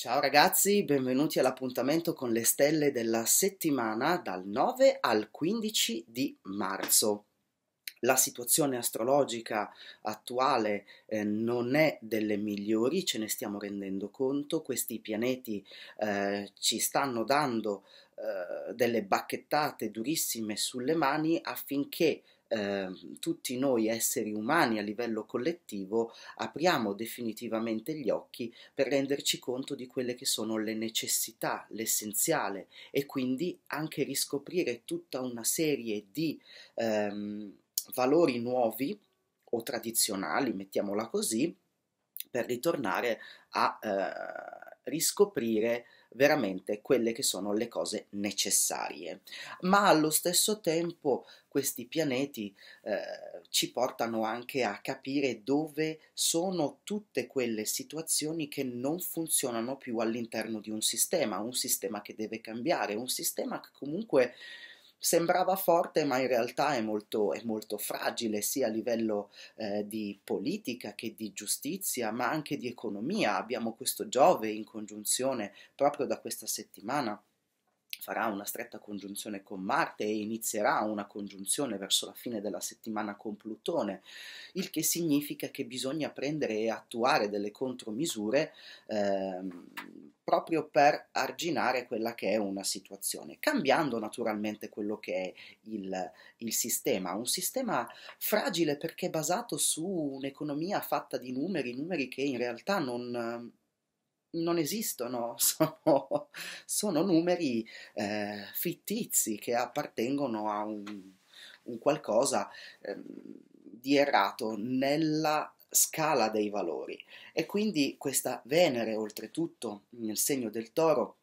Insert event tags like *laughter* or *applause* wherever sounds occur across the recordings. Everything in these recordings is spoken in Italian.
Ciao ragazzi, benvenuti all'appuntamento con le stelle della settimana dal 9 al 15 di marzo. La situazione astrologica attuale eh, non è delle migliori, ce ne stiamo rendendo conto, questi pianeti eh, ci stanno dando eh, delle bacchettate durissime sulle mani affinché eh, tutti noi esseri umani a livello collettivo apriamo definitivamente gli occhi per renderci conto di quelle che sono le necessità, l'essenziale e quindi anche riscoprire tutta una serie di ehm, valori nuovi o tradizionali, mettiamola così, per ritornare a eh, riscoprire veramente quelle che sono le cose necessarie. Ma allo stesso tempo questi pianeti eh, ci portano anche a capire dove sono tutte quelle situazioni che non funzionano più all'interno di un sistema, un sistema che deve cambiare, un sistema che comunque sembrava forte ma in realtà è molto, è molto fragile sia a livello eh, di politica che di giustizia ma anche di economia. Abbiamo questo Giove in congiunzione proprio da questa settimana farà una stretta congiunzione con Marte e inizierà una congiunzione verso la fine della settimana con Plutone, il che significa che bisogna prendere e attuare delle contromisure ehm, proprio per arginare quella che è una situazione, cambiando naturalmente quello che è il, il sistema, un sistema fragile perché basato su un'economia fatta di numeri, numeri che in realtà non non esistono, *laughs* sono, sono numeri eh, fittizi che appartengono a un, un qualcosa eh, di errato nella scala dei valori. E quindi questa Venere, oltretutto, nel segno del toro,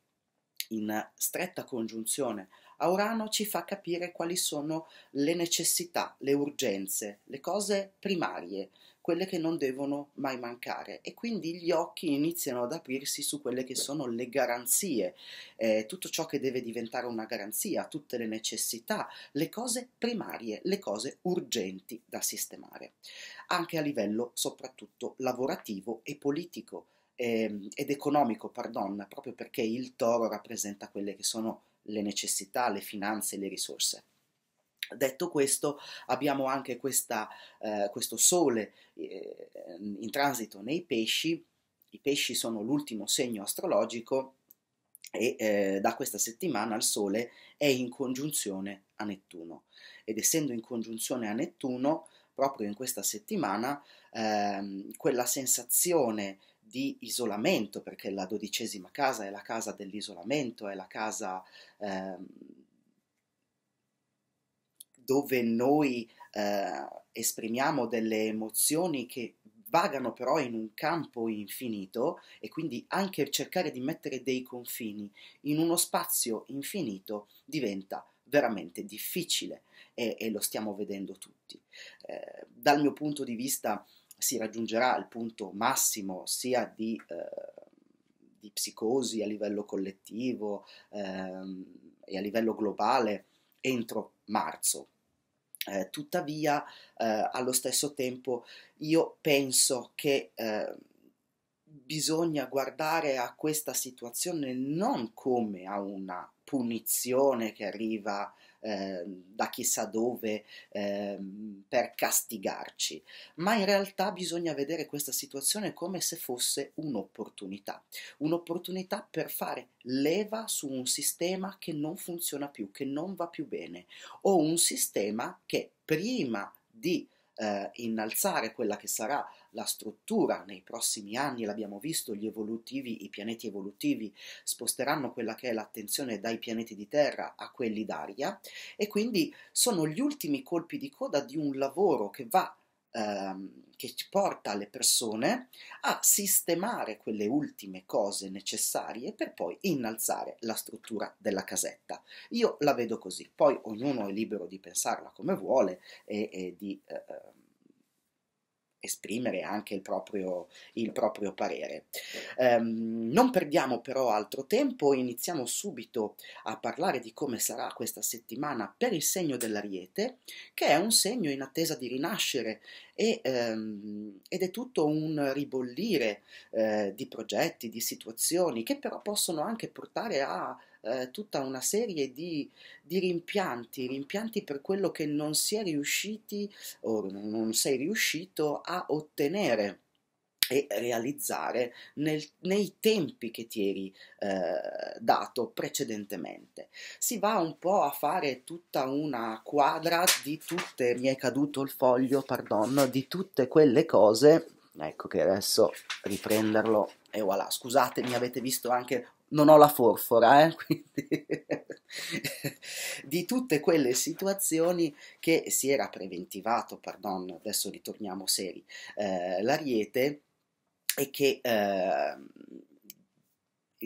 in stretta congiunzione a Urano ci fa capire quali sono le necessità, le urgenze, le cose primarie, quelle che non devono mai mancare e quindi gli occhi iniziano ad aprirsi su quelle che sono le garanzie, eh, tutto ciò che deve diventare una garanzia, tutte le necessità, le cose primarie, le cose urgenti da sistemare, anche a livello soprattutto lavorativo e politico ehm, ed economico, pardon, proprio perché il toro rappresenta quelle che sono le necessità, le finanze, le risorse. Detto questo, abbiamo anche questa, eh, questo sole eh, in transito nei pesci, i pesci sono l'ultimo segno astrologico e eh, da questa settimana il sole è in congiunzione a Nettuno ed essendo in congiunzione a Nettuno, proprio in questa settimana, ehm, quella sensazione di isolamento, perché la dodicesima casa è la casa dell'isolamento, è la casa eh, dove noi eh, esprimiamo delle emozioni che vagano però in un campo infinito e quindi anche cercare di mettere dei confini in uno spazio infinito diventa veramente difficile e, e lo stiamo vedendo tutti. Eh, dal mio punto di vista si raggiungerà il punto massimo sia di, eh, di psicosi a livello collettivo ehm, e a livello globale entro marzo. Eh, tuttavia, eh, allo stesso tempo, io penso che eh, bisogna guardare a questa situazione non come a una punizione che arriva Ehm, da chissà dove eh, per castigarci, ma in realtà bisogna vedere questa situazione come se fosse un'opportunità, un'opportunità per fare leva su un sistema che non funziona più, che non va più bene, o un sistema che prima di eh, innalzare quella che sarà la struttura nei prossimi anni, l'abbiamo visto, gli evolutivi, i pianeti evolutivi sposteranno quella che è l'attenzione dai pianeti di terra a quelli d'aria e quindi sono gli ultimi colpi di coda di un lavoro che va ehm, che ci porta le persone a sistemare quelle ultime cose necessarie per poi innalzare la struttura della casetta. Io la vedo così, poi ognuno è libero di pensarla come vuole e, e di... Eh, eh esprimere anche il proprio, il proprio parere. Um, non perdiamo però altro tempo iniziamo subito a parlare di come sarà questa settimana per il segno dell'ariete, che è un segno in attesa di rinascere e, um, ed è tutto un ribollire uh, di progetti, di situazioni che però possono anche portare a eh, tutta una serie di, di, rimpianti, rimpianti per quello che non si è riusciti o non sei riuscito a ottenere e realizzare nel, nei tempi che ti eri eh, dato precedentemente. Si va un po' a fare tutta una quadra di tutte, mi è caduto il foglio, pardon, di tutte quelle cose ecco che adesso riprenderlo e voilà scusate mi avete visto anche non ho la forfora, eh? *laughs* Quindi, di tutte quelle situazioni che si era preventivato, pardon, adesso ritorniamo seri, eh, l'ariete e che eh,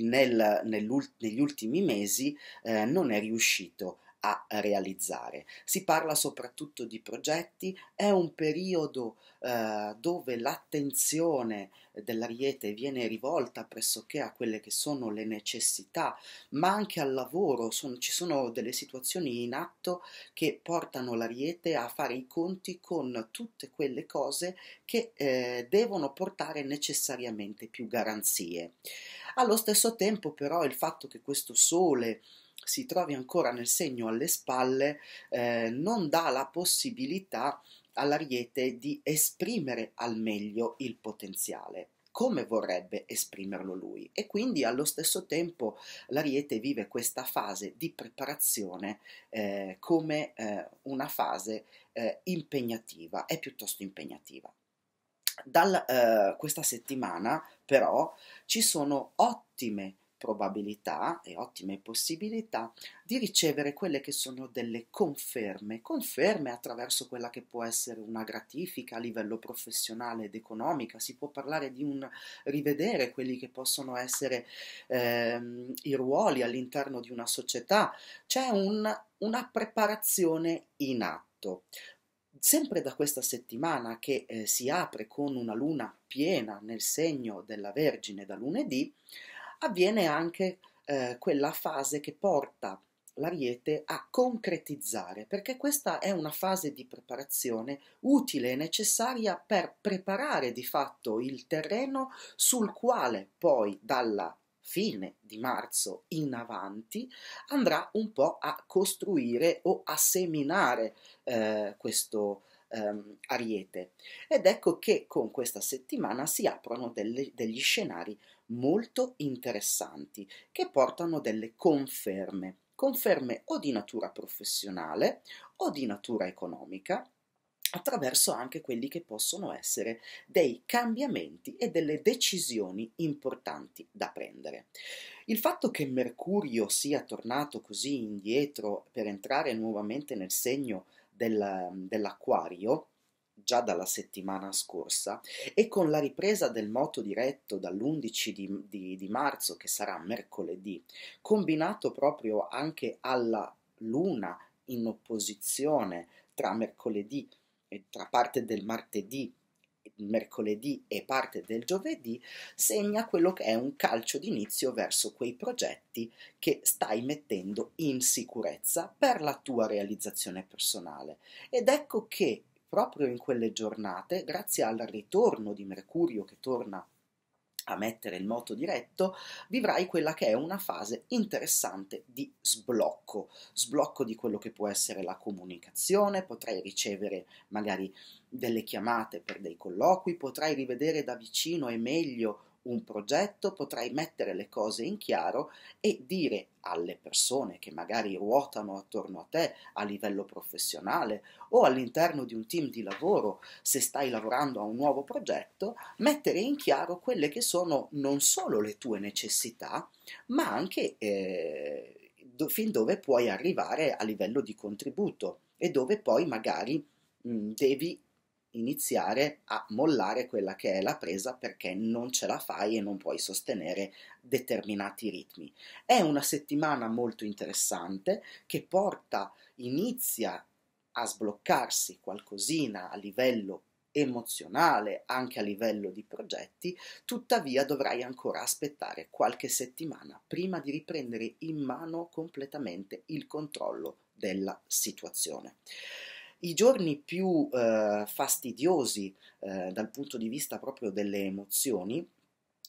nel, negli ultimi mesi eh, non è riuscito a a realizzare. Si parla soprattutto di progetti, è un periodo eh, dove l'attenzione dell'ariete viene rivolta pressoché a quelle che sono le necessità, ma anche al lavoro. Sono, ci sono delle situazioni in atto che portano l'ariete a fare i conti con tutte quelle cose che eh, devono portare necessariamente più garanzie. Allo stesso tempo, però, il fatto che questo sole si trovi ancora nel segno alle spalle eh, non dà la possibilità all'ariete di esprimere al meglio il potenziale come vorrebbe esprimerlo lui e quindi allo stesso tempo l'ariete vive questa fase di preparazione eh, come eh, una fase eh, impegnativa, è piuttosto impegnativa. Dal, eh, questa settimana però ci sono ottime probabilità e ottime possibilità di ricevere quelle che sono delle conferme, conferme attraverso quella che può essere una gratifica a livello professionale ed economica, si può parlare di un rivedere quelli che possono essere ehm, i ruoli all'interno di una società, c'è un, una preparazione in atto sempre da questa settimana che eh, si apre con una luna piena nel segno della Vergine da lunedì, avviene anche eh, quella fase che porta l'ariete a concretizzare, perché questa è una fase di preparazione utile e necessaria per preparare di fatto il terreno sul quale poi dalla fine di marzo in avanti andrà un po' a costruire o a seminare eh, questo ehm, ariete. Ed ecco che con questa settimana si aprono delle, degli scenari molto interessanti che portano delle conferme, conferme o di natura professionale o di natura economica attraverso anche quelli che possono essere dei cambiamenti e delle decisioni importanti da prendere. Il fatto che Mercurio sia tornato così indietro per entrare nuovamente nel segno del, dell'acquario già dalla settimana scorsa e con la ripresa del moto diretto dall'11 di, di, di marzo, che sarà mercoledì, combinato proprio anche alla luna in opposizione tra mercoledì e tra parte del martedì mercoledì e parte del giovedì segna quello che è un calcio d'inizio verso quei progetti che stai mettendo in sicurezza per la tua realizzazione personale. Ed ecco che proprio in quelle giornate, grazie al ritorno di Mercurio che torna a mettere il moto diretto, vivrai quella che è una fase interessante di sblocco, sblocco di quello che può essere la comunicazione, potrai ricevere magari delle chiamate per dei colloqui, potrai rivedere da vicino e meglio un progetto, potrai mettere le cose in chiaro e dire alle persone che magari ruotano attorno a te a livello professionale o all'interno di un team di lavoro, se stai lavorando a un nuovo progetto, mettere in chiaro quelle che sono non solo le tue necessità, ma anche eh, fin dove puoi arrivare a livello di contributo e dove poi magari mh, devi iniziare a mollare quella che è la presa perché non ce la fai e non puoi sostenere determinati ritmi. È una settimana molto interessante che porta, inizia a sbloccarsi qualcosina a livello emozionale, anche a livello di progetti, tuttavia dovrai ancora aspettare qualche settimana prima di riprendere in mano completamente il controllo della situazione. I giorni più eh, fastidiosi eh, dal punto di vista proprio delle emozioni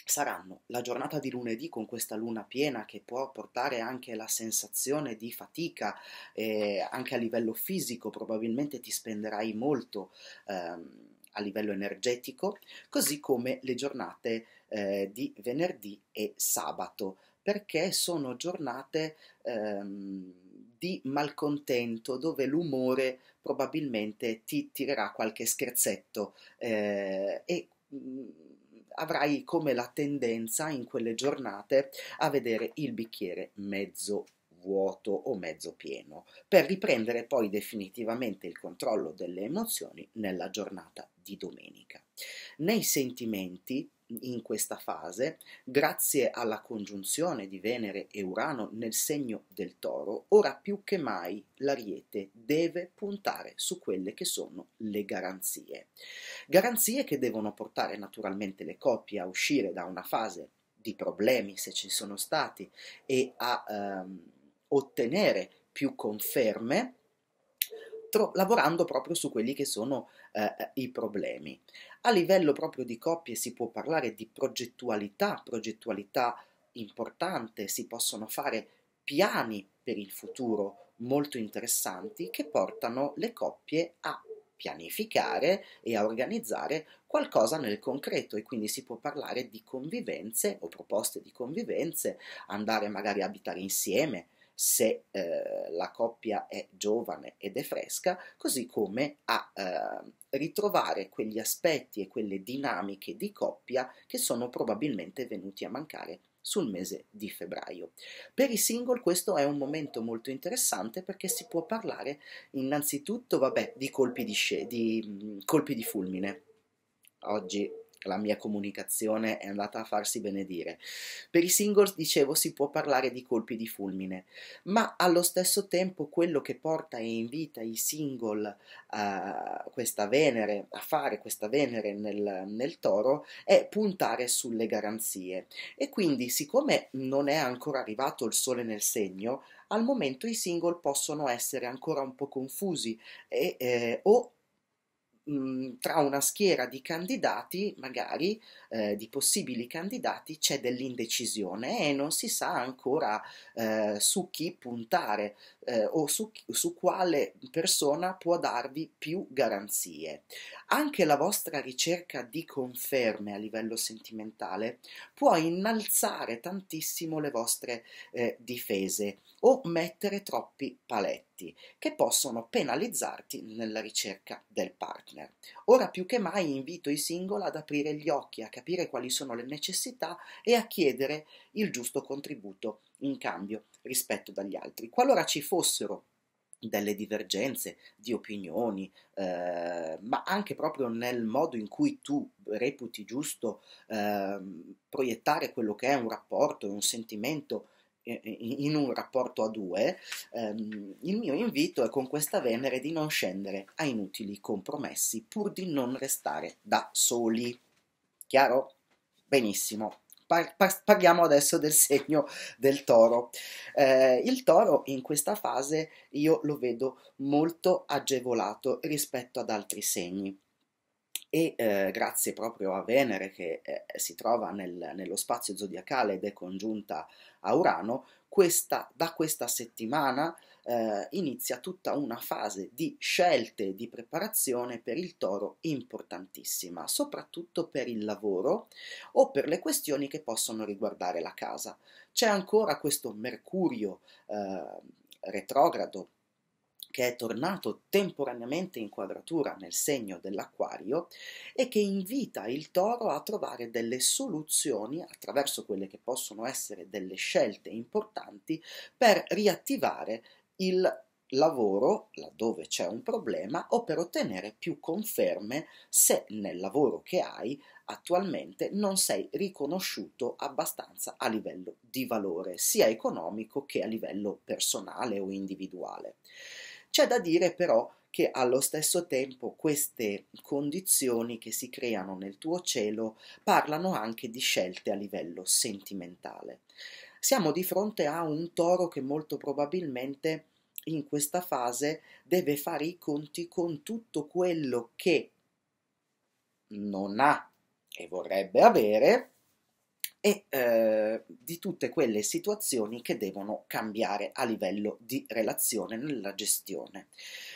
saranno la giornata di lunedì con questa luna piena che può portare anche la sensazione di fatica eh, anche a livello fisico, probabilmente ti spenderai molto ehm, a livello energetico, così come le giornate eh, di venerdì e sabato, perché sono giornate ehm, di malcontento dove l'umore probabilmente ti tirerà qualche scherzetto eh, e mh, mm, avrai come la tendenza in quelle giornate a vedere il bicchiere mezzo vuoto o mezzo pieno, per riprendere poi definitivamente il controllo delle emozioni nella giornata di domenica. Nei sentimenti in questa fase, grazie alla congiunzione di Venere e Urano nel segno del toro, ora più che mai l'ariete deve puntare su quelle che sono le garanzie. Garanzie che devono portare naturalmente le coppie a uscire da una fase di problemi se ci sono stati e a ehm, ottenere più conferme lavorando proprio su quelli che sono eh, i problemi. A livello proprio di coppie si può parlare di progettualità, progettualità importante, si possono fare piani per il futuro molto interessanti che portano le coppie a pianificare e a organizzare qualcosa nel concreto e quindi si può parlare di convivenze o proposte di convivenze, andare magari a abitare insieme, se eh, la coppia è giovane ed è fresca, così come a eh, ritrovare quegli aspetti e quelle dinamiche di coppia che sono probabilmente venuti a mancare sul mese di febbraio. Per i single questo è un momento molto interessante perché si può parlare innanzitutto vabbè, di, colpi di, di mm, colpi di fulmine. Oggi la mia comunicazione è andata a farsi benedire. Per i singles, dicevo, si può parlare di colpi di fulmine, ma allo stesso tempo quello che porta e invita i single a questa Venere, a fare questa Venere nel, nel toro, è puntare sulle garanzie. E quindi, siccome non è ancora arrivato il sole nel segno, al momento i single possono essere ancora un po' confusi e, eh, o tra una schiera di candidati, magari eh, di possibili candidati, c'è dell'indecisione e non si sa ancora eh, su chi puntare eh, o su, su quale persona può darvi più garanzie. Anche la vostra ricerca di conferme a livello sentimentale può innalzare tantissimo le vostre eh, difese o mettere troppi paletti che possono penalizzarti nella ricerca del partner. Ora più che mai invito i single ad aprire gli occhi, a capire quali sono le necessità e a chiedere il giusto contributo in cambio rispetto dagli altri. Qualora ci fossero delle divergenze di opinioni, eh, ma anche proprio nel modo in cui tu reputi giusto eh, proiettare quello che è un rapporto, un sentimento eh, eh, in un rapporto a due, ehm, il mio invito è con questa Venere di non scendere a inutili compromessi pur di non restare da soli. Chiaro? Benissimo. Par- par- parliamo adesso del segno del toro. Eh, il toro in questa fase io lo vedo molto agevolato rispetto ad altri segni e eh, grazie proprio a Venere che eh, si trova nel, nello spazio zodiacale ed è congiunta a Urano, questa, da questa settimana eh, inizia tutta una fase di scelte e di preparazione per il toro importantissima, soprattutto per il lavoro o per le questioni che possono riguardare la casa. C'è ancora questo Mercurio eh, retrogrado che è tornato temporaneamente in quadratura nel segno dell'acquario e che invita il toro a trovare delle soluzioni attraverso quelle che possono essere delle scelte importanti per riattivare il lavoro laddove c'è un problema o per ottenere più conferme se nel lavoro che hai attualmente non sei riconosciuto abbastanza a livello di valore sia economico che a livello personale o individuale. C'è da dire però che allo stesso tempo queste condizioni che si creano nel tuo cielo parlano anche di scelte a livello sentimentale. Siamo di fronte a un toro che molto probabilmente in questa fase deve fare i conti con tutto quello che non ha e vorrebbe avere e eh, di tutte quelle situazioni che devono cambiare a livello di relazione nella gestione.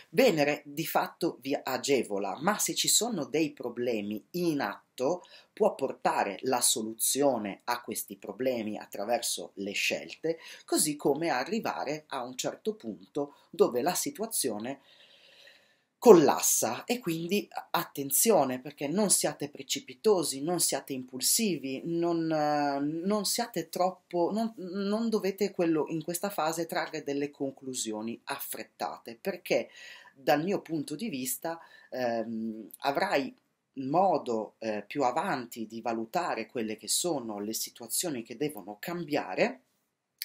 Venere di fatto vi agevola, ma se ci sono dei problemi in atto può portare la soluzione a questi problemi attraverso le scelte, così come arrivare a un certo punto dove la situazione eh, collassa e quindi attenzione perché non siate precipitosi, non siate impulsivi, non, non siate troppo, non, non dovete quello, in questa fase trarre delle conclusioni affrettate perché dal mio punto di vista ehm, avrai modo eh, più avanti di valutare quelle che sono le situazioni che devono cambiare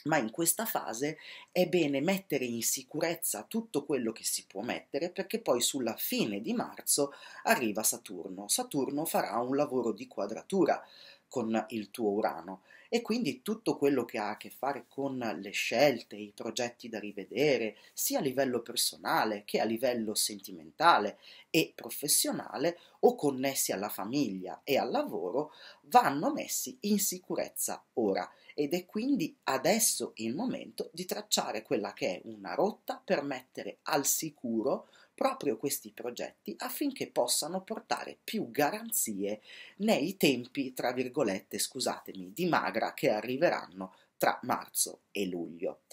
ma in questa fase è bene mettere in sicurezza tutto quello che si può mettere perché poi sulla fine di marzo arriva Saturno. Saturno farà un lavoro di quadratura con il tuo Urano e quindi tutto quello che ha a che fare con le scelte, i progetti da rivedere, sia a livello personale che a livello sentimentale e professionale o connessi alla famiglia e al lavoro, vanno messi in sicurezza ora ed è quindi adesso il momento di tracciare quella che è una rotta per mettere al sicuro proprio questi progetti affinché possano portare più garanzie nei tempi, tra virgolette, scusatemi, di magra che arriveranno tra marzo e luglio.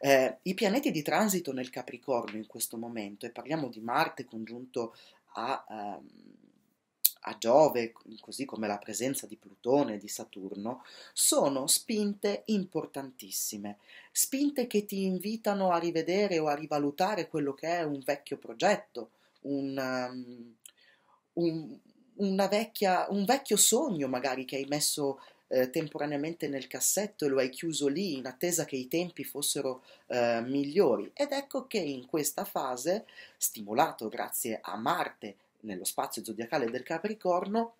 Eh, I pianeti di transito nel Capricorno in questo momento, e parliamo di Marte congiunto a... Ehm, a Giove, così come la presenza di Plutone e di Saturno, sono spinte importantissime, spinte che ti invitano a rivedere o a rivalutare quello che è un vecchio progetto, un, um, un, vecchia, un vecchio sogno magari che hai messo eh, temporaneamente nel cassetto e lo hai chiuso lì in attesa che i tempi fossero eh, migliori. Ed ecco che in questa fase, stimolato grazie a Marte nello spazio zodiacale del Capricorno,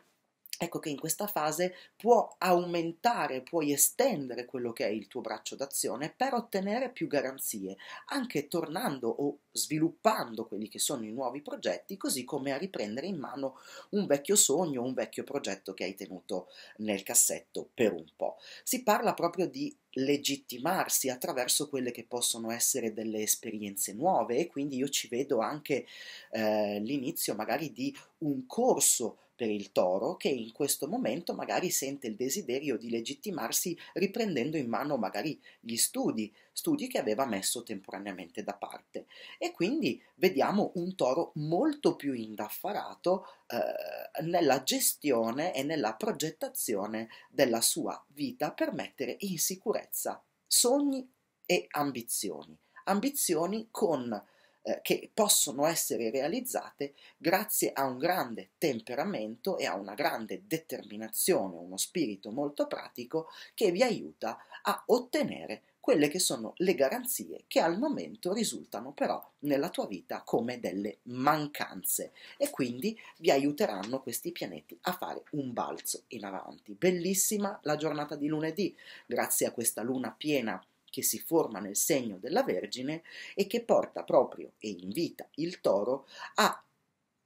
ecco che in questa fase può aumentare, puoi estendere quello che è il tuo braccio d'azione per ottenere più garanzie, anche tornando o sviluppando quelli che sono i nuovi progetti, così come a riprendere in mano un vecchio sogno, un vecchio progetto che hai tenuto nel cassetto per un po'. Si parla proprio di legittimarsi attraverso quelle che possono essere delle esperienze nuove e quindi io ci vedo anche eh, l'inizio magari di un corso per il toro che in questo momento magari sente il desiderio di legittimarsi riprendendo in mano magari gli studi, studi che aveva messo temporaneamente da parte. E quindi vediamo un toro molto più indaffarato eh, nella gestione e nella progettazione della sua vita per mettere in sicurezza sogni e ambizioni, ambizioni con eh, che possono essere realizzate grazie a un grande temperamento e a una grande determinazione, uno spirito molto pratico che vi aiuta a ottenere quelle che sono le garanzie che al momento risultano però nella tua vita come delle mancanze e quindi vi aiuteranno questi pianeti a fare un balzo in avanti. Bellissima la giornata di lunedì, grazie a questa luna piena che si forma nel segno della Vergine e che porta proprio e invita il toro a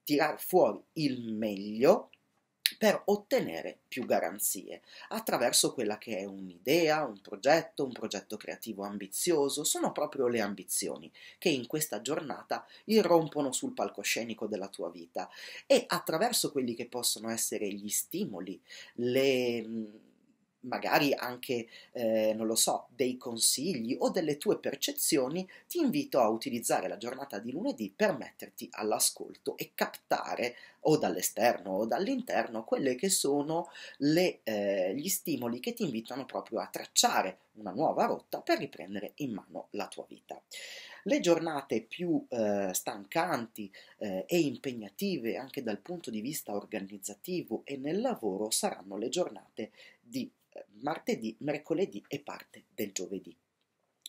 tirar fuori il meglio per ottenere più garanzie attraverso quella che è un'idea, un progetto, un progetto creativo ambizioso, sono proprio le ambizioni che in questa giornata irrompono sul palcoscenico della tua vita e attraverso quelli che possono essere gli stimoli, le magari anche, eh, non lo so, dei consigli o delle tue percezioni, ti invito a utilizzare la giornata di lunedì per metterti all'ascolto e captare o dall'esterno o dall'interno quelle che sono le, eh, gli stimoli che ti invitano proprio a tracciare una nuova rotta per riprendere in mano la tua vita. Le giornate più eh, stancanti eh, e impegnative anche dal punto di vista organizzativo e nel lavoro saranno le giornate di martedì, mercoledì e parte del giovedì.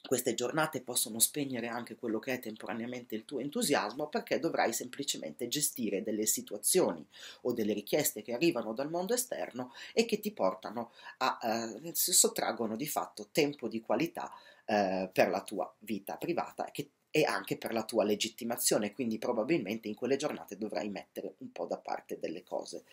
Queste giornate possono spegnere anche quello che è temporaneamente il tuo entusiasmo perché dovrai semplicemente gestire delle situazioni o delle richieste che arrivano dal mondo esterno e che ti portano a eh, sottraggono di fatto tempo di qualità eh, per la tua vita privata e che e anche per la tua legittimazione, quindi probabilmente in quelle giornate dovrai mettere un po' da parte delle cose.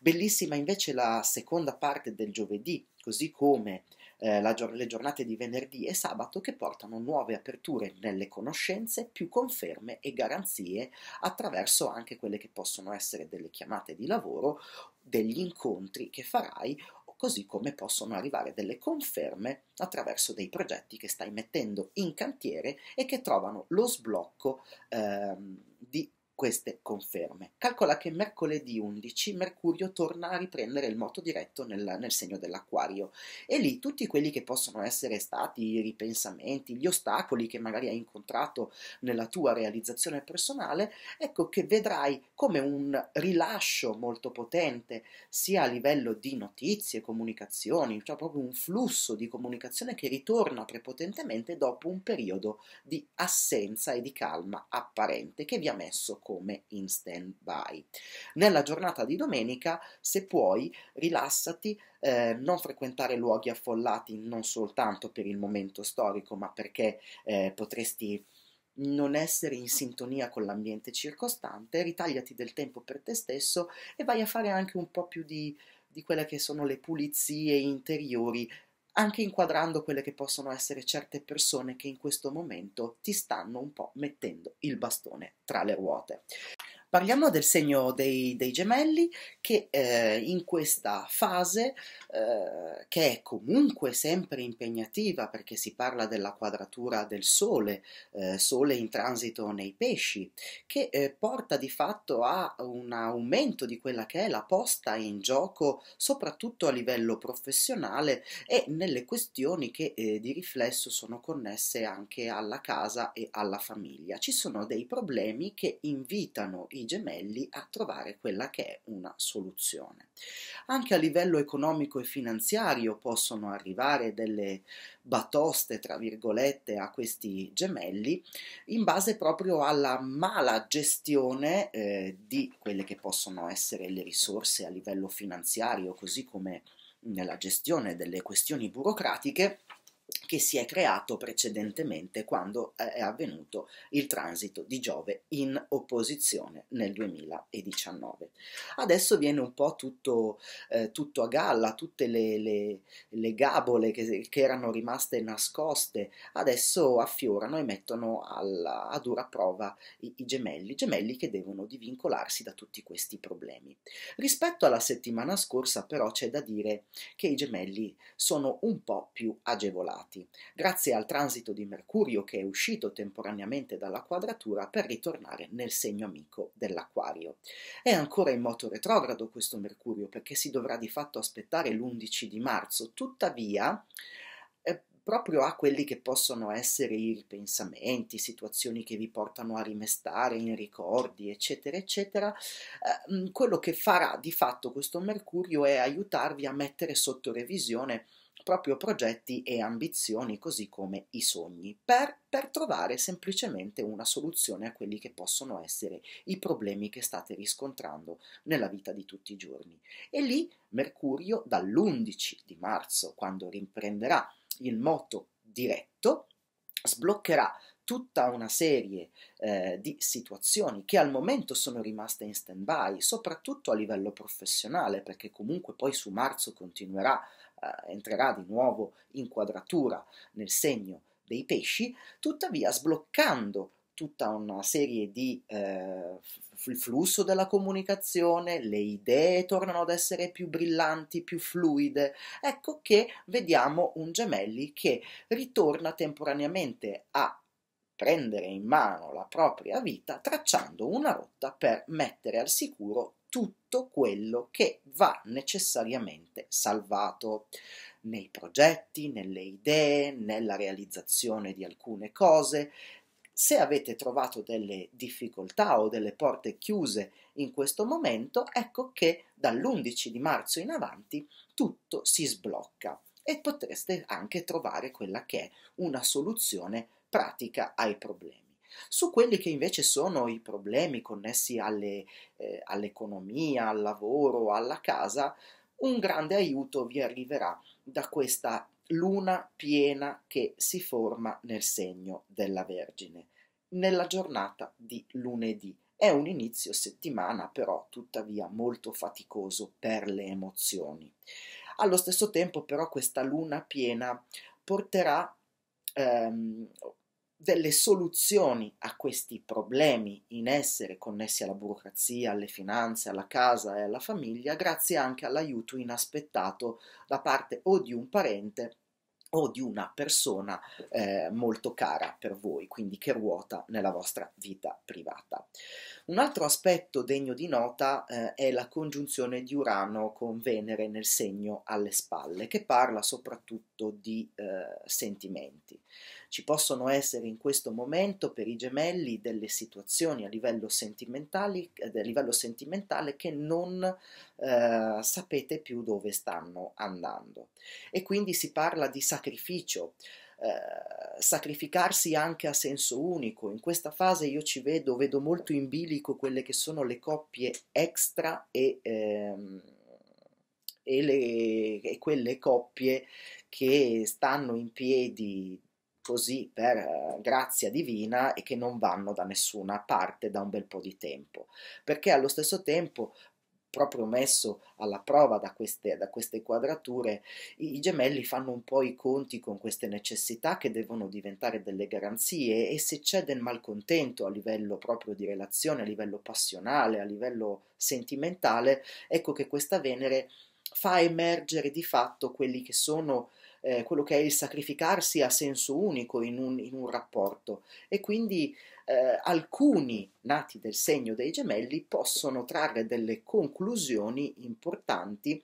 Bellissima invece la seconda parte del giovedì, così come eh, la, le giornate di venerdì e sabato che portano nuove aperture nelle conoscenze, più conferme e garanzie attraverso anche quelle che possono essere delle chiamate di lavoro, degli incontri che farai così come possono arrivare delle conferme attraverso dei progetti che stai mettendo in cantiere e che trovano lo sblocco eh, di queste conferme. Calcola che mercoledì 11 Mercurio torna a riprendere il moto diretto nel, nel segno dell'acquario e lì tutti quelli che possono essere stati i ripensamenti, gli ostacoli che magari hai incontrato nella tua realizzazione personale, ecco che vedrai come un rilascio molto potente sia a livello di notizie, comunicazioni, cioè proprio un flusso di comunicazione che ritorna prepotentemente dopo un periodo di assenza e di calma apparente che vi ha messo come in stand-by. Nella giornata di domenica, se puoi, rilassati, eh, non frequentare luoghi affollati non soltanto per il momento storico, ma perché eh, potresti non essere in sintonia con l'ambiente circostante, ritagliati del tempo per te stesso e vai a fare anche un po' più di, di quelle che sono le pulizie interiori anche inquadrando quelle che possono essere certe persone che in questo momento ti stanno un po' mettendo il bastone tra le ruote. Parliamo del segno dei, dei gemelli che eh, in questa fase, eh, che è comunque sempre impegnativa perché si parla della quadratura del Sole, eh, Sole in transito nei pesci, che eh, porta di fatto a un aumento di quella che è la posta in gioco soprattutto a livello professionale e nelle questioni che eh, di riflesso sono connesse anche alla casa e alla famiglia. Ci sono dei problemi che invitano i gemelli a trovare quella che è una soluzione. Anche a livello economico e finanziario possono arrivare delle batoste, tra virgolette, a questi gemelli in base proprio alla mala gestione eh, di quelle che possono essere le risorse a livello finanziario, così come nella gestione delle questioni burocratiche che si è creato precedentemente quando eh, è avvenuto il transito di Giove in opposizione nel 2019. Adesso viene un po' tutto, eh, tutto a galla, tutte le, le, le gabole che, che, erano rimaste nascoste adesso affiorano e mettono alla, a dura prova i, i gemelli, gemelli che devono divincolarsi da tutti questi problemi. Rispetto alla settimana scorsa però c'è da dire che i gemelli sono un po' più agevolati sposati, grazie al transito di Mercurio che è uscito temporaneamente dalla quadratura per ritornare nel segno amico dell'Aquario. È ancora in moto retrogrado questo Mercurio perché si dovrà di fatto aspettare l'11 di marzo, tuttavia eh, proprio a quelli che possono essere i pensamenti, situazioni che vi portano a rimestare in ricordi, eccetera, eccetera, eh, mm, quello che farà di fatto questo Mercurio è aiutarvi a mettere sotto revisione proprio progetti e ambizioni, così come i sogni, per, per, trovare semplicemente una soluzione a quelli che possono essere i problemi che state riscontrando nella vita di tutti i giorni. E lì Mercurio dall'11 di marzo, quando riprenderà il moto diretto, sbloccherà tutta una serie eh, di situazioni che al momento sono rimaste in stand by, soprattutto a livello professionale, perché comunque poi su marzo continuerà eh, entrerà di nuovo in quadratura nel segno dei pesci, tuttavia sbloccando tutta una serie di eh, il flusso della comunicazione, le idee tornano ad essere più brillanti, più fluide. Ecco che vediamo un Gemelli che ritorna temporaneamente a prendere in mano la propria vita tracciando una rotta per mettere al sicuro tutto quello che va necessariamente salvato nei progetti, nelle idee, nella realizzazione di alcune cose. Se avete trovato delle difficoltà o delle porte chiuse in questo momento, ecco che dall'11 di marzo in avanti tutto si sblocca e potreste anche trovare quella che è una soluzione pratica ai problemi su quelli che invece sono i problemi connessi alle, eh, all'economia, al lavoro, alla casa, un grande aiuto vi arriverà da questa luna piena che si forma nel segno della Vergine nella giornata di lunedì. È un inizio settimana però tuttavia molto faticoso per le emozioni. Allo stesso tempo però questa luna piena porterà ehm, delle soluzioni a questi problemi in essere connessi alla burocrazia, alle finanze, alla casa e alla famiglia, grazie anche all'aiuto inaspettato da parte o di un parente o di una persona eh, molto cara per voi, quindi che ruota nella vostra vita privata. Un altro aspetto degno di nota eh, è la congiunzione di Urano con Venere nel segno alle spalle, che parla soprattutto di eh, sentimenti. Ci possono essere in questo momento per i gemelli delle situazioni a livello, sentimentali, eh, a livello sentimentale che non eh, sapete più dove stanno andando. E quindi si parla di sacrificio. Eh, sacrificarsi anche a senso unico. In questa fase io ci vedo, vedo molto in bilico quelle che sono le coppie extra e, ehm, e, le, e quelle coppie che stanno in piedi così per eh, grazia divina e che non vanno da nessuna parte da un bel po' di tempo, perché allo stesso tempo proprio messo alla prova da queste, da queste quadrature, i, i, gemelli fanno un po' i conti con queste necessità che devono diventare delle garanzie e se c'è del malcontento a livello proprio di relazione, a livello passionale, a livello sentimentale, ecco che questa Venere fa emergere di fatto quelli che sono eh, quello che è il sacrificarsi a senso unico in un, in un rapporto e quindi eh, alcuni nati del segno dei gemelli possono trarre delle conclusioni importanti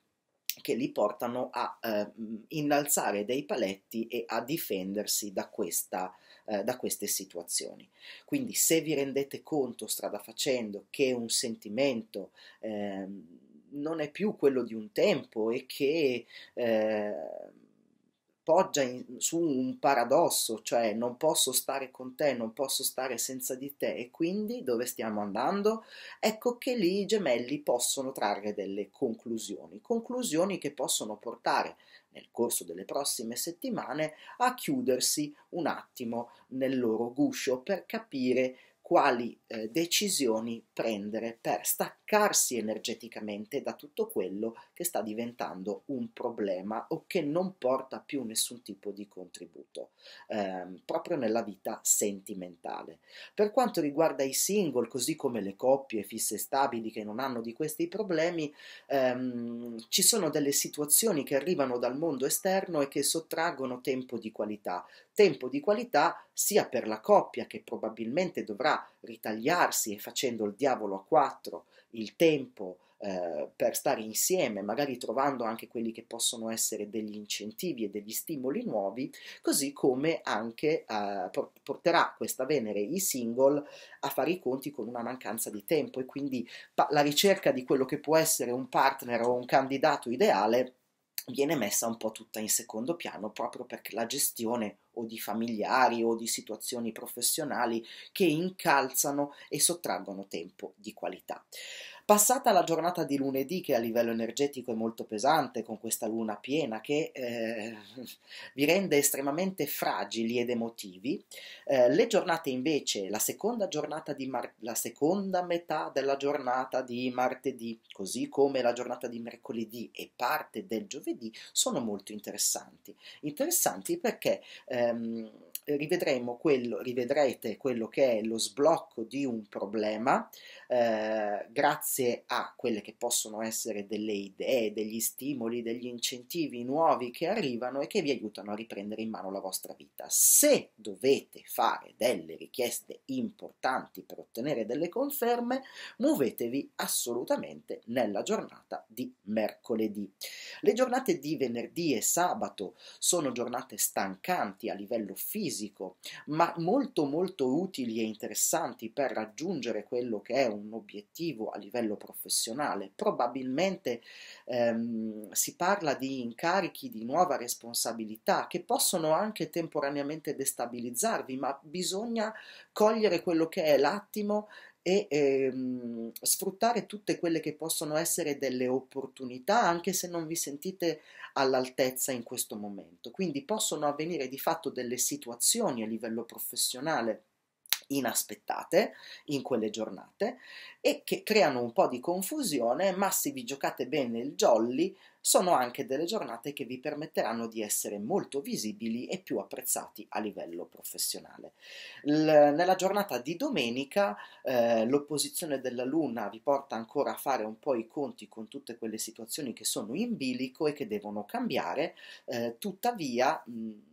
che li portano a eh, innalzare dei paletti e a difendersi da, questa, eh, da, queste situazioni. Quindi se vi rendete conto strada facendo che un sentimento eh, non è più quello di un tempo e che eh, poggia in, su un paradosso, cioè non posso stare con te, non posso stare senza di te e quindi dove stiamo andando? Ecco che lì i gemelli possono trarre delle conclusioni, conclusioni che possono portare nel corso delle prossime settimane a chiudersi un attimo nel loro guscio per capire quali eh, decisioni prendere per staccarsi energeticamente da tutto quello che sta diventando un problema o che non porta più nessun tipo di contributo, eh, proprio nella vita sentimentale. Per quanto riguarda i single, così come le coppie fisse e stabili che non hanno di questi problemi, ehm, ci sono delle situazioni che arrivano dal mondo esterno e che sottraggono tempo di qualità, tempo di qualità sia per la coppia che probabilmente dovrà ritagliarsi e facendo il diavolo a quattro il tempo eh, per stare insieme, magari trovando anche quelli che possono essere degli incentivi e degli stimoli nuovi, così come anche eh, porterà questa Venere i single a fare i conti con una mancanza di tempo e quindi la ricerca di quello che può essere un partner o un candidato ideale viene messa un po' tutta in secondo piano proprio perché la gestione o di familiari o di situazioni professionali che incalzano e sottraggono tempo di qualità. Passata la giornata di lunedì, che a livello energetico è molto pesante, con questa luna piena che eh, *laughs* vi rende estremamente fragili ed emotivi, eh, le giornate invece, la seconda, giornata di mar- la seconda metà della giornata di martedì, così come la giornata di mercoledì e parte del giovedì, sono molto interessanti. Interessanti perché ehm, rivedremo quello, rivedrete quello che è lo sblocco di un problema eh, grazie a quelle che possono essere delle idee, degli stimoli, degli incentivi nuovi che arrivano e che vi aiutano a riprendere in mano la vostra vita. Se dovete fare delle richieste importanti per ottenere delle conferme, muovetevi assolutamente nella giornata di mercoledì. Le giornate di venerdì e sabato sono giornate stancanti a livello fisico, ma molto molto utili e interessanti per raggiungere quello che è un un obiettivo a livello professionale, probabilmente ehm, si parla di incarichi di nuova responsabilità che possono anche temporaneamente destabilizzarvi, ma bisogna cogliere quello che è l'attimo e ehm, sfruttare tutte quelle che possono essere delle opportunità anche se non vi sentite all'altezza in questo momento. Quindi possono avvenire di fatto delle situazioni a livello professionale inaspettate in quelle giornate e che creano un po' di confusione, ma se vi giocate bene il jolly sono anche delle giornate che vi permetteranno di essere molto visibili e più apprezzati a livello professionale. L- nella giornata di domenica eh, l'opposizione della Luna vi porta ancora a fare un po' i conti con tutte quelle situazioni che sono in bilico e che devono cambiare, eh, tuttavia... Mh,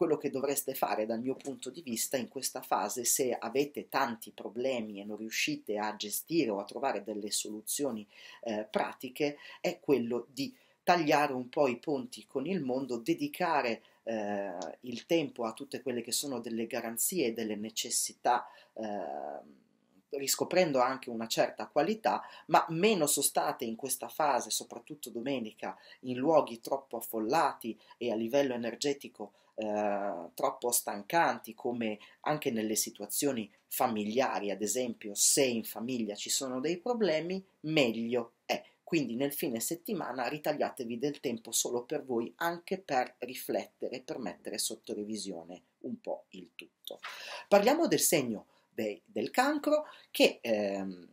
quello che dovreste fare dal mio punto di vista in questa fase se avete tanti problemi e non riuscite a gestire o a trovare delle soluzioni eh, pratiche è quello di tagliare un po' i ponti con il mondo, dedicare eh, il tempo a tutte quelle che sono delle garanzie e delle necessità eh, riscoprendo anche una certa qualità, ma meno sostate in questa fase, soprattutto domenica, in luoghi troppo affollati e a livello energetico eh, troppo stancanti come anche nelle situazioni familiari, ad esempio se in famiglia ci sono dei problemi, meglio è. Quindi nel fine settimana ritagliatevi del tempo solo per voi, anche per riflettere, per mettere sotto revisione un po' il tutto. Parliamo del segno dei, del cancro che ehm,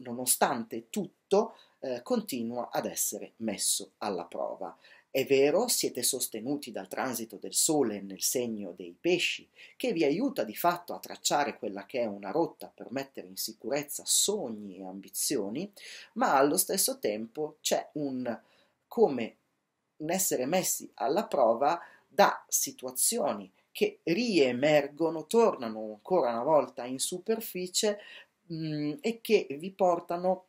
nonostante tutto eh, continua ad essere messo alla prova. È vero, siete sostenuti dal transito del Sole nel segno dei pesci, che vi aiuta di fatto a tracciare quella che è una rotta per mettere in sicurezza sogni e ambizioni, ma allo stesso tempo c'è un come un essere messi alla prova da situazioni che riemergono, tornano ancora una volta in superficie mh, mm, e che vi portano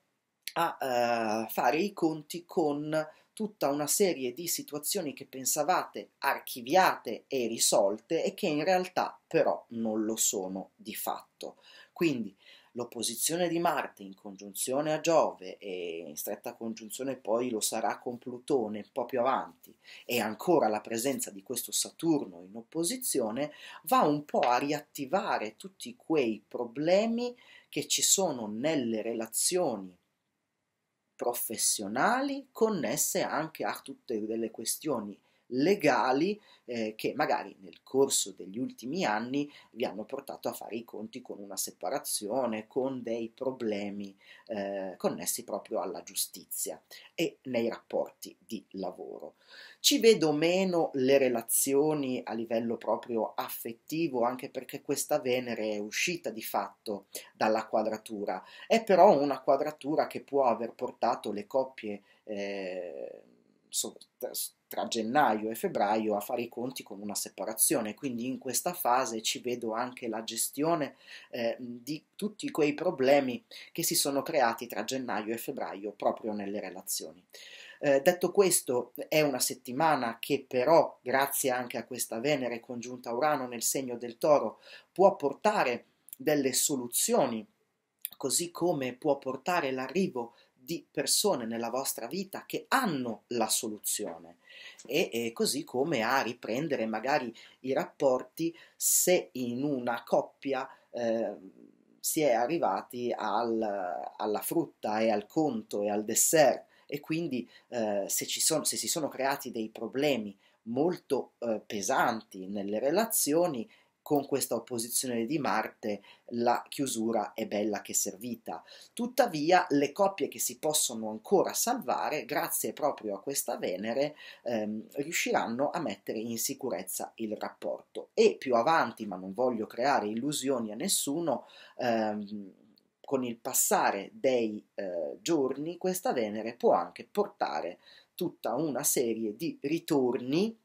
a uh, fare i conti con tutta una serie di situazioni che pensavate archiviate e risolte e che in realtà però non lo sono di fatto. Quindi l'opposizione di Marte in congiunzione a Giove e in stretta congiunzione poi lo sarà con Plutone un po' più avanti e ancora la presenza di questo Saturno in opposizione va un po' a riattivare tutti quei problemi che ci sono nelle relazioni professionali connesse anche a tutte delle questioni legali eh, che magari nel corso degli ultimi anni vi hanno portato a fare i conti con una separazione, con dei problemi eh, connessi proprio alla giustizia e nei rapporti di lavoro. Ci vedo meno le relazioni a livello proprio affettivo, anche perché questa Venere è uscita di fatto dalla quadratura, è però una quadratura che può aver portato le coppie eh, tra gennaio e febbraio a fare i conti con una separazione, quindi in questa fase ci vedo anche la gestione eh, di tutti quei problemi che si sono creati tra gennaio e febbraio proprio nelle relazioni. Eh, detto questo, è una settimana che però, grazie anche a questa Venere congiunta Urano nel segno del toro, può portare delle soluzioni, così come può portare l'arrivo di persone nella vostra vita che hanno la soluzione e, e, così come a riprendere magari i rapporti se in una coppia eh, si è arrivati al, alla frutta e al conto e al dessert e quindi eh, se, sono, se, si sono creati dei problemi molto eh, pesanti nelle relazioni con questa opposizione di Marte la chiusura è bella che servita. Tuttavia le coppie che si possono ancora salvare, grazie proprio a questa Venere, ehm, riusciranno a mettere in sicurezza il rapporto. E più avanti, ma non voglio creare illusioni a nessuno, ehm, con il passare dei eh, giorni, questa Venere può anche portare tutta una serie di ritorni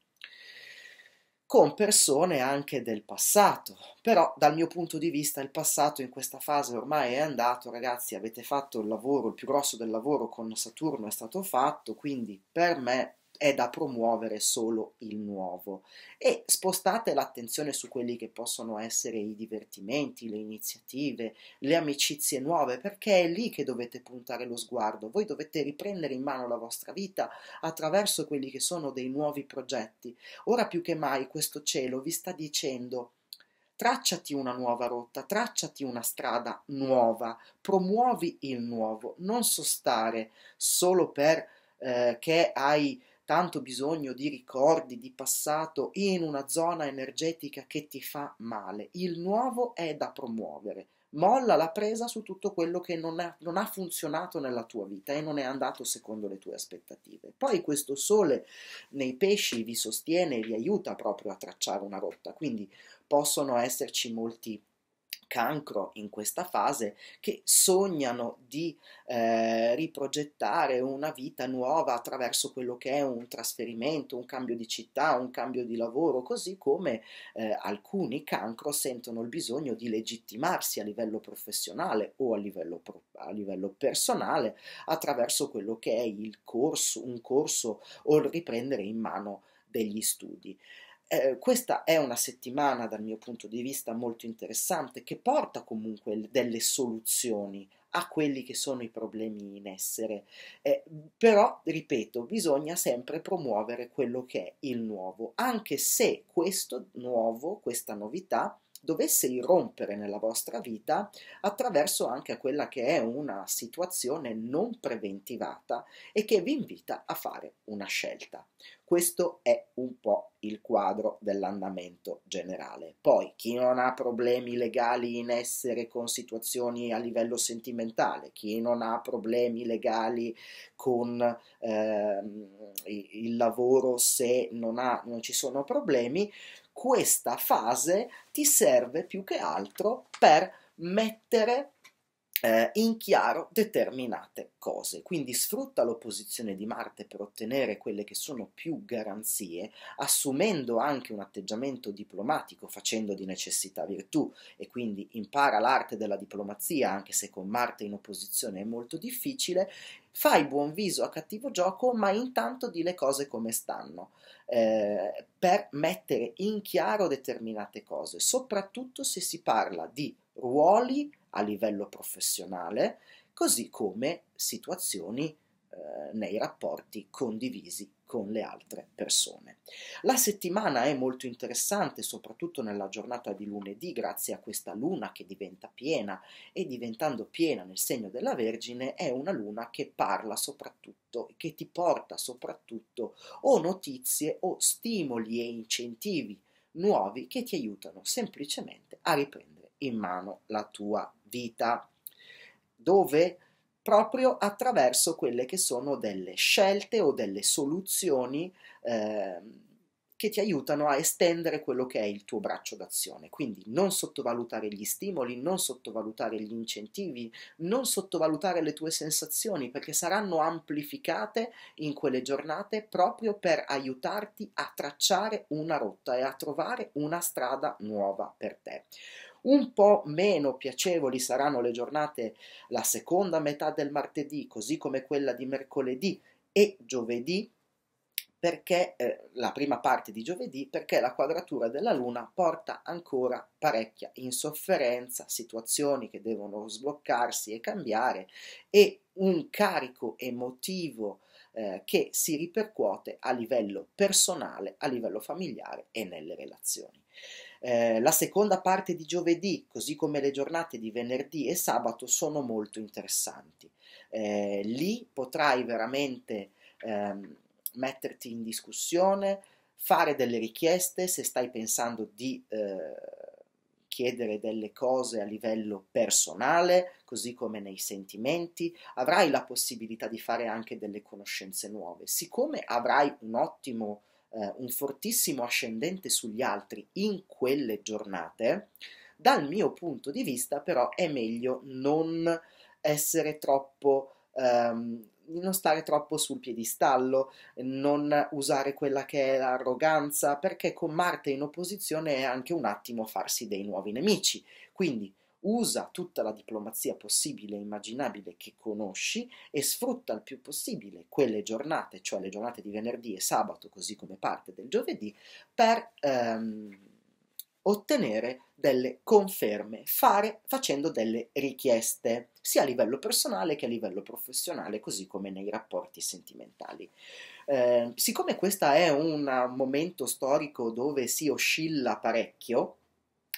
con persone anche del passato. Però dal mio punto di vista il passato in questa fase ormai è andato, ragazzi, avete fatto il lavoro, il più grosso del lavoro con Saturno è stato fatto, quindi per me è da promuovere solo il nuovo e spostate l'attenzione su quelli che possono essere i divertimenti, le iniziative, le amicizie nuove, perché è lì che dovete puntare lo sguardo. Voi dovete riprendere in mano la vostra vita attraverso quelli che sono dei nuovi progetti. Ora più che mai questo cielo vi sta dicendo tracciati una nuova rotta, tracciati una strada nuova, promuovi il nuovo, non sostare solo perché eh, hai tanto bisogno di ricordi, di passato in una zona energetica che ti fa male. Il nuovo è da promuovere. Molla la presa su tutto quello che non, è, non ha funzionato nella tua vita e non è andato secondo le tue aspettative. Poi questo sole nei pesci vi sostiene e vi aiuta proprio a tracciare una rotta, quindi possono esserci molti cancro in questa fase che sognano di eh, riprogettare una vita nuova attraverso quello che è un trasferimento, un cambio di città, un cambio di lavoro, così come eh, alcuni cancro sentono il bisogno di legittimarsi a livello professionale o a livello, pro- a livello personale attraverso quello che è il corso, un corso o il riprendere in mano degli studi. Eh, questa è una settimana dal mio punto di vista molto interessante che porta comunque delle soluzioni a quelli che sono i problemi in essere. Eh, però, ripeto, bisogna sempre promuovere quello che è il nuovo, anche se questo nuovo, questa novità, dovesse irrompere nella vostra vita attraverso anche quella che è una situazione non preventivata e che vi invita a fare una scelta. Questo è un po' il quadro dell'andamento generale. Poi chi non ha problemi legali in essere con situazioni a livello sentimentale, chi non ha problemi legali con eh, il lavoro se non, ha, non ci sono problemi, questa fase ti serve più che altro per mettere eh, in chiaro determinate cose. Quindi sfrutta l'opposizione di Marte per ottenere quelle che sono più garanzie, assumendo anche un atteggiamento diplomatico, facendo di necessità virtù e quindi impara l'arte della diplomazia, anche se con Marte in opposizione è molto difficile, Fai buon viso a cattivo gioco, ma intanto di le cose come stanno, eh, per mettere in chiaro determinate cose, soprattutto se si parla di ruoli a livello professionale, così come situazioni eh, nei rapporti condivisi con le altre persone. La settimana è molto interessante, soprattutto nella giornata di lunedì, grazie a questa luna che diventa piena e diventando piena nel segno della Vergine è una luna che parla soprattutto, che ti porta soprattutto o notizie o stimoli e incentivi nuovi che ti aiutano semplicemente a riprendere in mano la tua vita. Dove? proprio attraverso quelle che sono delle scelte o delle soluzioni eh, che ti aiutano a estendere quello che è il tuo braccio d'azione. Quindi non sottovalutare gli stimoli, non sottovalutare gli incentivi, non sottovalutare le tue sensazioni perché saranno amplificate in quelle giornate proprio per aiutarti a tracciare una rotta e a trovare una strada nuova per te. Un po' meno piacevoli saranno le giornate la seconda metà del martedì, così come quella di mercoledì e giovedì, perché eh, la prima parte di giovedì, perché la quadratura della Luna porta ancora parecchia insofferenza, situazioni che devono sbloccarsi e cambiare e un carico emotivo eh, che si ripercuote a livello personale, a livello familiare e nelle relazioni. Eh, la seconda parte di giovedì, così come le giornate di venerdì e sabato, sono molto interessanti. Eh, lì potrai veramente ehm, metterti in discussione, fare delle richieste se stai pensando di eh, chiedere delle cose a livello personale, così come nei sentimenti, avrai la possibilità di fare anche delle conoscenze nuove. Siccome avrai un ottimo eh, un fortissimo ascendente sugli altri in quelle giornate, dal mio punto di vista però è meglio non essere troppo... Ehm, non stare troppo sul piedistallo, non usare quella che è l'arroganza, perché con Marte in opposizione è anche un attimo farsi dei nuovi nemici. Quindi usa tutta la diplomazia possibile e immaginabile che conosci e sfrutta il più possibile quelle giornate, cioè le giornate di venerdì e sabato, così come parte del giovedì, per ehm, ottenere delle conferme, fare, facendo delle richieste, sia a livello personale che a livello professionale, così come nei rapporti sentimentali. Eh, siccome questo è un momento storico dove si oscilla parecchio,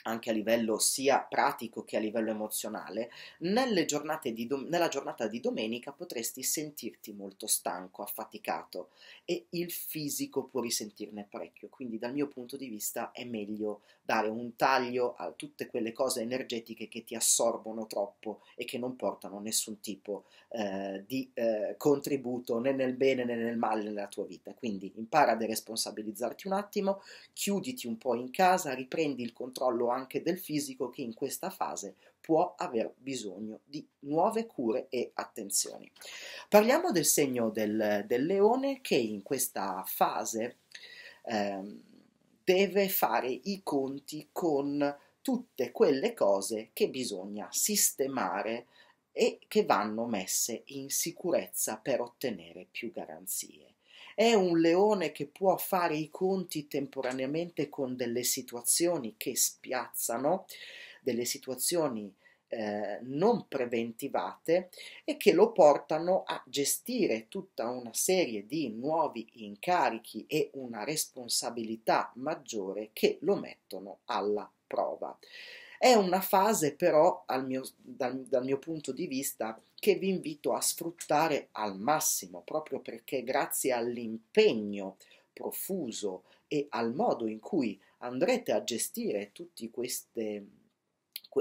anche a livello sia pratico che a livello emozionale, dom- nella giornata di domenica potresti sentirti molto stanco, affaticato e il fisico può risentirne parecchio. Quindi dal mio punto di vista è meglio dare un taglio a tutte quelle cose energetiche che ti assorbono troppo e che non portano nessun tipo eh, di eh, contributo né nel bene né nel male nella tua vita. Quindi impara a responsabilizzarti un attimo, chiuditi un po' in casa, riprendi il controllo anche del fisico che in questa fase può aver bisogno di nuove cure e attenzioni. Parliamo del segno del, del leone che in questa fase eh, deve fare i conti con tutte quelle cose che bisogna sistemare e che vanno messe in sicurezza per ottenere più garanzie. È un leone che può fare i conti temporaneamente con delle situazioni che spiazzano, delle situazioni eh, non preventivate e che lo portano a gestire tutta una serie di nuovi incarichi e una responsabilità maggiore che lo mettono alla prova. È una fase però, mio, dal, dal mio punto di vista, che vi invito a sfruttare al massimo, proprio perché grazie all'impegno profuso e al modo in cui andrete a gestire tutte queste,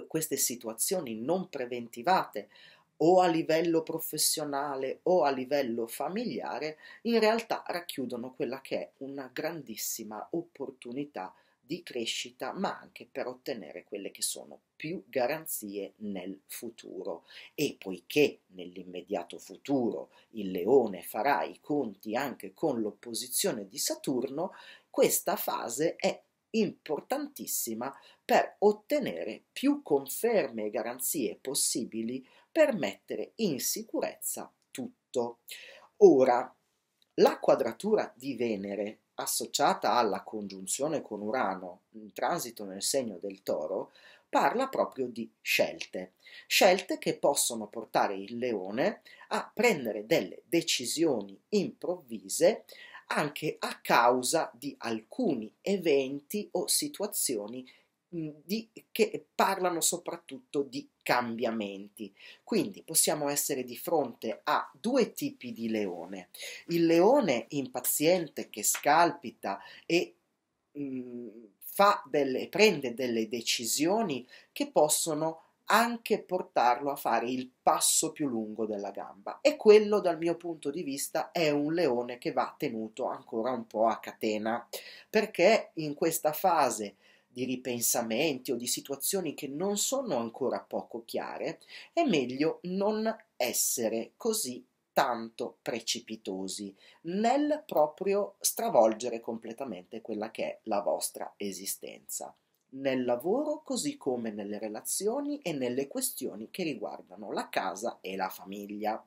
queste situazioni non preventivate, o a livello professionale o a livello familiare, in realtà racchiudono quella che è una grandissima opportunità di crescita, ma anche per ottenere quelle che sono più garanzie nel futuro e poiché nell'immediato futuro il leone farà i conti anche con l'opposizione di Saturno, questa fase è importantissima per ottenere più conferme e garanzie possibili per mettere in sicurezza tutto. Ora, la quadratura di Venere associata alla congiunzione con Urano in transito nel segno del toro parla proprio di scelte, scelte che possono portare il leone a prendere delle decisioni improvvise anche a causa di alcuni eventi o situazioni di, che parlano soprattutto di cambiamenti. Quindi possiamo essere di fronte a due tipi di leone. Il leone impaziente che scalpita e mh, fa delle, prende delle decisioni che possono anche portarlo a fare il passo più lungo della gamba e quello dal mio punto di vista è un leone che va tenuto ancora un po' a catena perché in questa fase di ripensamenti o di situazioni che non sono ancora poco chiare è meglio non essere così tanto precipitosi nel proprio stravolgere completamente quella che è la vostra esistenza nel lavoro così come nelle relazioni e nelle questioni che riguardano la casa e la famiglia.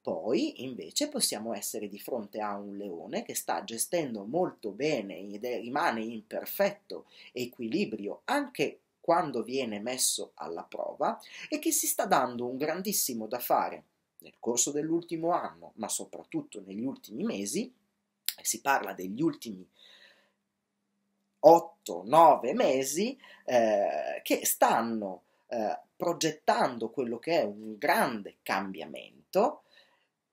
Poi invece possiamo essere di fronte a un leone che sta gestendo molto bene ed è, rimane in perfetto equilibrio anche quando viene messo alla prova e che si sta dando un grandissimo da fare nel corso dell'ultimo anno, ma soprattutto negli ultimi mesi, si parla degli ultimi 8-9 mesi, eh, che stanno eh, progettando quello che è un grande cambiamento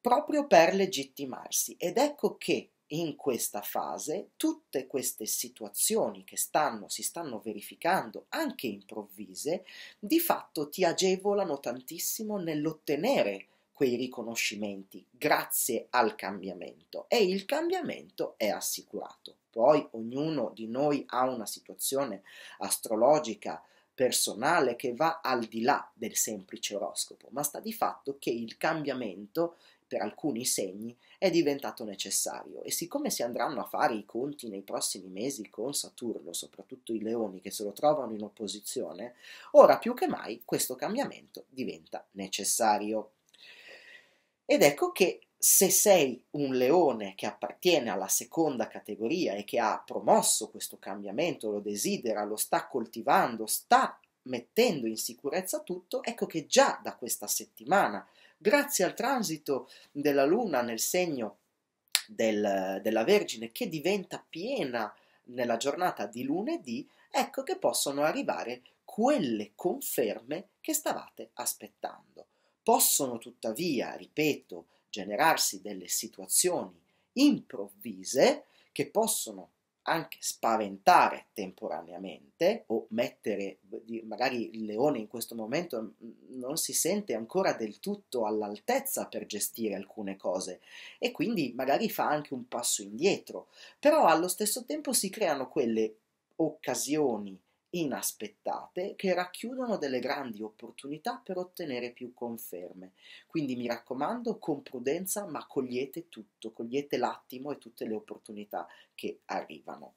proprio per legittimarsi. Ed ecco che in questa fase tutte queste situazioni che stanno, si stanno verificando, anche improvvise, di fatto ti agevolano tantissimo nell'ottenere quei riconoscimenti grazie al cambiamento e il cambiamento è assicurato. Poi ognuno di noi ha una situazione astrologica personale che va al di là del semplice oroscopo, ma sta di fatto che il cambiamento per alcuni segni è diventato necessario e siccome si andranno a fare i conti nei prossimi mesi con Saturno, soprattutto i leoni che se lo trovano in opposizione, ora più che mai questo cambiamento diventa necessario. Ed ecco che se sei un leone che appartiene alla seconda categoria e che ha promosso questo cambiamento, lo desidera, lo sta coltivando, sta mettendo in sicurezza tutto, ecco che già da questa settimana, grazie al transito della Luna nel segno del, della Vergine che diventa piena nella giornata di lunedì, ecco che possono arrivare quelle conferme che stavate aspettando. Possono tuttavia, ripeto, generarsi delle situazioni improvvise che possono anche spaventare temporaneamente o mettere magari il leone in questo momento non si sente ancora del tutto all'altezza per gestire alcune cose e quindi magari fa anche un passo indietro però allo stesso tempo si creano quelle occasioni inaspettate che racchiudono delle grandi opportunità per ottenere più conferme. Quindi mi raccomando, con prudenza, ma cogliete tutto, cogliete l'attimo e tutte le opportunità che arrivano.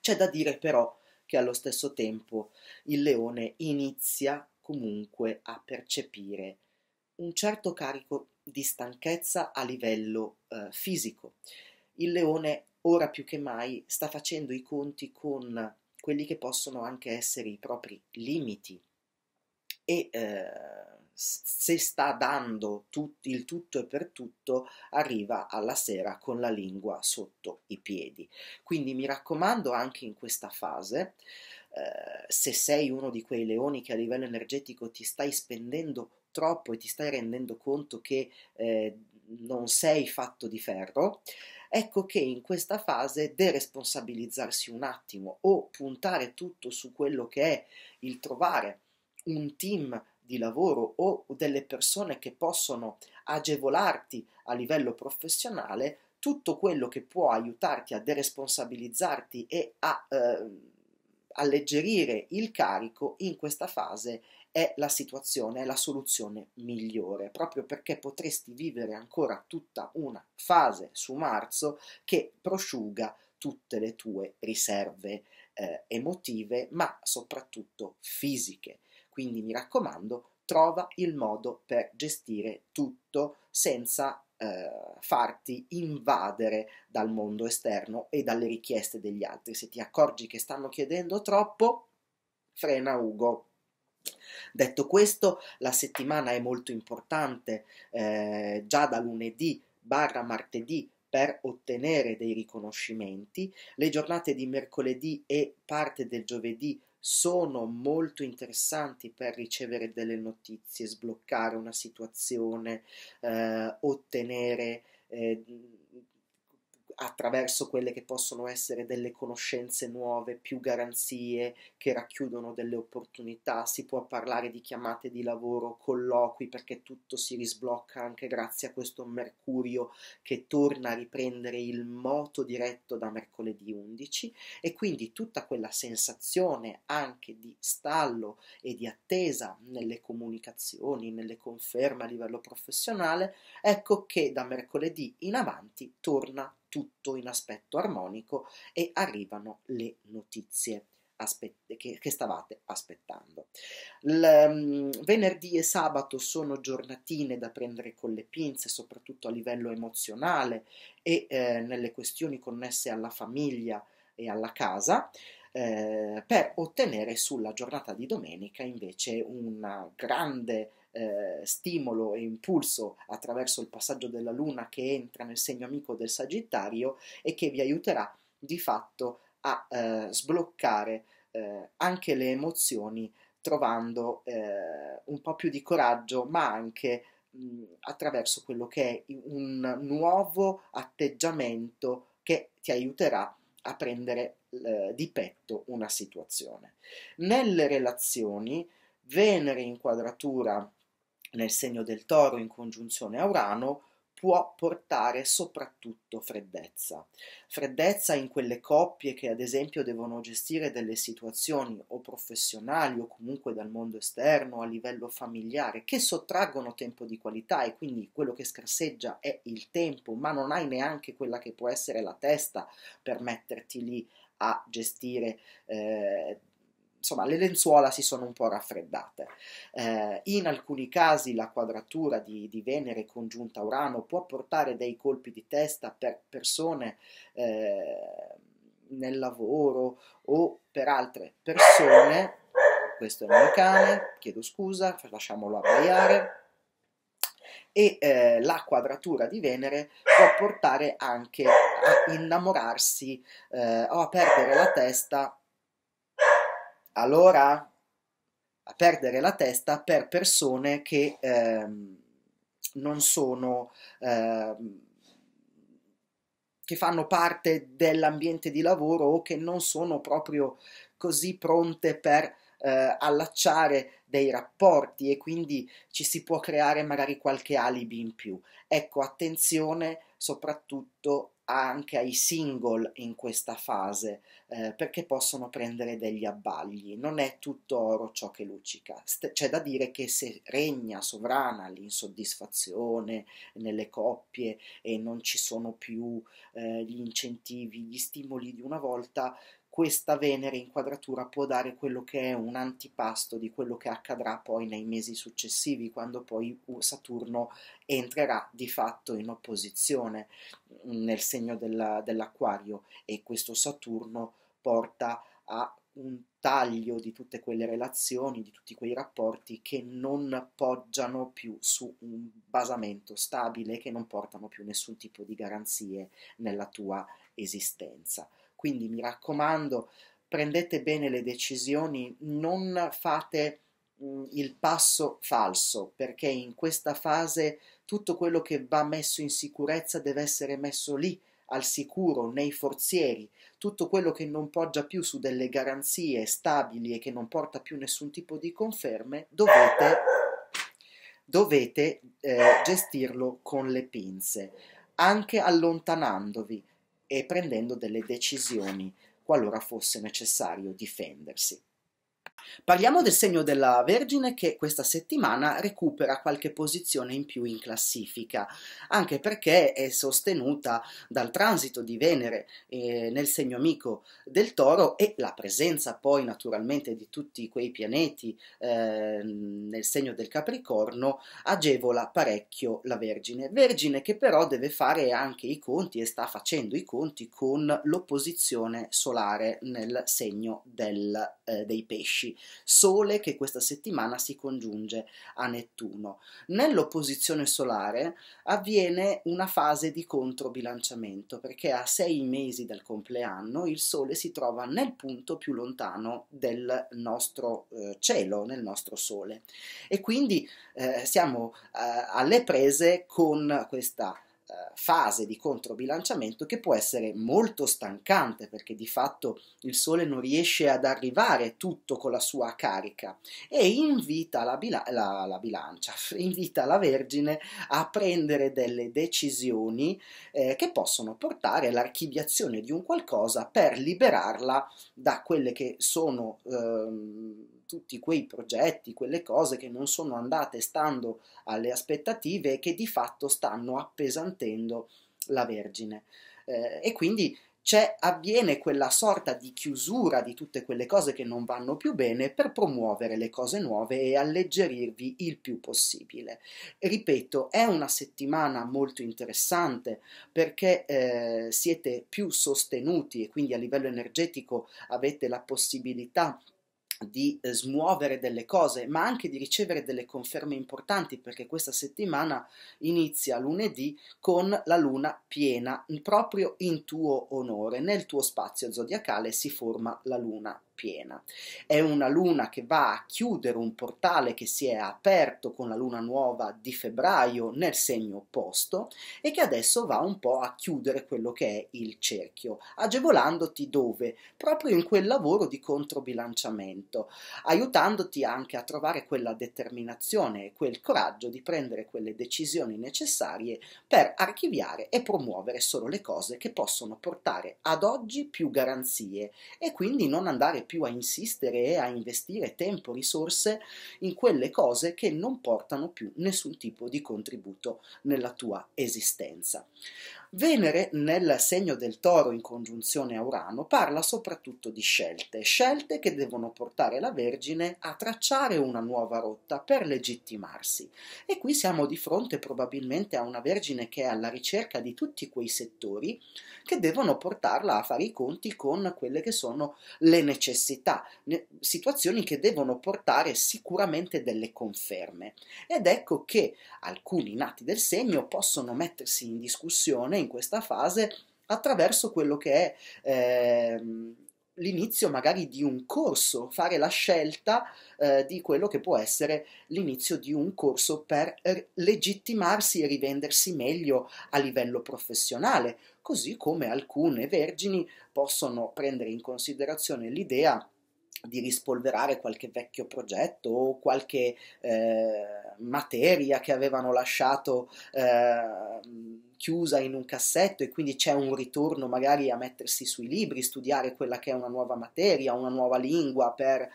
C'è da dire però che allo stesso tempo il leone inizia comunque a percepire un certo carico di stanchezza a livello eh, fisico. Il leone ora più che mai sta facendo i conti con quelli che possono anche essere i propri limiti e eh, se sta dando tut- il tutto e per tutto arriva alla sera con la lingua sotto i piedi. Quindi mi raccomando anche in questa fase, eh, se sei uno di quei leoni che a livello energetico ti stai spendendo troppo e ti stai rendendo conto che eh, non sei fatto di ferro, eh, ecco che in questa fase deresponsabilizzarsi un attimo o puntare tutto su quello che è il trovare un team di lavoro o delle persone che possono agevolarti a livello professionale, tutto quello che può aiutarti a deresponsabilizzarti e a eh, alleggerire il carico in questa fase è è la situazione, è la soluzione migliore, proprio perché potresti vivere ancora tutta una fase su marzo che prosciuga tutte le tue riserve eh, emotive, ma soprattutto fisiche. Quindi mi raccomando, trova il modo per gestire tutto senza eh, farti invadere dal mondo esterno e dalle richieste degli altri. Se ti accorgi che stanno chiedendo troppo, frena Ugo, Detto questo, la settimana è molto importante eh, già da lunedì barra martedì per ottenere dei riconoscimenti. Le giornate di mercoledì e parte del giovedì sono molto interessanti per ricevere delle notizie, sbloccare una situazione, eh, ottenere eh, attraverso quelle che possono essere delle conoscenze nuove, più garanzie che racchiudono delle opportunità, si può parlare di chiamate di lavoro, colloqui, perché tutto si risblocca anche grazie a questo mercurio che torna a riprendere il moto diretto da mercoledì 11 e quindi tutta quella sensazione anche di stallo e di attesa nelle comunicazioni, nelle conferme a livello professionale, ecco che da mercoledì in avanti torna tutto in aspetto armonico e arrivano le notizie. Aspet- che, che, stavate aspettando. L, um, venerdì e sabato sono giornatine da prendere con le pinze, soprattutto a livello emozionale e eh, nelle questioni connesse alla famiglia e alla casa. Eh, per ottenere sulla giornata di domenica invece una grande eh, stimolo e impulso attraverso il passaggio della Luna che entra nel segno amico del Sagittario e che vi aiuterà di fatto a eh, sbloccare eh, anche le emozioni trovando eh, un po' più di coraggio ma anche mh, attraverso quello che è un nuovo atteggiamento che ti aiuterà a prendere eh, di petto una situazione. Nelle relazioni Venere in quadratura nel segno del toro in congiunzione a Urano può portare soprattutto freddezza. Freddezza in quelle coppie che ad esempio devono gestire delle situazioni o professionali o comunque dal mondo esterno a livello familiare che sottraggono tempo di qualità e quindi quello che scarseggia è il tempo, ma non hai neanche quella che può essere la testa per metterti lì a gestire eh, insomma, le lenzuola si sono un po' raffreddate. Eh, in alcuni casi la quadratura di, di, Venere congiunta a Urano può portare dei colpi di testa per persone eh, nel lavoro o per altre persone. Questo è il mio cane, chiedo scusa, lasciamolo abbaiare. E eh, la quadratura di Venere può portare anche a innamorarsi eh, o a perdere la testa allora a perdere la testa per persone che ehm, non sono ehm, che fanno parte dell'ambiente di lavoro o che non sono proprio così pronte per eh, allacciare dei rapporti e quindi ci si può creare magari qualche alibi in più. Ecco, attenzione soprattutto anche ai single in questa fase eh, perché possono prendere degli abbagli. Non è tutto oro ciò che luccica. St- c'è da dire che se regna sovrana l'insoddisfazione nelle coppie e non ci sono più eh, gli incentivi, gli stimoli di una volta, questa Venere inquadratura può dare quello che è un antipasto di quello che accadrà poi nei mesi successivi, quando poi Saturno entrerà di fatto in opposizione mm, nel segno della, dell'acquario e questo Saturno porta a un taglio di tutte quelle relazioni, di tutti quei rapporti che non poggiano più su un basamento stabile, che non portano più nessun tipo di garanzie nella tua esistenza. Quindi mi raccomando, prendete bene le decisioni, non fate mh, mm, il passo falso, perché in questa fase tutto quello che va messo in sicurezza deve essere messo lì al sicuro, nei forzieri, tutto quello che non poggia più su delle garanzie stabili e che non porta più nessun tipo di conferme, dovete, dovete eh, gestirlo con le pinze, anche allontanandovi e prendendo delle decisioni qualora fosse necessario difendersi. Parliamo del segno della Vergine che questa settimana recupera qualche posizione in più in classifica, anche perché è sostenuta dal transito di Venere eh, nel segno amico del Toro e la presenza poi naturalmente di tutti quei pianeti eh, nel segno del Capricorno agevola parecchio la Vergine. Vergine che però deve fare anche i conti e sta facendo i conti con l'opposizione solare nel segno del, eh, dei pesci. 14, Sole che questa settimana si congiunge a Nettuno. Nell'opposizione solare avviene una fase di controbilanciamento perché a sei mesi dal compleanno il Sole si trova nel punto più lontano del nostro eh, cielo, nel nostro Sole. E quindi eh, siamo eh, alle prese con questa eh, fase di controbilanciamento che può essere molto stancante perché di fatto il Sole non riesce ad arrivare tutto con la sua carica e invita la, bila- la, la bilancia, *laughs* invita la Vergine a prendere delle decisioni eh, che possono portare all'archiviazione di un qualcosa per liberarla da quelle che sono... Ehm, tutti quei progetti, quelle cose che non sono andate stando alle aspettative e che di fatto stanno appesantendo la Vergine. Eh, e quindi c'è, avviene quella sorta di chiusura di tutte quelle cose che non vanno più bene per promuovere le cose nuove e alleggerirvi il più possibile. Ripeto, è una settimana molto interessante perché eh, siete più sostenuti e quindi a livello energetico avete la possibilità di di eh, smuovere delle cose, ma anche di ricevere delle conferme importanti perché questa settimana inizia lunedì con la luna piena proprio in tuo onore, nel tuo spazio zodiacale si forma la luna piena. È una luna che va a chiudere un portale che si è aperto con la luna nuova di febbraio nel segno opposto e che adesso va un po' a chiudere quello che è il cerchio, agevolandoti dove? Proprio in quel lavoro di controbilanciamento, aiutandoti anche a trovare quella determinazione e quel coraggio di prendere quelle decisioni necessarie per archiviare e promuovere solo le cose che possono portare ad oggi più garanzie e quindi non andare più a insistere e a investire tempo, risorse in quelle cose che non portano più nessun tipo di contributo nella tua esistenza. Venere nel segno del toro in congiunzione a Urano parla soprattutto di scelte, scelte che devono portare la Vergine a tracciare una nuova rotta per legittimarsi e qui siamo di fronte probabilmente a una Vergine che è alla ricerca di tutti quei settori che devono portarla a fare i conti con quelle che sono le necessità, situazioni che devono portare sicuramente delle conferme ed ecco che alcuni nati del segno possono mettersi in discussione in questa fase attraverso quello che è ehm, l'inizio magari di un corso, fare la scelta eh, di quello che può essere l'inizio di un corso per legittimarsi e rivendersi meglio a livello professionale, così come alcune vergini possono prendere in considerazione l'idea di rispolverare qualche vecchio progetto o qualche eh, materia che avevano lasciato eh, chiusa in un cassetto e quindi c'è un ritorno magari a mettersi sui libri, studiare quella che è una nuova materia, una nuova lingua per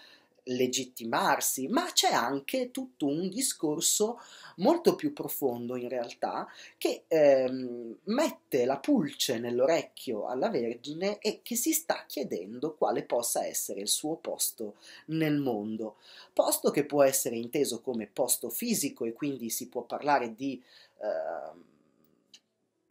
legittimarsi, ma c'è anche tutto un discorso molto più profondo in realtà che ehm, mette la pulce nell'orecchio alla Vergine e che si sta chiedendo quale possa essere il suo posto nel mondo, posto che può essere inteso come posto fisico e quindi si può parlare di... Ehm,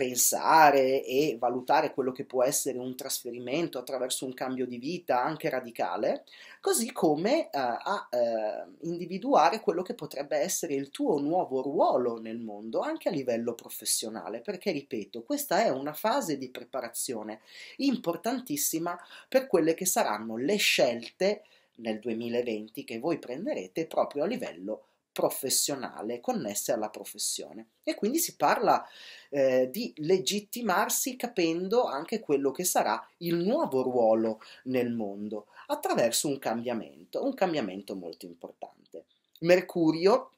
pensare e valutare quello che può essere un trasferimento attraverso un cambio di vita anche radicale, così come eh, a eh, individuare quello che potrebbe essere il tuo nuovo ruolo nel mondo anche a livello professionale, perché ripeto, questa è una fase di preparazione importantissima per quelle che saranno le scelte nel 2020 che voi prenderete proprio a livello professionale, connesse alla professione. E quindi si parla eh, di legittimarsi capendo anche quello che sarà il nuovo ruolo nel mondo attraverso un cambiamento, un cambiamento molto importante. Mercurio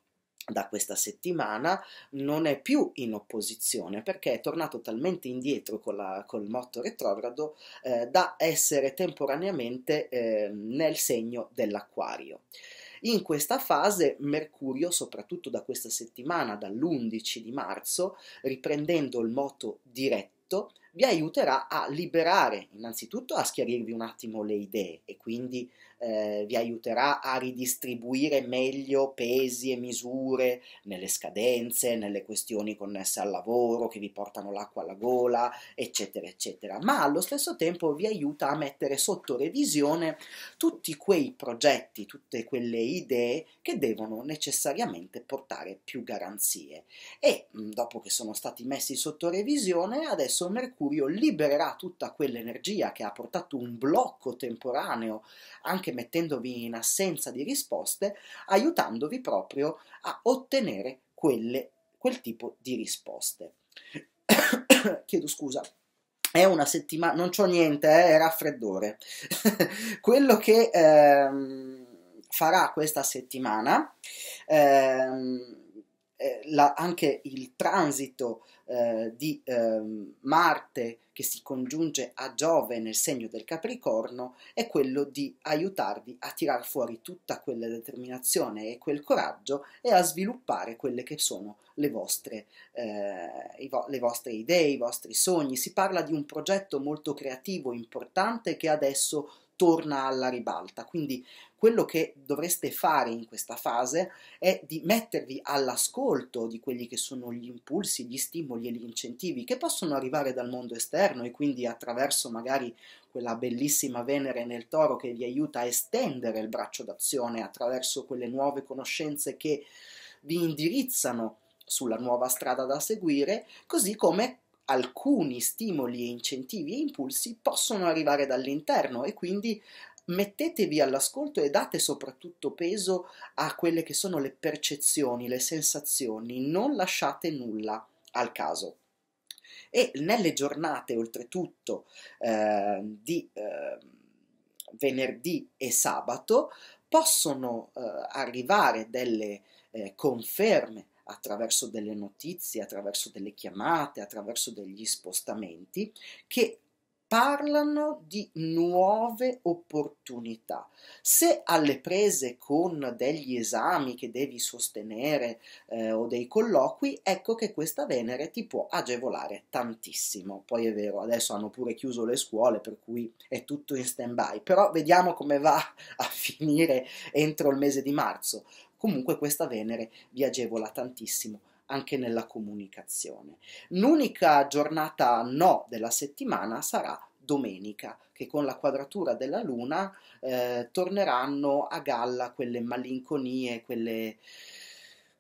da questa settimana non è più in opposizione perché è tornato talmente indietro con la, col motto retrogrado eh, da essere temporaneamente eh, nel segno dell'acquario. In questa fase Mercurio, soprattutto da questa settimana, dall'11 di marzo, riprendendo il moto diretto, vi aiuterà a liberare, innanzitutto a schiarirvi un attimo le idee e quindi eh, vi aiuterà a ridistribuire meglio pesi e misure nelle scadenze, nelle questioni connesse al lavoro che vi portano l'acqua alla gola, eccetera, eccetera, ma allo stesso tempo vi aiuta a mettere sotto revisione tutti quei progetti, tutte quelle idee che devono necessariamente portare più garanzie. E mm, dopo che sono stati messi sotto revisione, adesso Mercurio libererà tutta quell'energia che ha portato un blocco temporaneo anche mettendovi in assenza di risposte, aiutandovi proprio a ottenere quelle, quel tipo di risposte. *coughs* Chiedo scusa. È una settimana, non c'ho niente, eh, è raffreddore. *laughs* Quello che ehm, farà questa settimana ehm, eh, la, anche il transito eh, di ehm, Marte che si congiunge a Giove nel segno del Capricorno è quello di aiutarvi a tirar fuori tutta quella determinazione e quel coraggio e a sviluppare quelle che sono le vostre, eh, vo- le vostre idee, i vostri sogni. Si parla di un progetto molto creativo, importante che adesso torna alla ribalta. Quindi quello che dovreste fare in questa fase è di mettervi all'ascolto di quelli che sono gli impulsi, gli stimoli e gli incentivi che possono arrivare dal mondo esterno e quindi attraverso magari quella bellissima Venere nel toro che vi aiuta a estendere il braccio d'azione attraverso quelle nuove conoscenze che vi indirizzano sulla nuova strada da seguire, così come alcuni stimoli e incentivi e impulsi possono arrivare dall'interno e quindi mettetevi all'ascolto e date soprattutto peso a quelle che sono le percezioni, le sensazioni, non lasciate nulla al caso. E nelle giornate, oltretutto, eh, di eh, venerdì e sabato possono eh, arrivare delle eh, conferme attraverso delle notizie, attraverso delle chiamate, attraverso degli spostamenti che parlano di nuove opportunità. Se alle prese con degli esami che devi sostenere eh, o dei colloqui, ecco che questa Venere ti può agevolare tantissimo. Poi è vero, adesso hanno pure chiuso le scuole, per cui è tutto in stand by, però vediamo come va *laughs* a finire entro il mese di marzo. Comunque questa Venere vi agevola tantissimo anche nella comunicazione. L'unica giornata no della settimana sarà domenica, che con la quadratura della Luna eh, torneranno a galla quelle malinconie, quelle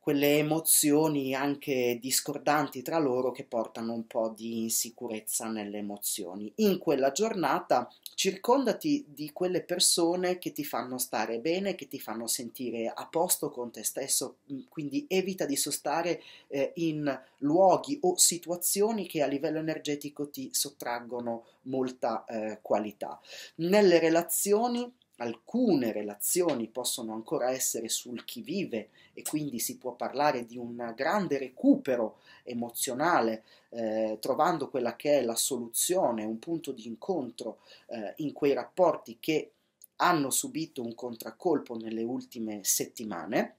quelle emozioni anche discordanti tra loro che portano un po' di insicurezza nelle emozioni. In quella giornata circondati di quelle persone che ti fanno stare bene, che ti fanno sentire a posto con te stesso, mm, quindi evita di sostare eh, in luoghi o situazioni che a livello energetico ti sottraggono molta eh, qualità. Nelle relazioni alcune relazioni possono ancora essere sul chi vive e quindi si può parlare di un grande recupero emozionale, eh, trovando quella che è la soluzione, un punto di incontro eh, in quei rapporti che hanno subito un contraccolpo nelle ultime settimane,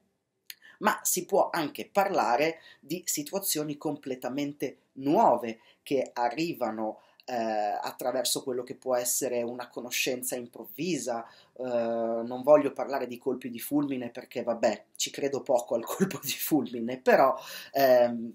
ma si può anche parlare di situazioni completamente nuove che arrivano eh, attraverso quello che può essere una conoscenza improvvisa, eh, non voglio parlare di colpi di fulmine perché vabbè, ci credo poco al colpo di fulmine, però ehm,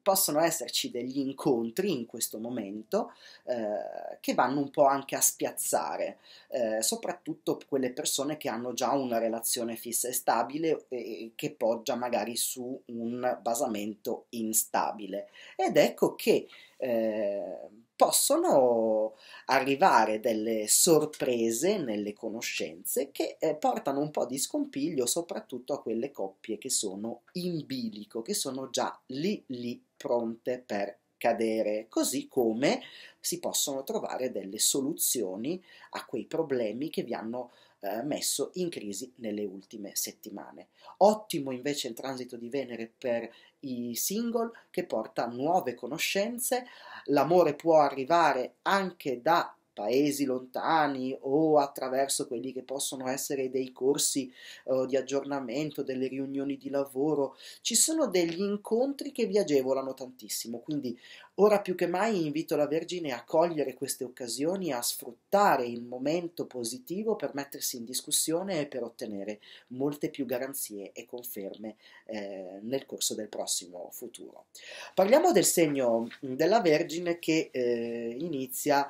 possono esserci degli incontri in questo momento eh, che vanno un po' anche a spiazzare, eh, soprattutto quelle persone che hanno già una relazione fissa e stabile e che poggia magari su un basamento instabile. Ed ecco che eh, possono arrivare delle sorprese nelle conoscenze che eh, portano un po' di scompiglio soprattutto a quelle delle coppie che sono in bilico, che sono già lì lì pronte per cadere, così come si possono trovare delle soluzioni a quei problemi che vi hanno eh, messo in crisi nelle ultime settimane. Ottimo invece il transito di Venere per i single che porta nuove conoscenze, l'amore può arrivare anche da paesi lontani o attraverso quelli che possono essere dei corsi eh, di aggiornamento, delle riunioni di lavoro. Ci sono degli incontri che vi agevolano tantissimo, quindi ora più che mai invito la Vergine a cogliere queste occasioni, a sfruttare il momento positivo per mettersi in discussione e per ottenere molte più garanzie e conferme eh, nel corso del prossimo futuro. Parliamo del segno mm, della Vergine che eh, inizia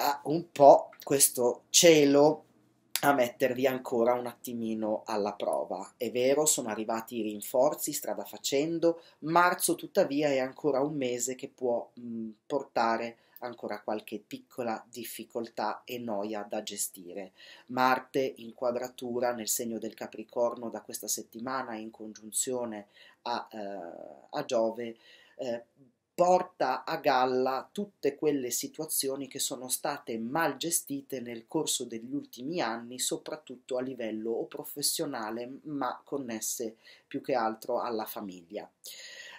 a un po' questo cielo a mettervi ancora un attimino alla prova. È vero, sono arrivati i rinforzi strada facendo, marzo tuttavia è ancora un mese che può mh, portare ancora qualche piccola difficoltà e noia da gestire. Marte in quadratura nel segno del Capricorno da questa settimana in congiunzione a, eh, a Giove eh, porta a galla tutte quelle situazioni che sono state mal gestite nel corso degli ultimi anni, soprattutto a livello professionale, ma connesse più che altro alla famiglia.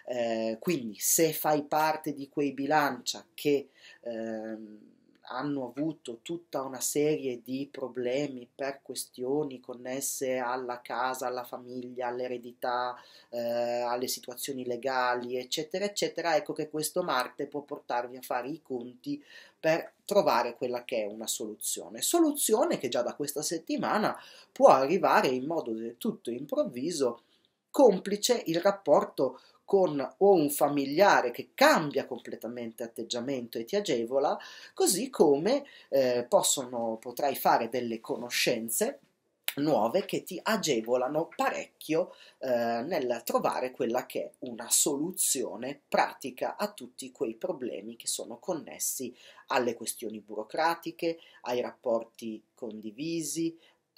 Eh, quindi se fai parte di quei bilancia che ehm, hanno avuto tutta una serie di problemi per questioni connesse alla casa, alla famiglia, all'eredità, eh, alle situazioni legali, eccetera, eccetera, ecco che questo Marte può portarvi a fare i conti per trovare quella che è una soluzione. Soluzione che già da questa settimana può arrivare in modo del tutto improvviso complice il rapporto con o un familiare che cambia completamente atteggiamento e ti agevola, così come eh, possono, potrai fare delle conoscenze nuove che ti agevolano parecchio eh, nel trovare quella che è una soluzione pratica a tutti quei problemi che sono connessi alle questioni burocratiche, ai rapporti condivisi,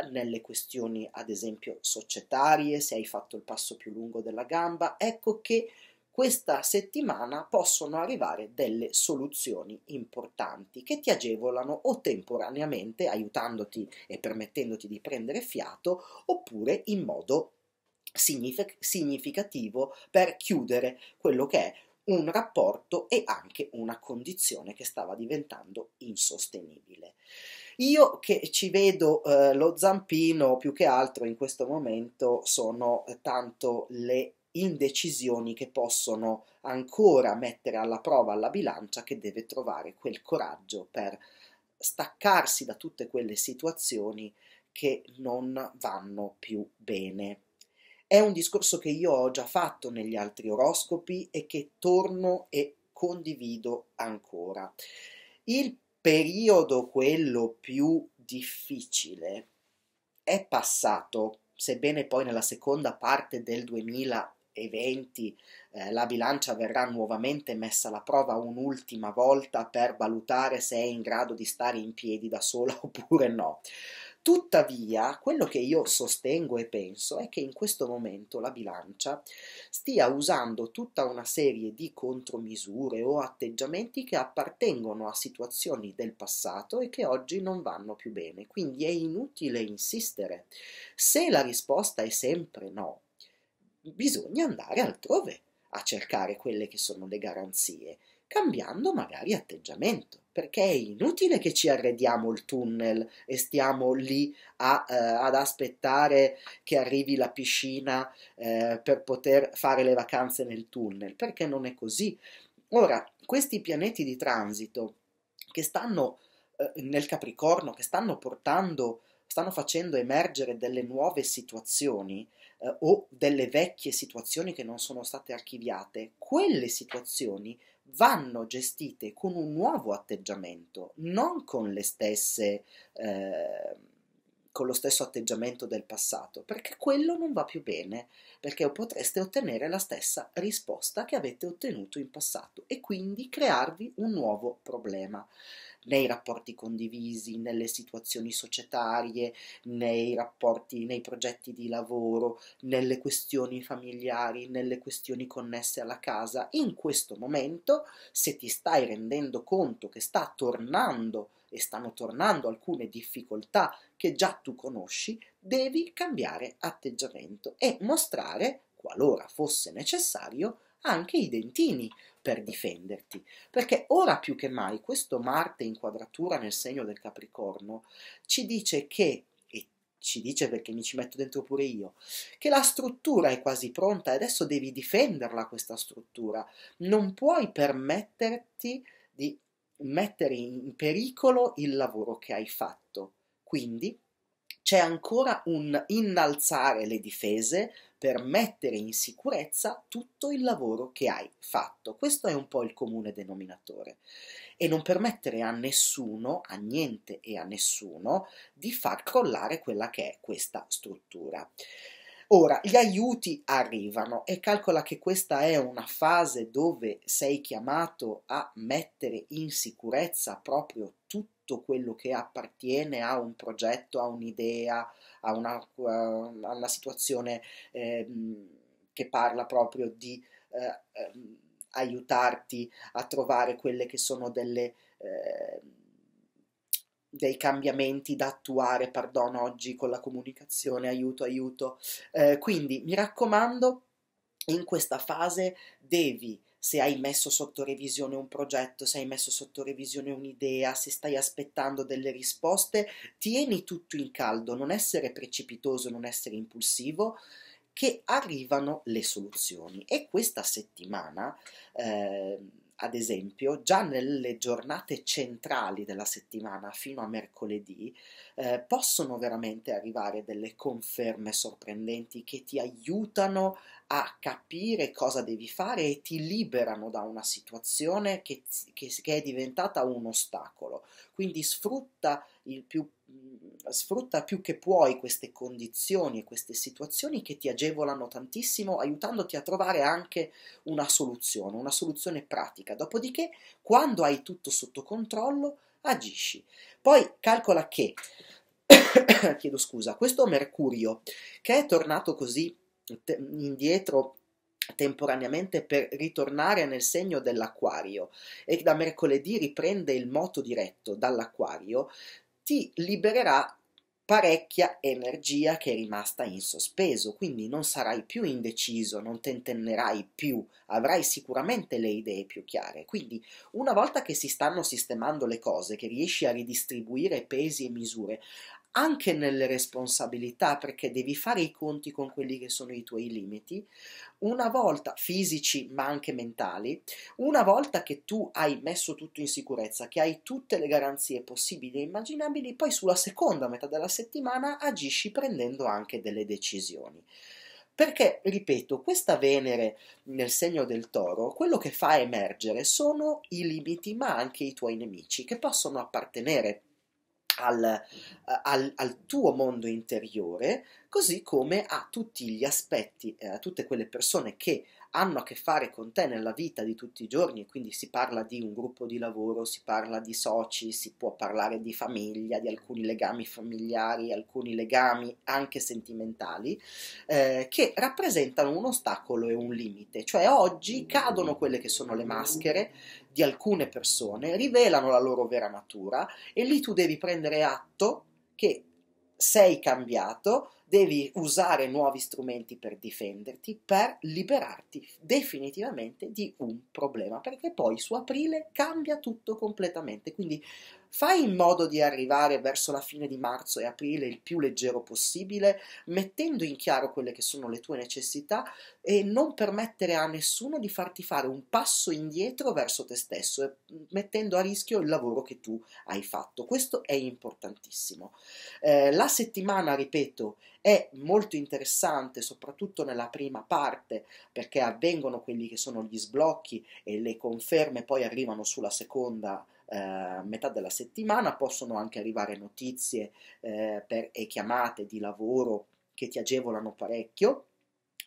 nelle questioni, ad esempio, societarie, se hai fatto il passo più lungo della gamba. Ecco che questa settimana possono arrivare delle soluzioni importanti che ti agevolano o temporaneamente aiutandoti e permettendoti di prendere fiato oppure in modo significativo per chiudere quello che è un rapporto e anche una condizione che stava diventando insostenibile. Io che ci vedo eh, lo zampino più che altro in questo momento sono tanto le indecisioni che possono ancora mettere alla prova la bilancia che deve trovare quel coraggio per staccarsi da tutte quelle situazioni che non vanno più bene. È un discorso che io ho già fatto negli altri oroscopi e che torno e condivido ancora. Il periodo quello più difficile è passato, sebbene poi nella seconda parte del 2020 eh, la bilancia verrà nuovamente messa alla prova un'ultima volta per valutare se è in grado di stare in piedi da sola *laughs* oppure no. Tuttavia, quello che io sostengo e penso è che in questo momento la bilancia stia usando tutta una serie di contromisure o atteggiamenti che appartengono a situazioni del passato e che oggi non vanno più bene. Quindi è inutile insistere. Se la risposta è sempre no, bisogna andare altrove a cercare quelle che sono le garanzie cambiando magari atteggiamento, perché è inutile che ci arrediamo il tunnel e stiamo lì a, eh, ad aspettare che arrivi la piscina eh, per poter fare le vacanze nel tunnel, perché non è così. Ora, questi pianeti di transito che stanno eh, nel Capricorno, che stanno portando, stanno facendo emergere delle nuove situazioni, eh, o delle vecchie situazioni che non sono state archiviate, quelle situazioni vanno gestite con un nuovo atteggiamento, non con le stesse... Eh, con lo stesso atteggiamento del passato, perché quello non va più bene, perché potreste ottenere la stessa risposta che avete ottenuto in passato e quindi crearvi un nuovo problema nei rapporti condivisi, nelle situazioni societarie, nei rapporti, nei progetti di lavoro, nelle questioni familiari, nelle questioni connesse alla casa. In questo momento, se ti stai rendendo conto che sta tornando e stanno tornando alcune difficoltà che già tu conosci, devi cambiare atteggiamento e mostrare, qualora fosse necessario, anche i dentini, per difenderti, perché ora più che mai questo Marte in quadratura nel segno del Capricorno ci dice che ci dice perché mi ci metto dentro pure io, che la struttura è quasi pronta e adesso devi difenderla questa struttura, non puoi permetterti di mettere in pericolo il lavoro che hai fatto. Quindi c'è ancora un innalzare le difese per mettere in sicurezza tutto il lavoro che hai fatto. Questo è un po' il comune denominatore. E non permettere a nessuno, a niente e a nessuno, di far crollare quella che è questa struttura. Ora, gli aiuti arrivano e calcola che questa è una fase dove sei chiamato a mettere in sicurezza proprio tutto quello che appartiene a un progetto, a un'idea, a una, a una situazione eh, che parla proprio di eh, ehm, aiutarti a trovare quelle che sono delle... Eh, dei cambiamenti da attuare, perdono, oggi con la comunicazione, aiuto, aiuto. Eh, quindi mi raccomando, in questa fase devi se hai messo sotto revisione un progetto, se hai messo sotto revisione un'idea, se stai aspettando delle risposte, tieni tutto in caldo, non essere precipitoso, non essere impulsivo che arrivano le soluzioni e questa settimana eh, ad esempio, già nelle giornate centrali della settimana fino a mercoledì, eh, possono veramente arrivare delle conferme sorprendenti che ti aiutano a capire cosa devi fare e ti liberano da una situazione che, che, che è diventata un ostacolo. Quindi sfrutta il più Mm, sfrutta più che puoi queste condizioni e queste situazioni che ti agevolano tantissimo, aiutandoti a trovare anche una soluzione, una soluzione pratica. Dopodiché, quando hai tutto sotto controllo, agisci. Poi calcola che, *coughs* chiedo scusa, questo Mercurio, che è tornato così te- indietro temporaneamente per ritornare nel segno dell'acquario e da mercoledì riprende il moto diretto dall'acquario, si libererà parecchia energia che è rimasta in sospeso, quindi non sarai più indeciso, non tentennerai più, avrai sicuramente le idee più chiare. Quindi una volta che si stanno sistemando le cose, che riesci a ridistribuire pesi e misure, anche nelle responsabilità, perché devi fare i conti con quelli che sono i tuoi limiti, una volta fisici ma anche mentali, una volta che tu hai messo tutto in sicurezza, che hai tutte le garanzie possibili e immaginabili, poi sulla seconda metà della settimana agisci prendendo anche delle decisioni. Perché, ripeto, questa Venere nel segno del toro, quello che fa emergere sono i limiti, ma anche i tuoi nemici, che possono appartenere al, eh, al, al, tuo mondo interiore, così come a tutti gli aspetti, eh, a tutte quelle persone che hanno a che fare con te nella vita di tutti i giorni, quindi si parla di un gruppo di lavoro, si parla di soci, si può parlare di famiglia, di alcuni legami familiari, alcuni legami anche sentimentali, eh, che rappresentano un ostacolo e un limite. Cioè oggi cadono quelle che sono le maschere di alcune persone, rivelano la loro vera natura e lì tu devi prendere atto che sei cambiato, devi usare nuovi strumenti per difenderti, per liberarti definitivamente di un problema, perché poi su aprile cambia tutto completamente. Quindi Fai in modo di arrivare verso la fine di marzo e aprile il più leggero possibile, mettendo in chiaro quelle che sono le tue necessità e non permettere a nessuno di farti fare un passo indietro verso te stesso, mm, mettendo a rischio il lavoro che tu hai fatto. Questo è importantissimo. Eh, la settimana, ripeto, è molto interessante, soprattutto nella prima parte, perché avvengono quelli che sono gli sblocchi e le conferme poi arrivano sulla seconda eh, metà della settimana, possono anche arrivare notizie eh, per, e chiamate di lavoro che ti agevolano parecchio.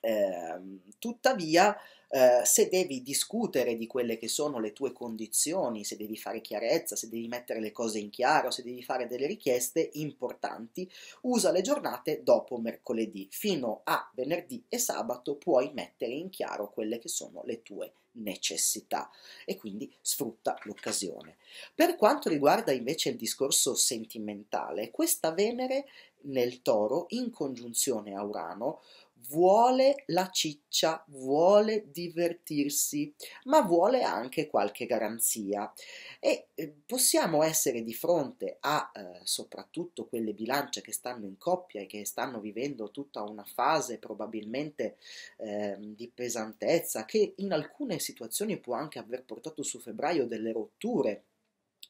Eh, tuttavia, eh, se devi discutere di quelle che sono le tue condizioni, se devi fare chiarezza, se devi mettere le cose in chiaro, se devi fare delle richieste importanti, usa le giornate dopo mercoledì. Fino a venerdì e sabato puoi mettere in chiaro quelle che sono le tue condizioni necessità e quindi sfrutta l'occasione. Per quanto riguarda invece il discorso sentimentale, questa Venere nel toro in congiunzione a Urano vuole la ciccia, vuole divertirsi, ma vuole anche qualche garanzia. E eh, possiamo essere di fronte a eh, soprattutto quelle bilance che stanno in coppia e che stanno vivendo tutta una fase probabilmente eh, di pesantezza che in alcune situazioni può anche aver portato su febbraio delle rotture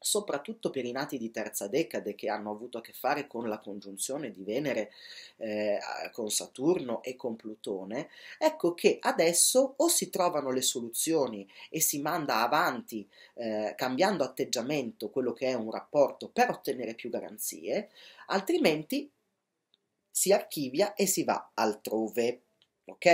soprattutto per i nati di terza decade che hanno avuto a che fare con la congiunzione di Venere eh, con Saturno e con Plutone, ecco che adesso o si trovano le soluzioni e si manda avanti eh, cambiando atteggiamento quello che è un rapporto per ottenere più garanzie, altrimenti si archivia e si va altrove. Ok?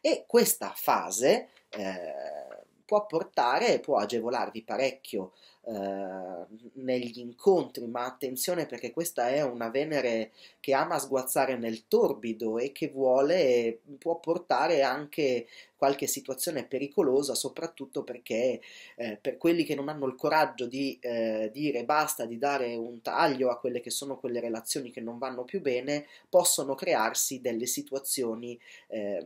E questa fase eh, può portare e può agevolarvi parecchio eh, negli incontri, ma attenzione perché questa è una Venere che ama sguazzare nel torbido e che vuole, può portare anche qualche situazione pericolosa, soprattutto perché eh, per quelli che non hanno il coraggio di eh, dire basta, di dare un taglio a quelle che sono quelle relazioni che non vanno più bene, possono crearsi delle situazioni eh,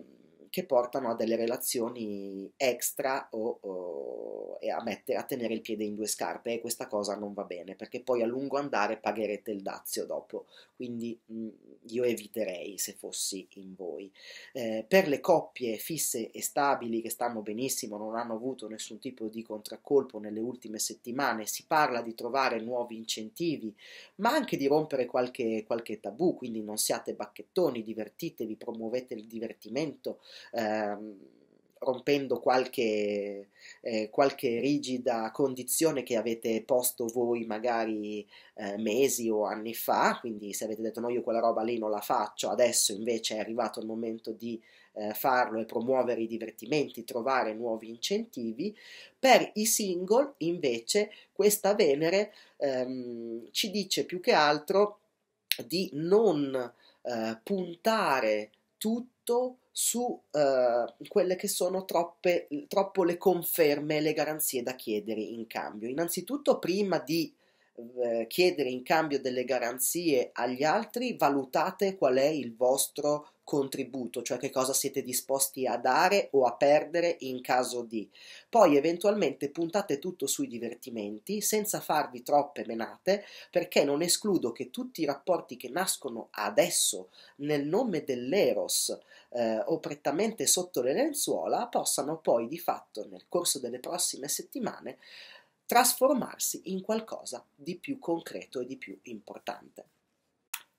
che portano a delle relazioni extra o, o a, mettere, a tenere il piede in due scarpe e questa cosa non va bene perché poi a lungo andare pagherete il dazio dopo, quindi mh, mm, io eviterei se fossi in voi. Eh, per le coppie fisse e stabili che stanno benissimo, non hanno avuto nessun tipo di contraccolpo nelle ultime settimane, si parla di trovare nuovi incentivi, ma anche di rompere qualche, qualche tabù, quindi non siate bacchettoni, divertitevi, promuovete il divertimento, ehm, rompendo qualche, eh, qualche, rigida condizione che avete posto voi magari eh, mesi o anni fa, quindi se avete detto no io quella roba lì non la faccio, adesso invece è arrivato il momento di eh, farlo e promuovere i divertimenti, trovare nuovi incentivi, per i single invece questa Venere ehm, ci dice più che altro di non eh, puntare tutto su eh, quelle che sono troppe, troppo le conferme e le garanzie da chiedere in cambio. Innanzitutto, prima di eh, chiedere in cambio delle garanzie agli altri, valutate qual è il vostro contributo, cioè che cosa siete disposti a dare o a perdere in caso di. Poi eventualmente puntate tutto sui divertimenti senza farvi troppe menate, perché non escludo che tutti i rapporti che nascono adesso nel nome dell'eros eh, o prettamente sotto le lenzuola possano poi di fatto nel corso delle prossime settimane trasformarsi in qualcosa di più concreto e di più importante.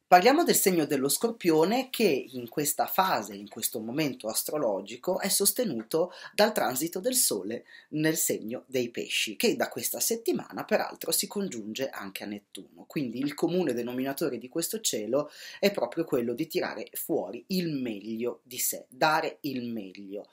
Parliamo del segno dello scorpione che in questa fase, in questo momento astrologico, è sostenuto dal transito del Sole nel segno dei pesci, che da questa settimana peraltro si congiunge anche a Nettuno. Quindi il comune denominatore di questo cielo è proprio quello di tirare fuori il meglio di sé, dare il meglio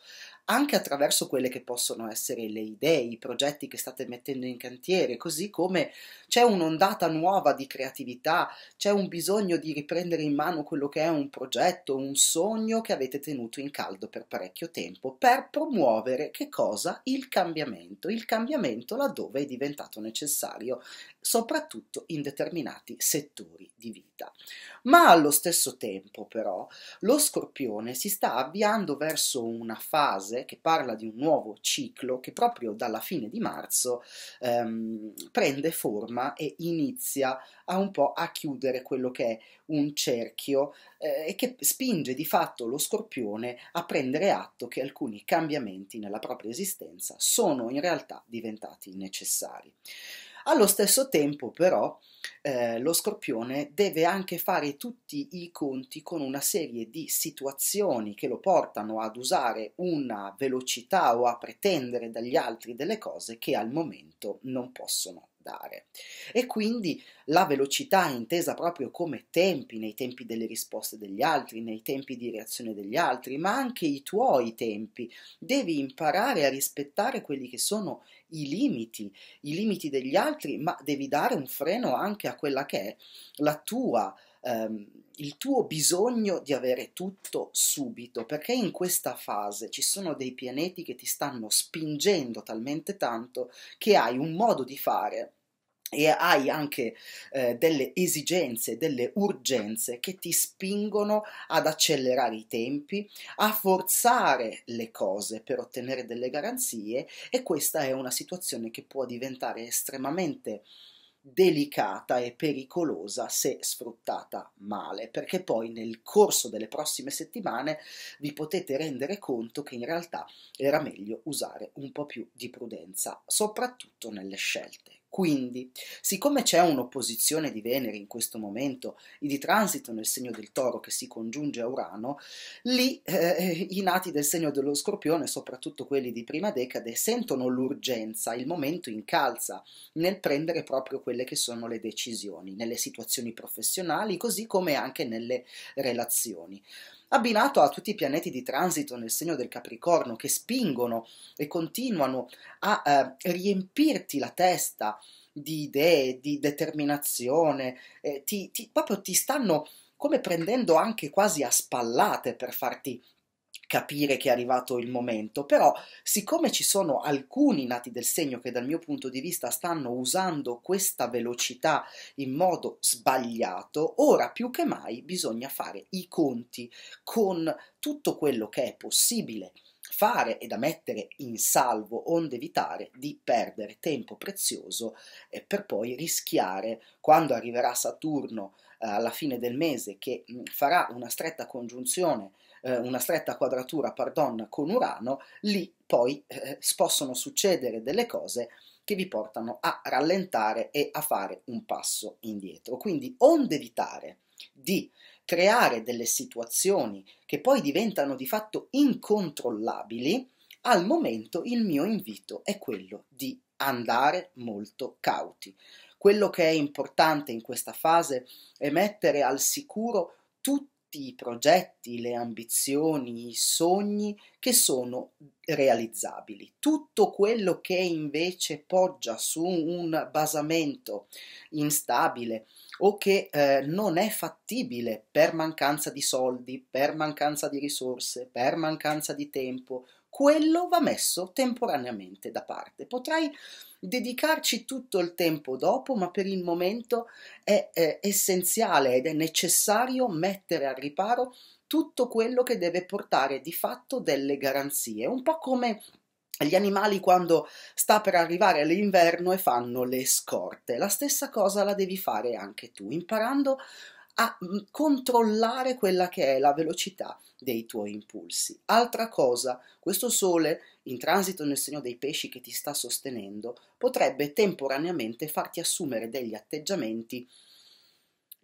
anche attraverso quelle che possono essere le idee, i progetti che state mettendo in cantiere, così come c'è un'ondata nuova di creatività, c'è un bisogno di riprendere in mano quello che è un progetto, un sogno che avete tenuto in caldo per parecchio tempo, per promuovere che cosa? Il cambiamento, il cambiamento laddove è diventato necessario soprattutto in determinati settori di vita. Ma allo stesso tempo, però, lo scorpione si sta avviando verso una fase che parla di un nuovo ciclo che proprio dalla fine di marzo ehm, prende forma e inizia a un po' a chiudere quello che è un cerchio eh, e che spinge di fatto lo scorpione a prendere atto che alcuni cambiamenti nella propria esistenza sono in realtà diventati necessari. Allo stesso tempo, però, eh, lo scorpione deve anche fare tutti i conti con una serie di situazioni che lo portano ad usare una velocità o a pretendere dagli altri delle cose che al momento non possono dare. E quindi la velocità è intesa proprio come tempi, nei tempi delle risposte degli altri, nei tempi di reazione degli altri, ma anche i tuoi tempi. Devi imparare a rispettare quelli che sono i limiti, i limiti degli altri, ma devi dare un freno anche a quella che è la tua ehm, il tuo bisogno di avere tutto subito, perché in questa fase ci sono dei pianeti che ti stanno spingendo talmente tanto che hai un modo di fare e hai anche eh, delle esigenze, delle urgenze che ti spingono ad accelerare i tempi, a forzare le cose per ottenere delle garanzie e questa è una situazione che può diventare estremamente delicata e pericolosa se sfruttata male, perché poi nel corso delle prossime settimane vi potete rendere conto che in realtà era meglio usare un po' più di prudenza, soprattutto nelle scelte. Quindi, siccome c'è un'opposizione di Venere in questo momento di transito nel segno del toro che si congiunge a Urano, lì eh, i nati del segno dello scorpione, soprattutto quelli di prima decade, sentono l'urgenza, il momento incalza nel prendere proprio quelle che sono le decisioni, nelle situazioni professionali, così come anche nelle relazioni abbinato a tutti i pianeti di transito nel segno del Capricorno che spingono e continuano a eh, riempirti la testa di idee, di determinazione, eh, ti, ti, proprio ti stanno come prendendo anche quasi a spallate per farti capire che è arrivato il momento, però siccome ci sono alcuni nati del segno che dal mio punto di vista stanno usando questa velocità in modo sbagliato, ora più che mai bisogna fare i conti con tutto quello che è possibile fare e da mettere in salvo onde evitare di perdere tempo prezioso eh, per poi rischiare quando arriverà Saturno eh, alla fine del mese che mm, farà una stretta congiunzione eh, una stretta quadratura pardon, con Urano, lì poi eh, possono succedere delle cose che vi portano a rallentare e a fare un passo indietro. Quindi, onde evitare di creare delle situazioni che poi diventano di fatto incontrollabili, al momento il mio invito è quello di andare molto cauti. Quello che è importante in questa fase è mettere al sicuro tutti tutti i progetti, le ambizioni, i sogni che sono realizzabili. Tutto quello che invece poggia su un basamento instabile o che eh, non è fattibile per mancanza di soldi, per mancanza di risorse, per mancanza di tempo, quello va messo temporaneamente da parte. Potrai dedicarci tutto il tempo dopo, ma per il momento è, è essenziale ed è necessario mettere al riparo tutto quello che deve portare di fatto delle garanzie, un po' come gli animali quando sta per arrivare l'inverno e fanno le scorte. La stessa cosa la devi fare anche tu, imparando a controllare quella che è la velocità dei tuoi impulsi. Altra cosa, questo Sole in transito nel segno dei pesci che ti sta sostenendo potrebbe temporaneamente farti assumere degli atteggiamenti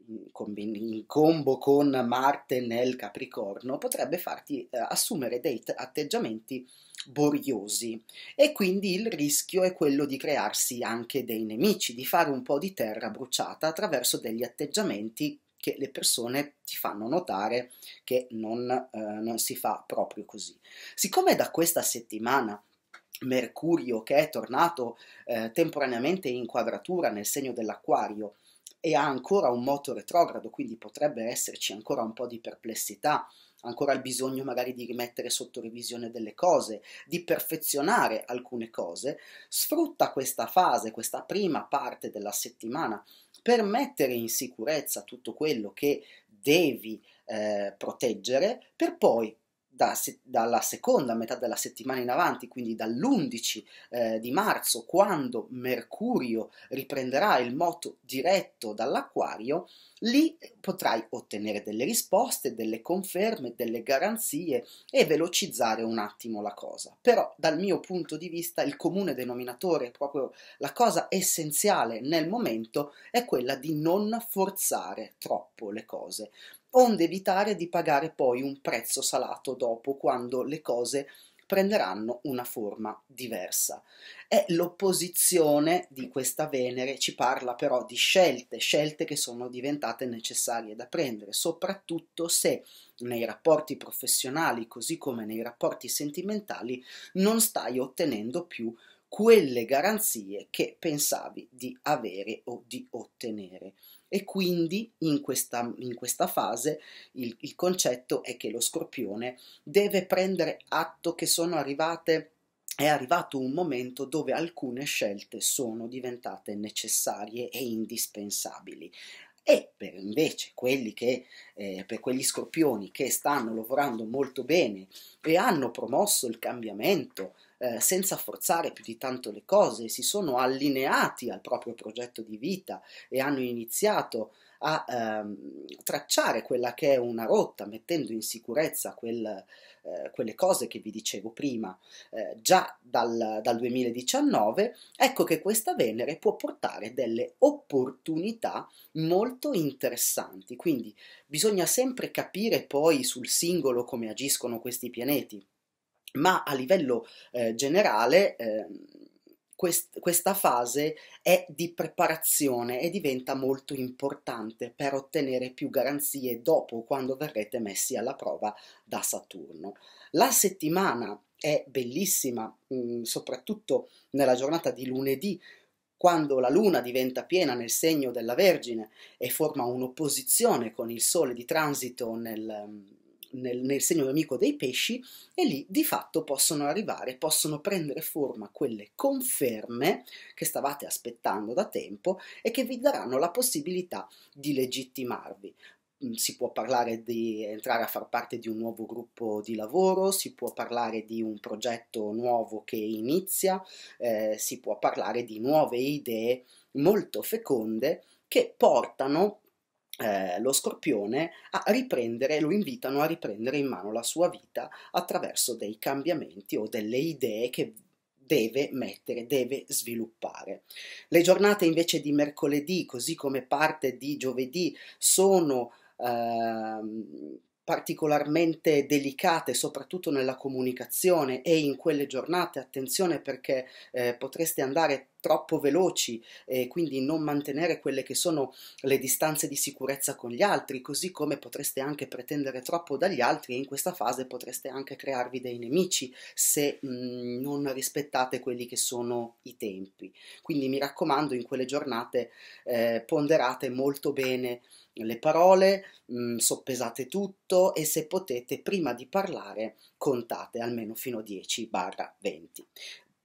in combo con Marte nel Capricorno, potrebbe farti eh, assumere dei atteggiamenti boriosi e quindi il rischio è quello di crearsi anche dei nemici, di fare un po' di terra bruciata attraverso degli atteggiamenti che le persone ti fanno notare che non, eh, non si fa proprio così. Siccome da questa settimana Mercurio che è tornato eh, temporaneamente in quadratura nel segno dell'acquario e ha ancora un moto retrogrado, quindi potrebbe esserci ancora un po' di perplessità, ancora il bisogno magari di rimettere sotto revisione delle cose, di perfezionare alcune cose, sfrutta questa fase, questa prima parte della settimana per mettere in sicurezza tutto quello che devi eh, proteggere per poi da se, dalla seconda metà della settimana in avanti, quindi dall'11 eh, di marzo, quando Mercurio riprenderà il moto diretto dall'acquario, lì potrai ottenere delle risposte, delle conferme, delle garanzie e velocizzare un attimo la cosa. Però dal mio punto di vista il comune denominatore, proprio la cosa essenziale nel momento, è quella di non forzare troppo le cose onde evitare di pagare poi un prezzo salato dopo quando le cose prenderanno una forma diversa. E l'opposizione di questa Venere ci parla però di scelte, scelte che sono diventate necessarie da prendere, soprattutto se nei rapporti professionali, così come nei rapporti sentimentali, non stai ottenendo più quelle garanzie che pensavi di avere o di ottenere e quindi in questa, in questa fase il, il concetto è che lo scorpione deve prendere atto che sono arrivate è arrivato un momento dove alcune scelte sono diventate necessarie e indispensabili. E per invece quelli che, eh, per quegli scorpioni che stanno lavorando molto bene e hanno promosso il cambiamento, eh, senza forzare più di tanto le cose, si sono allineati al proprio progetto di vita e hanno iniziato a ehm, tracciare quella che è una rotta, mettendo in sicurezza quel, eh, quelle cose che vi dicevo prima eh, già dal, dal 2019, ecco che questa Venere può portare delle opportunità molto interessanti. Quindi bisogna sempre capire poi sul singolo come agiscono questi pianeti ma a livello eh, generale eh, quest- questa fase è di preparazione e diventa molto importante per ottenere più garanzie dopo quando verrete messi alla prova da Saturno. La settimana è bellissima, mh, mm, soprattutto nella giornata di lunedì, quando la Luna diventa piena nel segno della Vergine e forma un'opposizione con il Sole di transito nel, nel, nel segno nemico dei pesci e lì di fatto possono arrivare, possono prendere forma quelle conferme che stavate aspettando da tempo e che vi daranno la possibilità di legittimarvi mm, si può parlare di entrare a far parte di un nuovo gruppo di lavoro, si può parlare di un progetto nuovo che inizia, eh, si può parlare di nuove idee molto feconde che portano eh, lo scorpione a riprendere, lo invitano a riprendere in mano la sua vita attraverso dei cambiamenti o delle idee che deve mettere, deve sviluppare. Le giornate invece di mercoledì, così come parte di giovedì, sono ehm, particolarmente delicate, soprattutto nella comunicazione e in quelle giornate, attenzione perché eh, potreste andare troppo veloci e quindi non mantenere quelle che sono le distanze di sicurezza con gli altri, così come potreste anche pretendere troppo dagli altri e in questa fase potreste anche crearvi dei nemici se mh, mm, non rispettate quelli che sono i tempi. Quindi mi raccomando, in quelle giornate eh, ponderate molto bene le parole, mh, mm, soppesate tutto e se potete prima di parlare contate almeno fino a 10-20. barra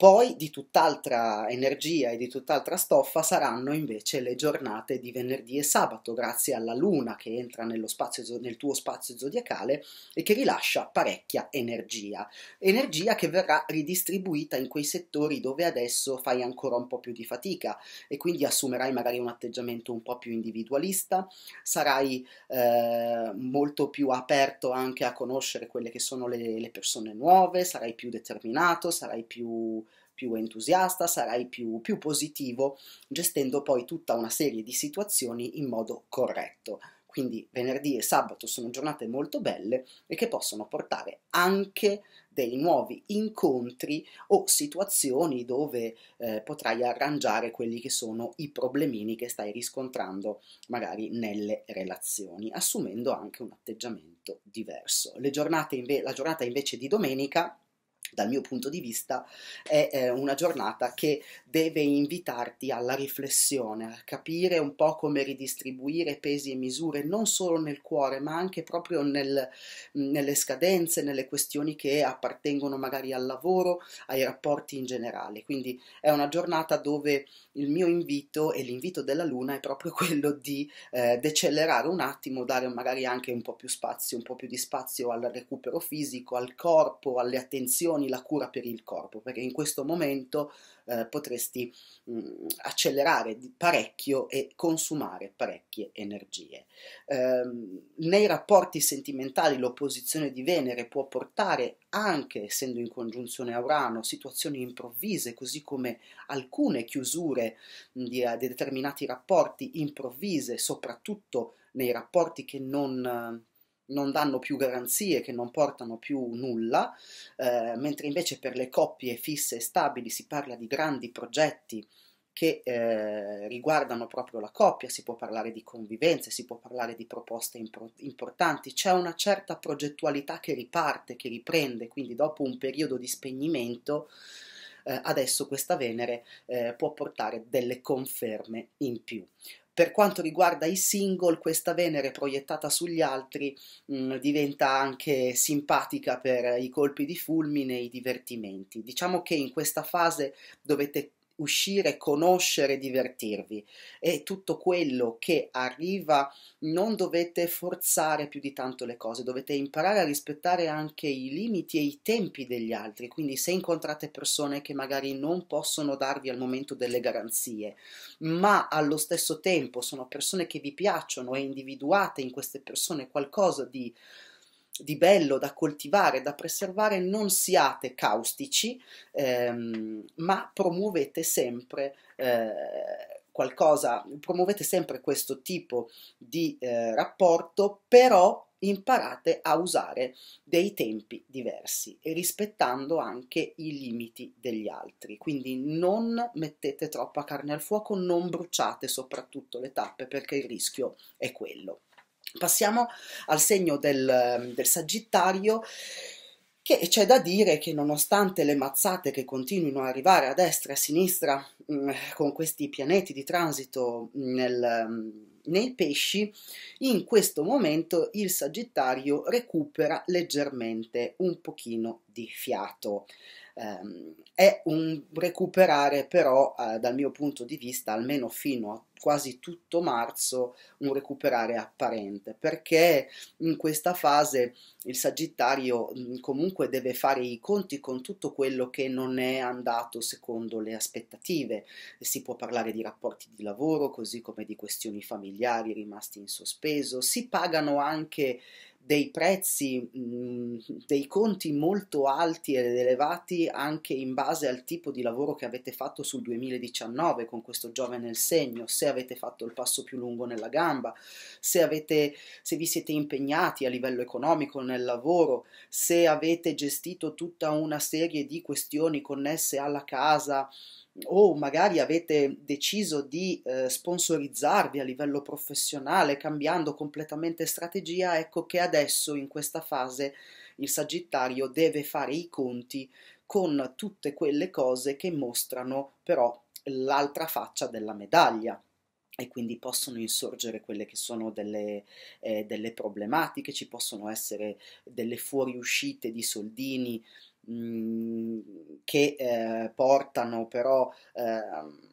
poi di tutt'altra energia e di tutt'altra stoffa saranno invece le giornate di venerdì e sabato, grazie alla luna che entra spazio, nel tuo spazio zodiacale e che rilascia parecchia energia. Energia che verrà ridistribuita in quei settori dove adesso fai ancora un po' più di fatica e quindi assumerai magari un atteggiamento un po' più individualista, sarai eh, molto più aperto anche a conoscere quelle che sono le, le persone nuove, sarai più determinato, sarai più più entusiasta, sarai più, più positivo, gestendo poi tutta una serie di situazioni in modo corretto. Quindi venerdì e sabato sono giornate molto belle e che possono portare anche dei nuovi incontri o situazioni dove eh, potrai arrangiare quelli che sono i problemini che stai riscontrando magari nelle relazioni, assumendo anche un atteggiamento diverso. Giornate, la giornata invece di domenica dal mio punto di vista è eh, una giornata che deve invitarti alla riflessione, a capire un po' come ridistribuire pesi e misure non solo nel cuore ma anche proprio nel, nelle scadenze, nelle questioni che appartengono magari al lavoro, ai rapporti in generale. Quindi è una giornata dove il mio invito e l'invito della luna è proprio *laughs* quello di eh, decelerare un attimo, dare magari anche un po' più spazio, un po' più di spazio al recupero fisico, al corpo, alle attenzioni azioni la cura per il corpo, perché in questo momento eh, potresti mh, mm, accelerare parecchio e consumare parecchie energie. Ehm, nei rapporti sentimentali l'opposizione di Venere può portare anche essendo in congiunzione a Urano, situazioni improvvise, così come alcune chiusure mm, di, di eh, determinati rapporti improvvise, soprattutto nei rapporti che non non danno più garanzie, che non portano più nulla, eh, mentre invece per le coppie fisse e stabili si parla di grandi progetti che eh, riguardano proprio la coppia, si può parlare di convivenze, si può parlare di proposte impor- importanti, c'è una certa progettualità che riparte, che riprende, quindi dopo un periodo di spegnimento eh, adesso questa Venere eh, può portare delle conferme in più. Per quanto riguarda i single, questa Venere proiettata sugli altri mh, mm, diventa anche simpatica per i colpi di fulmine e i divertimenti. Diciamo che in questa fase dovete uscire, conoscere, divertirvi. E tutto quello che arriva non dovete forzare più di tanto le cose, dovete imparare a rispettare anche i limiti e i tempi degli altri. Quindi se incontrate persone che magari non possono darvi al momento delle garanzie, ma allo stesso tempo sono persone che vi piacciono e individuate in queste persone qualcosa di di bello da coltivare, da preservare, non siate caustici, ehm, ma promuovete sempre eh, qualcosa, promuovete sempre questo tipo di eh, rapporto, però imparate a usare dei tempi diversi e rispettando anche i limiti degli altri. Quindi non mettete troppa carne al fuoco, non bruciate soprattutto le tappe perché il rischio è quello. Passiamo al segno del, ehm, del Sagittario che c'è da dire che nonostante le mazzate che continuino ad arrivare a destra e a sinistra mh, mm, con questi pianeti di transito nel, mm, nei pesci, in questo momento il Sagittario recupera leggermente un pochino di fiato ehm, è un recuperare però eh, dal mio punto di vista almeno fino a quasi tutto marzo un recuperare apparente perché in questa fase il sagittario mh, mm, comunque deve fare i conti con tutto quello che non è andato secondo le aspettative si può parlare di rapporti di lavoro così come di questioni familiari rimasti in sospeso si pagano anche dei prezzi, mm, dei conti molto alti ed elevati anche in base al tipo di lavoro che avete fatto sul 2019 con questo giovane nel segno, se avete fatto il passo più lungo nella gamba, se, avete, se vi siete impegnati a livello economico nel lavoro, se avete gestito tutta una serie di questioni connesse alla casa, o magari avete deciso di eh, sponsorizzarvi a livello professionale cambiando completamente strategia, ecco che adesso in questa fase il Sagittario deve fare i conti con tutte quelle cose che mostrano però l'altra faccia della medaglia e quindi possono insorgere quelle che sono delle, eh, delle problematiche, ci possono essere delle fuoriuscite di soldini Mhmm, che eh, portano però eh,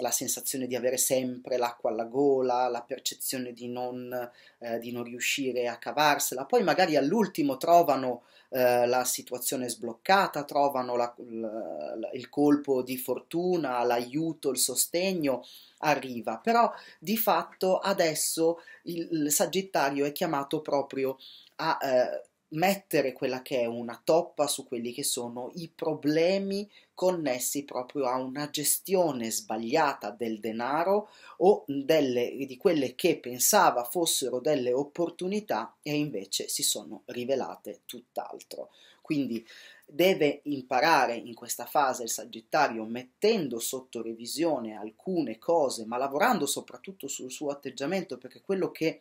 la sensazione di avere sempre l'acqua alla gola, la percezione di non, eh, di non riuscire a cavarsela, poi magari all'ultimo trovano eh, la situazione sbloccata, trovano la, la, il colpo di fortuna, l'aiuto, il sostegno, arriva, però di fatto adesso il, il Sagittario è chiamato proprio a... Eh, mettere quella che è una toppa su quelli che sono i problemi connessi proprio a una gestione sbagliata del denaro o delle, di quelle che pensava fossero delle opportunità e invece si sono rivelate tutt'altro. Quindi deve imparare in questa fase il Sagittario mettendo sotto revisione alcune cose, ma lavorando soprattutto sul suo atteggiamento perché quello che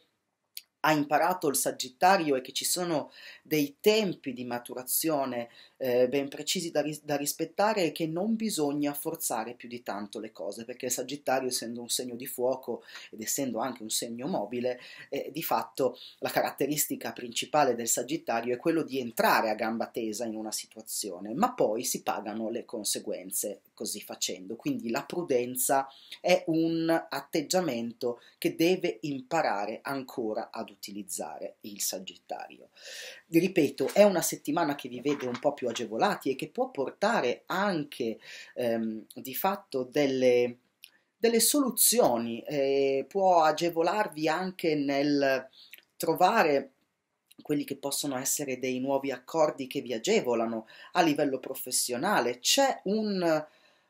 ha imparato il Sagittario è che ci sono dei tempi di maturazione eh, ben precisi da, ris- da, rispettare e che non bisogna forzare più di tanto le cose, perché il Sagittario, essendo un segno di fuoco ed essendo anche un segno mobile, eh, di fatto la caratteristica principale del Sagittario è quello di entrare a gamba tesa in una situazione, ma poi si pagano le conseguenze così facendo. Quindi la prudenza è un atteggiamento che deve imparare ancora ad utilizzare il Sagittario. Vi ripeto, è una settimana che vi vede un po' più agevolati e che può portare anche ehm, di fatto delle, delle soluzioni, eh, può agevolarvi anche nel trovare quelli che possono essere dei nuovi accordi che vi agevolano a livello professionale. C'è un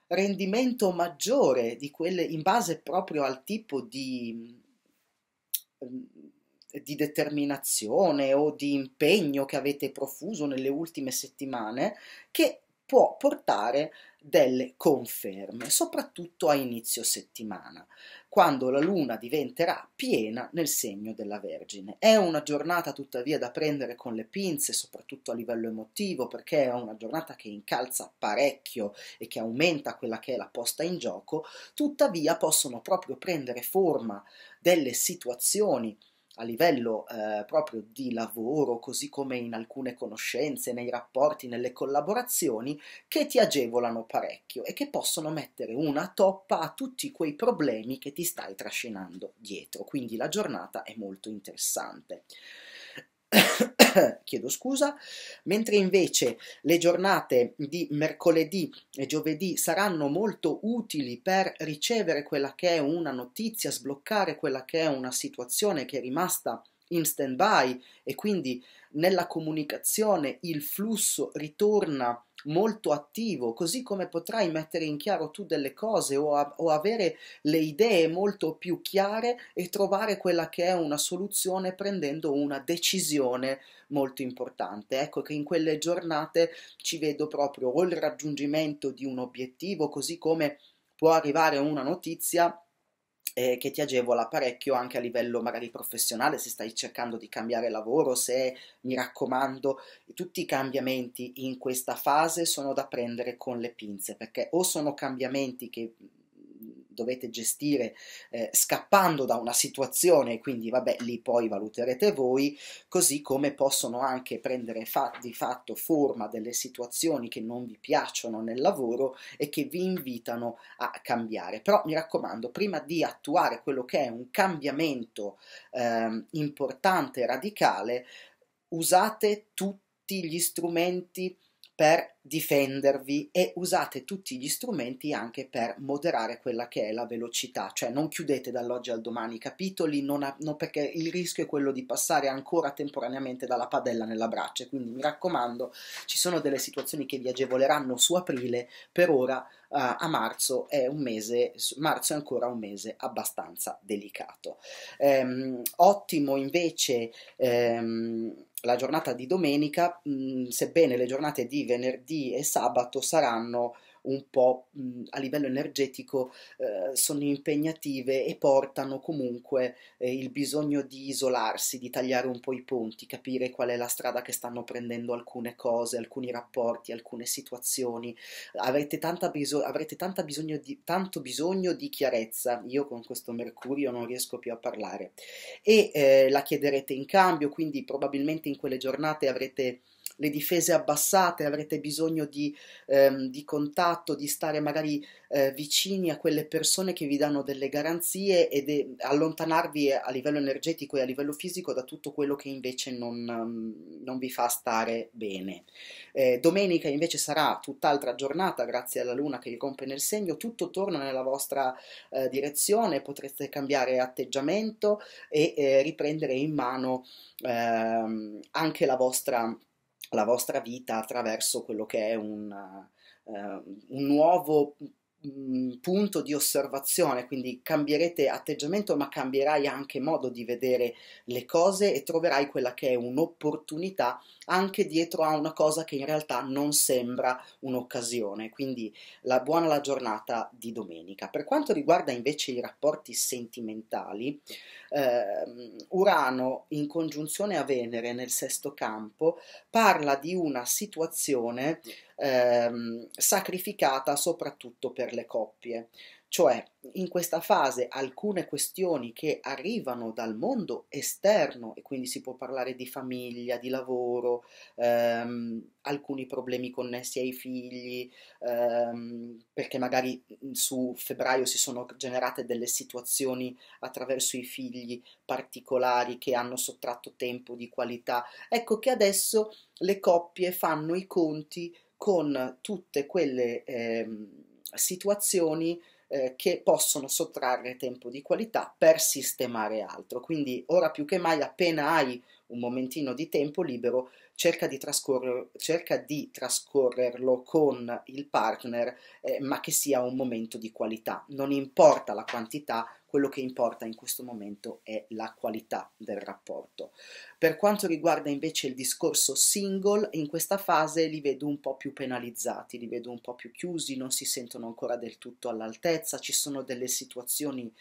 rendimento maggiore di quelle in base proprio al tipo di di determinazione o di impegno che avete profuso nelle ultime settimane che può portare delle conferme, soprattutto a inizio settimana, quando la luna diventerà piena nel segno della Vergine. È una giornata tuttavia da prendere con le pinze, soprattutto a livello emotivo, perché è una giornata che incalza parecchio e che aumenta quella che è la posta in gioco, tuttavia possono proprio prendere forma delle situazioni a livello eh, proprio di lavoro, così come in alcune conoscenze, nei rapporti, nelle collaborazioni, che ti agevolano parecchio e che possono mettere una toppa a tutti quei problemi che ti stai trascinando dietro. Quindi la giornata è molto interessante. *coughs* chiedo scusa, mentre invece le giornate di mercoledì e giovedì saranno molto utili per ricevere quella che è una notizia, sbloccare quella che è una situazione che è rimasta in stand by e quindi nella comunicazione il flusso ritorna molto attivo, così come potrai mettere in chiaro tu delle cose o, a, o avere le idee molto più chiare e trovare quella che è una soluzione prendendo una decisione molto importante. Ecco che in quelle giornate ci vedo proprio o il raggiungimento di un obiettivo, così come può arrivare una notizia eh, che ti agevola parecchio anche a livello magari professionale, se stai cercando di cambiare lavoro, se mi raccomando, tutti i cambiamenti in questa fase sono da prendere con le pinze, perché o sono cambiamenti che dovete gestire eh, scappando da una situazione, quindi vabbè, lì poi valuterete voi, così come possono anche prendere fa- di fatto forma delle situazioni che non vi piacciono nel lavoro e che vi invitano a cambiare. Però mi raccomando, prima di attuare quello che è un cambiamento eh, importante e radicale, usate tutti gli strumenti per difendervi e usate tutti gli strumenti anche per moderare quella che è la velocità, cioè non chiudete dall'oggi al domani i capitoli non ha, non perché il rischio è quello di passare ancora temporaneamente dalla padella nella braccia, quindi mi raccomando ci sono delle situazioni che vi agevoleranno su aprile, per ora uh, a marzo è un mese, marzo è ancora un mese abbastanza delicato. Um, ottimo invece... Um, la giornata di domenica, mh, sebbene le giornate di venerdì e sabato saranno un po' mh, mhmm, a livello energetico eh, sono impegnative e portano comunque eh, il bisogno di isolarsi, di tagliare un po' i ponti, capire qual è la strada che stanno prendendo alcune cose, alcuni rapporti, alcune situazioni. Avrete, tanta biso- avrete tanta bisogno di, tanto bisogno di chiarezza. Io con questo Mercurio non riesco più a parlare. E eh, la chiederete in cambio, quindi probabilmente in quelle giornate avrete le difese abbassate, avrete bisogno di, ehm, di contatto, di stare magari eh, vicini a quelle persone che vi danno delle garanzie e de allontanarvi a livello energetico e a livello fisico da tutto quello che invece non, mm, non vi fa stare bene. Eh, domenica invece sarà tutt'altra giornata grazie alla luna che vi rompe nel segno, tutto torna nella vostra eh, direzione, potreste cambiare atteggiamento e eh, riprendere in mano ehm, anche la vostra la vostra vita attraverso quello che è un, uh, un nuovo punto di osservazione, quindi cambierete atteggiamento ma cambierai anche modo di vedere le cose e troverai quella che è un'opportunità anche dietro a una cosa che in realtà non sembra un'occasione, quindi la buona la giornata di domenica. Per quanto riguarda invece i rapporti sentimentali, eh, Urano in congiunzione a Venere nel sesto campo parla di una situazione ehm, sacrificata soprattutto per le coppie. Cioè, in questa fase alcune questioni che arrivano dal mondo esterno, e quindi si può parlare di famiglia, di lavoro, ehm, alcuni problemi connessi ai figli, ehm, perché magari su febbraio si sono generate delle situazioni attraverso i figli particolari che hanno sottratto tempo di qualità. Ecco che adesso le coppie fanno i conti con tutte quelle ehm, situazioni eh, che possono sottrarre tempo di qualità per sistemare altro. Quindi ora più che mai, appena hai un momentino di tempo libero, cerca di, trascorrer, cerca di trascorrerlo con il partner, eh, ma che sia un momento di qualità. Non importa la quantità, quello che importa in questo momento è la qualità del rapporto. Per quanto riguarda invece il discorso single, in questa fase li vedo un po' più penalizzati, li vedo un po' più chiusi, non si sentono ancora del tutto all'altezza, ci sono delle situazioni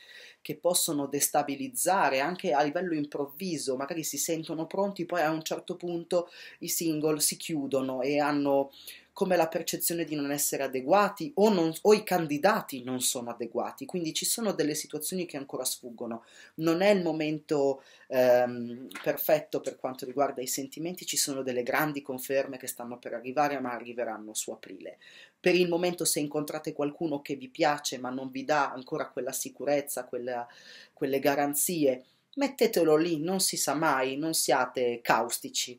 che possono destabilizzare anche a livello improvviso, magari si sentono pronti, poi a un certo punto i single si chiudono e hanno come la percezione di non essere adeguati o, non, o, i candidati non sono adeguati, quindi ci sono delle situazioni che ancora sfuggono. Non è il momento ehm, perfetto per quanto riguarda i sentimenti, ci sono delle grandi conferme che stanno per arrivare, ma arriveranno su aprile. Per il momento se incontrate qualcuno che vi piace ma non vi dà ancora quella sicurezza, quella, quelle garanzie, mettetelo lì, non si sa mai, non siate caustici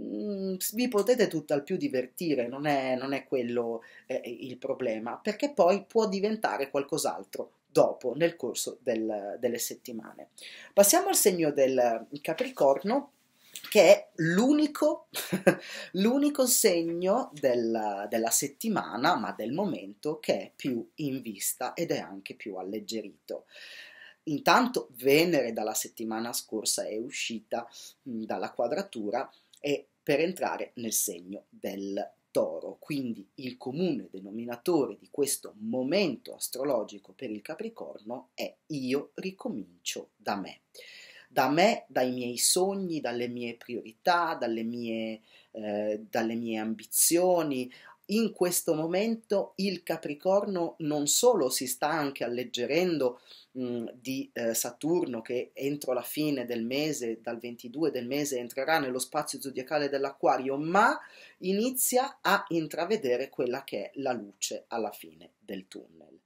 Mm, vi potete tutt'al più divertire, non è, non è quello eh, il problema, perché poi può diventare qualcos'altro dopo, nel corso del, delle settimane. Passiamo al segno del Capricorno, che è l'unico, *laughs* l'unico segno della, della settimana, ma del momento, che è più in vista ed è anche più alleggerito. Intanto Venere dalla settimana scorsa è uscita mh, mm, dalla quadratura è per entrare nel segno del toro. Quindi il comune denominatore di questo momento astrologico per il Capricorno è io ricomincio da me. Da me, dai miei sogni, dalle mie priorità, dalle mie, eh, dalle mie ambizioni, in questo momento il Capricorno non solo si sta anche alleggerendo mh, di eh, Saturno che entro la fine del mese, dal 22 del mese, entrerà nello spazio zodiacale dell'Aquario, ma inizia a intravedere quella che è la luce alla fine del tunnel.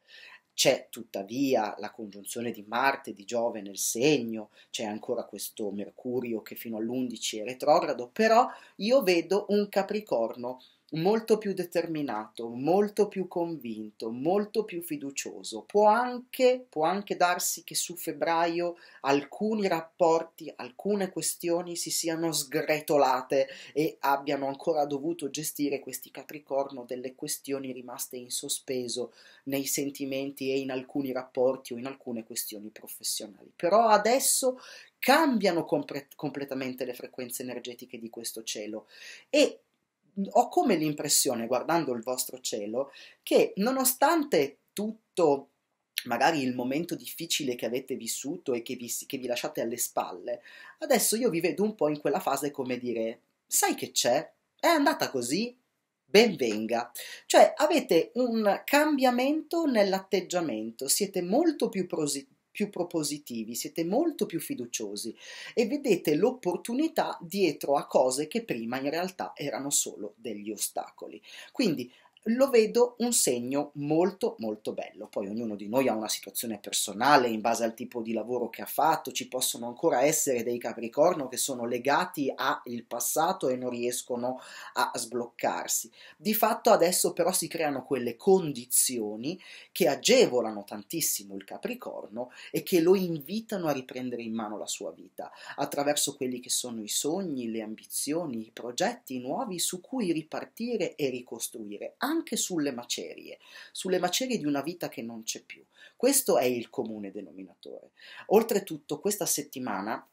C'è tuttavia la congiunzione di Marte di Giove nel segno, c'è ancora questo Mercurio che fino all'11 è retrogrado, però io vedo un Capricorno molto più determinato, molto più convinto, molto più fiducioso. Può anche, può anche darsi che su febbraio alcuni rapporti, alcune questioni si siano sgretolate e abbiano ancora dovuto gestire questi Capricorno delle questioni rimaste in sospeso nei sentimenti e in alcuni rapporti o in alcune questioni professionali. Però adesso cambiano completamente le frequenze energetiche di questo cielo e ho come l'impressione, guardando il vostro cielo, che nonostante tutto magari il momento difficile che avete vissuto e che vi, che vi lasciate alle spalle, adesso io vi vedo un po' in quella fase come dire, sai che c'è? È andata così, benvenga. Cioè avete un cambiamento nell'atteggiamento, siete molto più prosi- più propositivi, siete molto più fiduciosi e vedete l'opportunità dietro a cose che prima in realtà erano solo degli ostacoli. Quindi lo vedo un segno molto molto bello. Poi ognuno di noi ha una situazione personale in base al tipo di lavoro che ha fatto, ci possono ancora essere dei Capricorno che sono legati al passato e non riescono a sbloccarsi. Di fatto adesso però si creano quelle condizioni che agevolano tantissimo il Capricorno e che lo invitano a riprendere in mano la sua vita attraverso quelli che sono i sogni, le ambizioni, i progetti nuovi su cui ripartire e ricostruire anche sulle macerie, sulle macerie di una vita che non c'è più. Questo è il comune denominatore. Oltretutto, questa settimana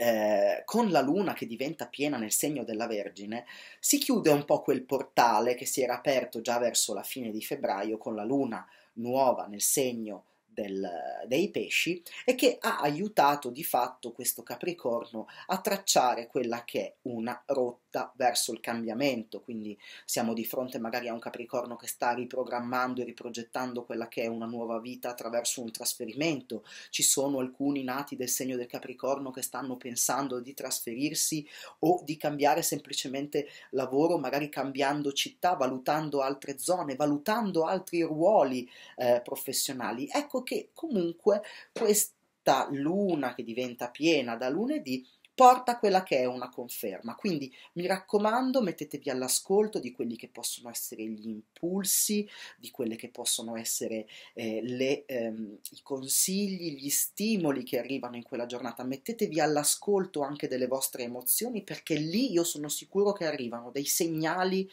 eh, con la luna che diventa piena nel segno della Vergine, si chiude un po' quel portale che si era aperto già verso la fine di febbraio con la luna nuova nel segno del, dei pesci e che ha aiutato di fatto questo Capricorno a tracciare quella che è una rotta spinta verso il cambiamento, quindi siamo di fronte magari a un Capricorno che sta riprogrammando e riprogettando quella che è una nuova vita attraverso un trasferimento, ci sono alcuni nati del segno del Capricorno che stanno pensando di trasferirsi o di cambiare semplicemente lavoro, magari cambiando città, valutando altre zone, valutando altri ruoli eh, professionali. Ecco che comunque questa luna che diventa piena da lunedì porta quella che è una conferma. Quindi mi raccomando, mettetevi all'ascolto di quelli che possono essere gli impulsi, di quelli che possono essere eh, le, ehm, i consigli, gli stimoli che arrivano in quella giornata. Mettetevi all'ascolto anche delle vostre emozioni perché lì io sono sicuro che arrivano dei segnali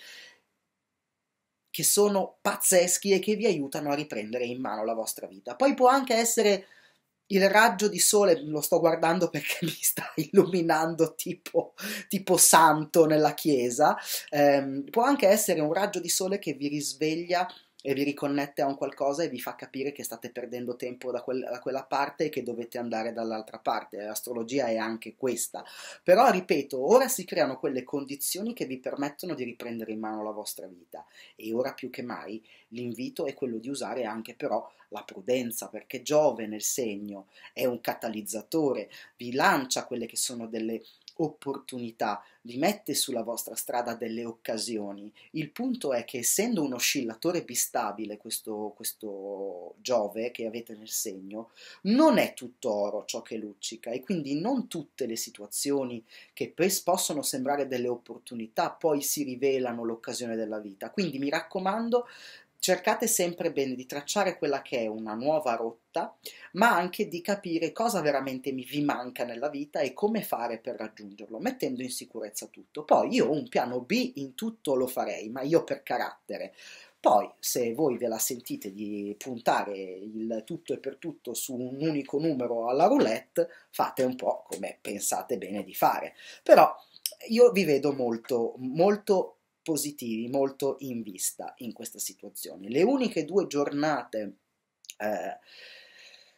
che sono pazzeschi e che vi aiutano a riprendere in mano la vostra vita. Poi può anche essere il raggio di sole lo sto guardando perché *laughs* mi sta illuminando tipo, tipo santo nella chiesa, eh, può anche essere un raggio di sole che vi risveglia e vi riconnette a un qualcosa e vi fa capire che state perdendo tempo da, quel, da quella parte e che dovete andare dall'altra parte. L'astrologia è anche questa. Però, ripeto, ora si creano quelle condizioni che vi permettono di riprendere in mano la vostra vita e ora più che mai l'invito è quello di usare anche però la prudenza perché Giove nel segno è un catalizzatore, vi lancia quelle che sono delle opportunità, vi mette sulla vostra strada delle occasioni. Il punto è che essendo un oscillatore bistabile questo, questo Giove che avete nel segno, non è tutto oro ciò che luccica e quindi non tutte le situazioni che possono sembrare delle opportunità poi si rivelano l'occasione della vita. Quindi mi raccomando, cercate sempre bene di tracciare quella che è una nuova rotta, ma anche di capire cosa veramente mi, vi manca nella vita e come fare per raggiungerlo, mettendo in sicurezza tutto. Poi io un piano B in tutto lo farei, ma io per carattere. Poi, se voi ve la sentite di puntare il tutto e per tutto su un unico numero alla roulette, fate un po' come pensate bene di fare. Però io vi vedo molto, molto positivi molto in vista in questa situazione. Le uniche due giornate eh,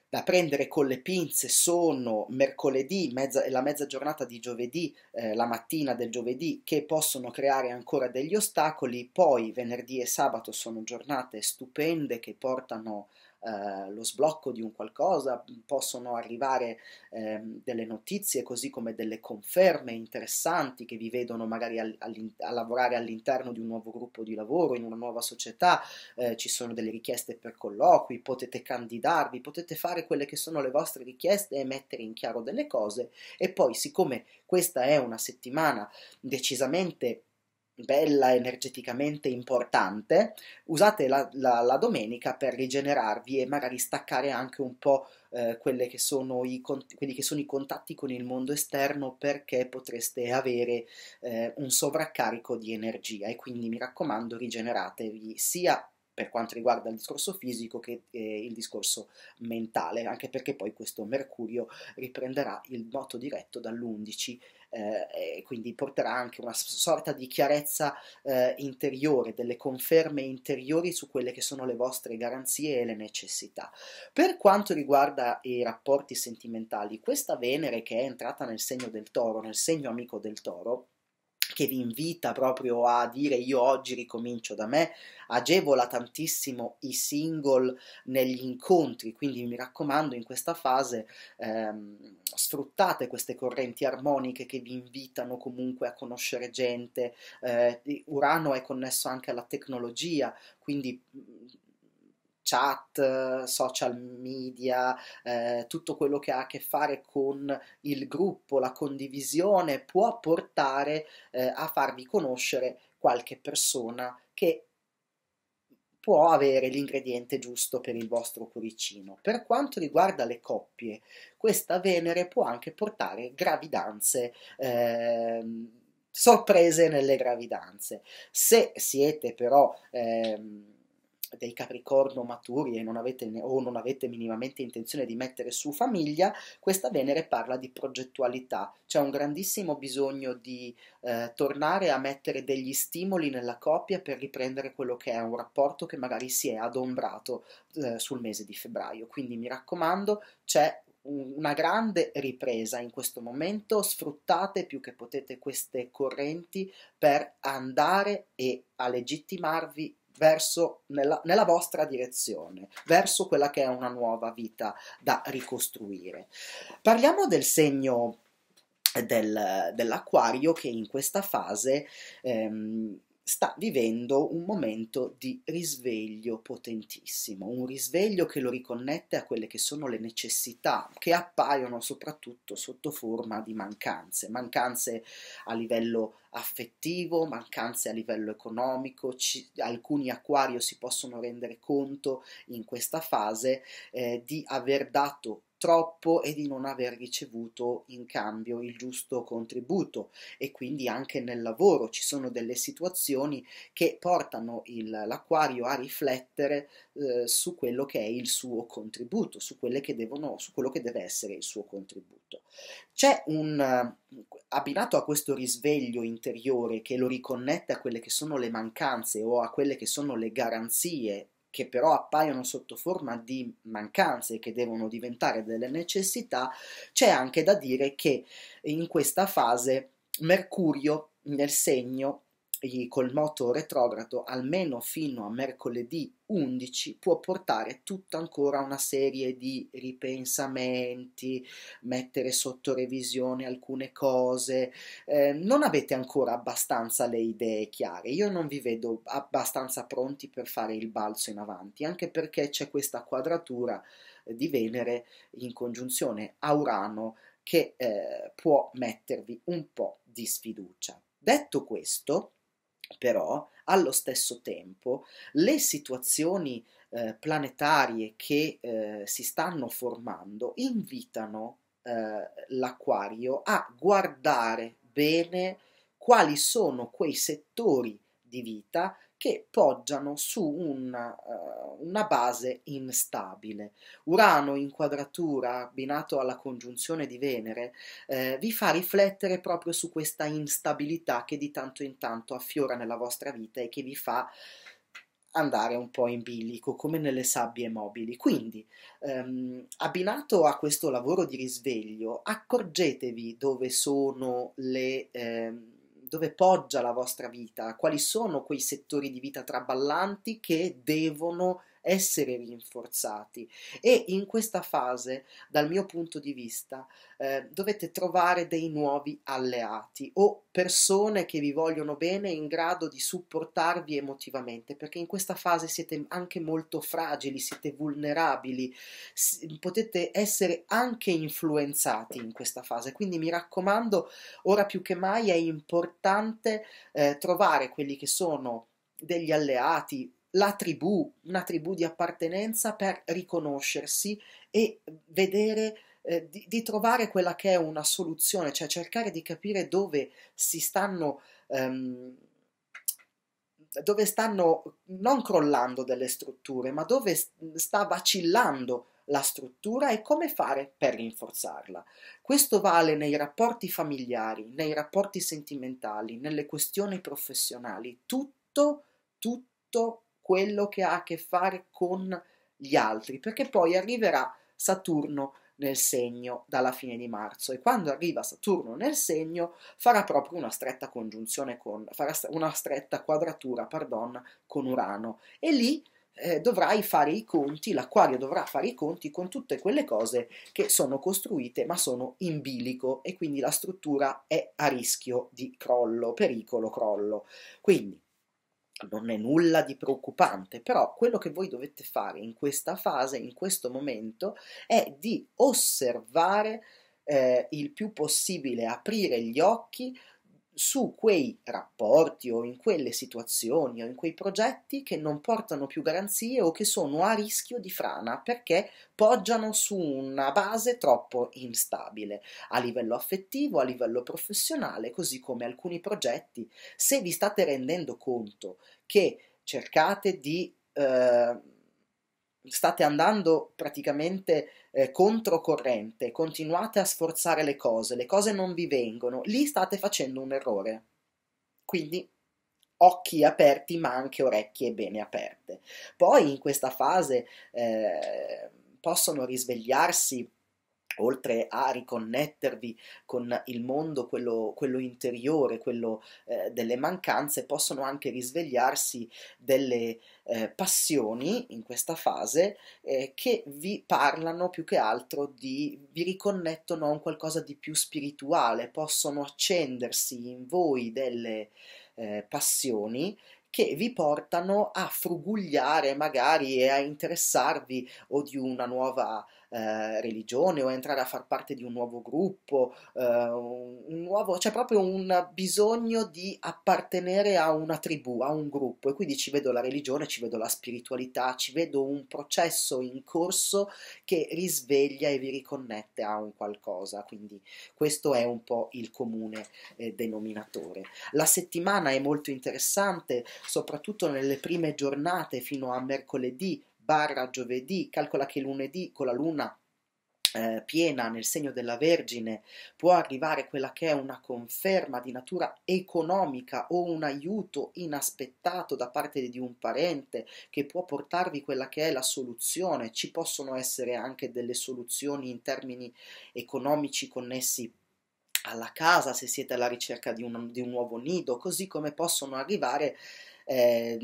da prendere con le pinze sono mercoledì mezza, e la mezza giornata di giovedì, eh, la mattina del giovedì, che possono creare ancora degli ostacoli, poi venerdì e sabato sono giornate stupende che portano eh, lo sblocco di un qualcosa, possono arrivare eh, delle notizie così come delle conferme interessanti che vi vedono magari al, a lavorare all'interno di un nuovo gruppo di lavoro, in una nuova società, eh, ci sono delle richieste per colloqui, potete candidarvi, potete fare quelle che sono le vostre richieste e mettere in chiaro delle cose e poi siccome questa è una settimana decisamente bella, energeticamente importante, usate la, la, la domenica per rigenerarvi e magari staccare anche un po' eh, quelli che sono i contatti con il mondo esterno perché potreste avere eh, un sovraccarico di energia e quindi mi raccomando rigeneratevi sia per quanto riguarda il discorso fisico che eh, il discorso mentale, anche perché poi questo Mercurio riprenderà il moto diretto dall'11 eh, e quindi porterà anche una sorta di chiarezza eh, interiore, delle conferme interiori su quelle che sono le vostre garanzie e le necessità. Per quanto riguarda i rapporti sentimentali, questa Venere che è entrata nel segno del toro, nel segno amico del toro, che vi invita proprio a dire io oggi ricomincio da me, agevola tantissimo i single negli incontri, quindi mi raccomando in questa fase ehm, sfruttate queste correnti armoniche che vi invitano comunque a conoscere gente, eh, Urano è connesso anche alla tecnologia, quindi chat, social media, eh, tutto quello che ha a che fare con il gruppo, la condivisione, può portare eh, a farvi conoscere qualche persona che può avere l'ingrediente giusto per il vostro cuoricino. Per quanto riguarda le coppie, questa Venere può anche portare gravidanze. Eh, sorprese nelle gravidanze. Se siete però ehm, dei Capricorno maturi e non avete, o non avete minimamente intenzione di mettere su famiglia, questa Venere parla di progettualità, c'è un grandissimo bisogno di eh, tornare a mettere degli stimoli nella coppia per riprendere quello che è un rapporto che magari si è adombrato eh, sul mese di febbraio, quindi mi raccomando c'è una grande ripresa in questo momento, sfruttate più che potete queste correnti per andare e a legittimarvi verso, nella, nella, vostra direzione, verso quella che è una nuova vita da ricostruire. Parliamo del segno del, dell'acquario che in questa fase ehm, sta vivendo un momento di risveglio potentissimo, un risveglio che lo riconnette a quelle che sono le necessità che appaiono soprattutto sotto forma di mancanze, mancanze a livello affettivo, mancanze a livello economico, ci, alcuni acquario si possono rendere conto in questa fase eh, di aver dato troppo e di non aver ricevuto in cambio il giusto contributo e quindi anche nel lavoro ci sono delle situazioni che portano l'acquario a riflettere eh, su quello che è il suo contributo, su, devono, su, quello che deve essere il suo contributo. C'è un abbinato a questo risveglio interiore che lo riconnette a quelle che sono le mancanze o a quelle che sono le garanzie che però appaiono sotto forma di mancanze che devono diventare delle necessità, c'è anche da dire che in questa fase Mercurio nel segno col moto retrogrado almeno fino a mercoledì 11 può portare tutta ancora una serie di ripensamenti, mettere sotto revisione alcune cose. Eh, non avete ancora abbastanza le idee chiare. Io non vi vedo abbastanza pronti per fare il balzo in avanti, anche perché c'è questa quadratura eh, di Venere in congiunzione a Urano che eh, può mettervi un po' di sfiducia. Detto questo, però allo stesso tempo le situazioni eh, planetarie che eh, si stanno formando invitano eh, l'acquario a guardare bene quali sono quei settori di vita che poggiano su una, eh, una base instabile. Urano in quadratura abbinato alla congiunzione di Venere eh, vi fa riflettere proprio su questa instabilità che di tanto in tanto affiora nella vostra vita e che vi fa andare un po' in bilico, come nelle sabbie mobili. Quindi, ehm, abbinato a questo lavoro di risveglio, accorgetevi dove sono le... Ehm, dove poggia la vostra vita, quali sono quei settori di vita traballanti che devono essere rinforzati e in questa fase, dal mio punto di vista, eh, dovete trovare dei nuovi alleati o persone che vi vogliono bene in grado di supportarvi emotivamente, perché in questa fase siete anche molto fragili, siete vulnerabili, potete essere anche influenzati in questa fase, quindi mi raccomando, ora più che mai è importante eh, trovare quelli che sono degli alleati la tribù, una tribù di appartenenza per riconoscersi e vedere eh, di, di, trovare quella che è una soluzione, cioè cercare di capire dove si stanno ehm, dove stanno non crollando delle strutture, ma dove sta vacillando la struttura e come fare per rinforzarla. Questo vale nei rapporti familiari, nei rapporti sentimentali, nelle questioni professionali, tutto, tutto quello che ha a che fare con gli altri, perché poi arriverà Saturno nel segno dalla fine di marzo e quando arriva Saturno nel segno farà proprio una stretta congiunzione con farà una stretta quadratura, pardon, con Urano e lì eh, dovrai fare i conti, l'acquario dovrà fare i conti con tutte quelle cose che sono costruite ma sono in bilico e quindi la struttura è a rischio di crollo, pericolo, crollo. Quindi non è nulla di preoccupante, però quello che voi dovete fare in questa fase, in questo momento, è di osservare eh, il più possibile, aprire gli occhi su quei rapporti o in quelle situazioni o in quei progetti che non portano più garanzie o che sono a rischio di frana perché poggiano su una base troppo instabile a livello affettivo, a livello professionale, così come alcuni progetti. Se vi state rendendo conto che cercate di... Eh, state andando praticamente eh, controcorrente, continuate a sforzare le cose, le cose non vi vengono, lì state facendo un errore. Quindi occhi aperti ma anche orecchie bene aperte. Poi in questa fase eh, possono risvegliarsi oltre a riconnettervi con il mondo, quello, quello interiore, quello eh, delle mancanze, possono anche risvegliarsi delle eh, passioni in questa fase eh, che vi parlano più che altro di, vi riconnettono a un qualcosa di più spirituale, possono accendersi in voi delle eh, passioni che vi portano a frugugliare magari e a interessarvi o di una nuova eh, religione o entrare a far parte di un nuovo gruppo, eh, un nuovo, c'è proprio un bisogno di appartenere a una tribù, a un gruppo e quindi ci vedo la religione, ci vedo la spiritualità, ci vedo un processo in corso che risveglia e vi riconnette a un qualcosa, quindi questo è un po' il comune eh, denominatore. La settimana è molto interessante, soprattutto nelle prime giornate fino a mercoledì, barra giovedì, calcola che lunedì con la luna eh, piena nel segno della Vergine può arrivare quella che è una conferma di natura economica o un aiuto inaspettato da parte di un parente che può portarvi quella che è la soluzione. Ci possono essere anche delle soluzioni in termini economici connessi alla casa se siete alla ricerca di un, di un nuovo nido, così come possono arrivare. Eh,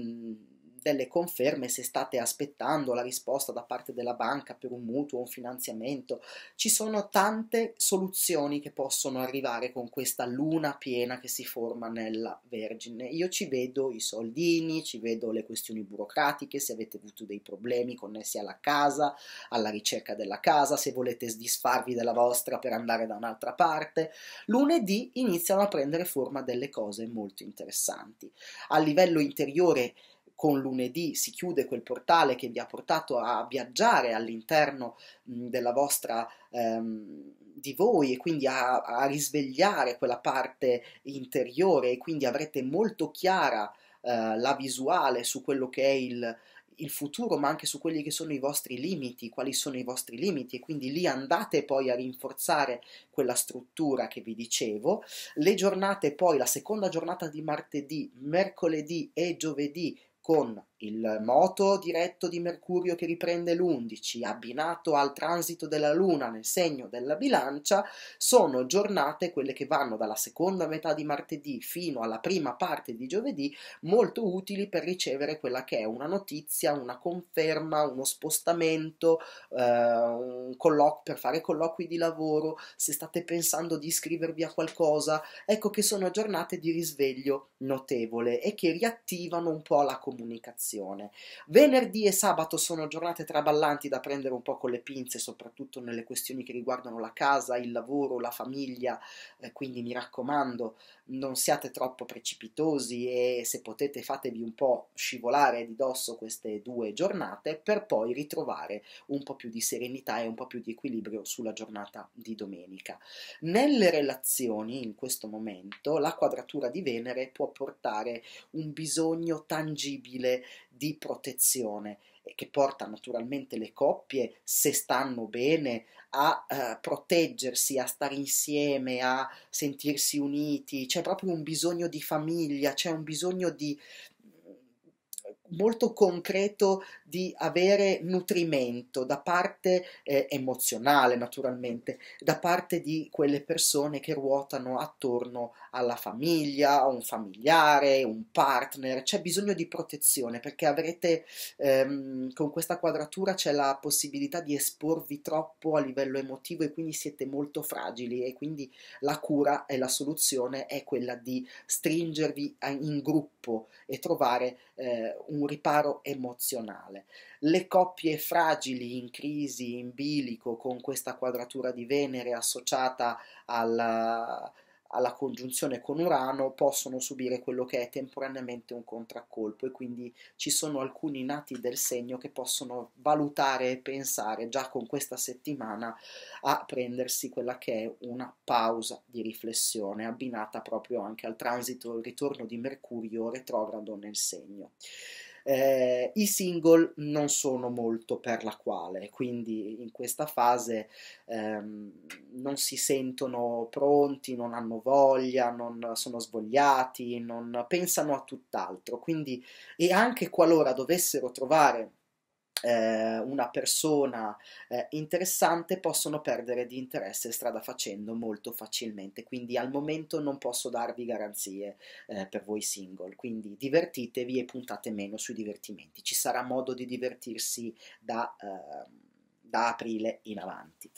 delle conferme se state aspettando la risposta da parte della banca per un mutuo, un finanziamento. Ci sono tante soluzioni che possono arrivare con questa luna piena che si forma nella Vergine. Io ci vedo i soldini, ci vedo le questioni burocratiche, se avete avuto dei problemi connessi alla casa, alla ricerca della casa, se volete disfarvi della vostra per andare da un'altra parte. Lunedì iniziano a prendere forma delle cose molto interessanti. A livello interiore con lunedì si chiude quel portale che vi ha portato a viaggiare all'interno della vostra ehm, di voi e quindi a, a, risvegliare quella parte interiore e quindi avrete molto chiara eh, la visuale su quello che è il, il futuro, ma anche su quelli che sono i vostri limiti, quali sono i vostri limiti, e quindi lì andate poi a rinforzare quella struttura che vi dicevo. Le giornate poi, la seconda giornata di martedì, mercoledì e giovedì con il moto diretto di Mercurio che riprende l'11, abbinato al transito della Luna nel segno della bilancia, sono giornate, quelle che vanno dalla seconda metà di martedì fino alla prima parte di giovedì, molto utili per ricevere quella che è una notizia, una conferma, uno spostamento, eh, un colloqu- per fare colloqui di lavoro, se state pensando di iscrivervi a qualcosa, ecco che sono giornate di risveglio notevole e che riattivano un po' la comunicazione situazione. Venerdì e sabato sono giornate traballanti da prendere un po' con le pinze, soprattutto nelle questioni che riguardano la casa, il lavoro, la famiglia, eh, quindi mi raccomando, non siate troppo precipitosi e se potete fatevi un po' scivolare di dosso queste due giornate per poi ritrovare un po' più di serenità e un po' più di equilibrio sulla giornata di domenica. Nelle relazioni in questo momento la quadratura di Venere può portare un bisogno tangibile di protezione che porta naturalmente le coppie, se stanno bene, a eh, proteggersi, a stare insieme, a sentirsi uniti. C'è proprio un bisogno di famiglia, c'è un bisogno di mm, molto concreto di avere nutrimento da parte eh, emozionale naturalmente, da parte di quelle persone che ruotano attorno alla famiglia, a un familiare, un partner, c'è bisogno di protezione perché avrete ehm, con questa quadratura c'è la possibilità di esporvi troppo a livello emotivo e quindi siete molto fragili e quindi la cura e la soluzione è quella di stringervi in gruppo e trovare eh, un riparo emozionale. Le coppie fragili in crisi, in bilico, con questa quadratura di Venere associata alla alla congiunzione con Urano possono subire quello che è temporaneamente un contraccolpo e quindi ci sono alcuni nati del segno che possono valutare e pensare già con questa settimana a prendersi quella che è una pausa di riflessione abbinata proprio anche al transito al ritorno di Mercurio retrogrado nel segno eh, i single non sono molto per la quale, quindi in questa fase ehm, non si sentono pronti, non hanno voglia, non sono svogliati, non pensano a tutt'altro, quindi e anche qualora dovessero trovare eh, una persona eh, interessante possono perdere di interesse strada facendo molto facilmente, quindi al momento non posso darvi garanzie eh, per voi single, quindi divertitevi e puntate meno sui divertimenti, ci sarà modo di divertirsi da eh, da aprile in avanti.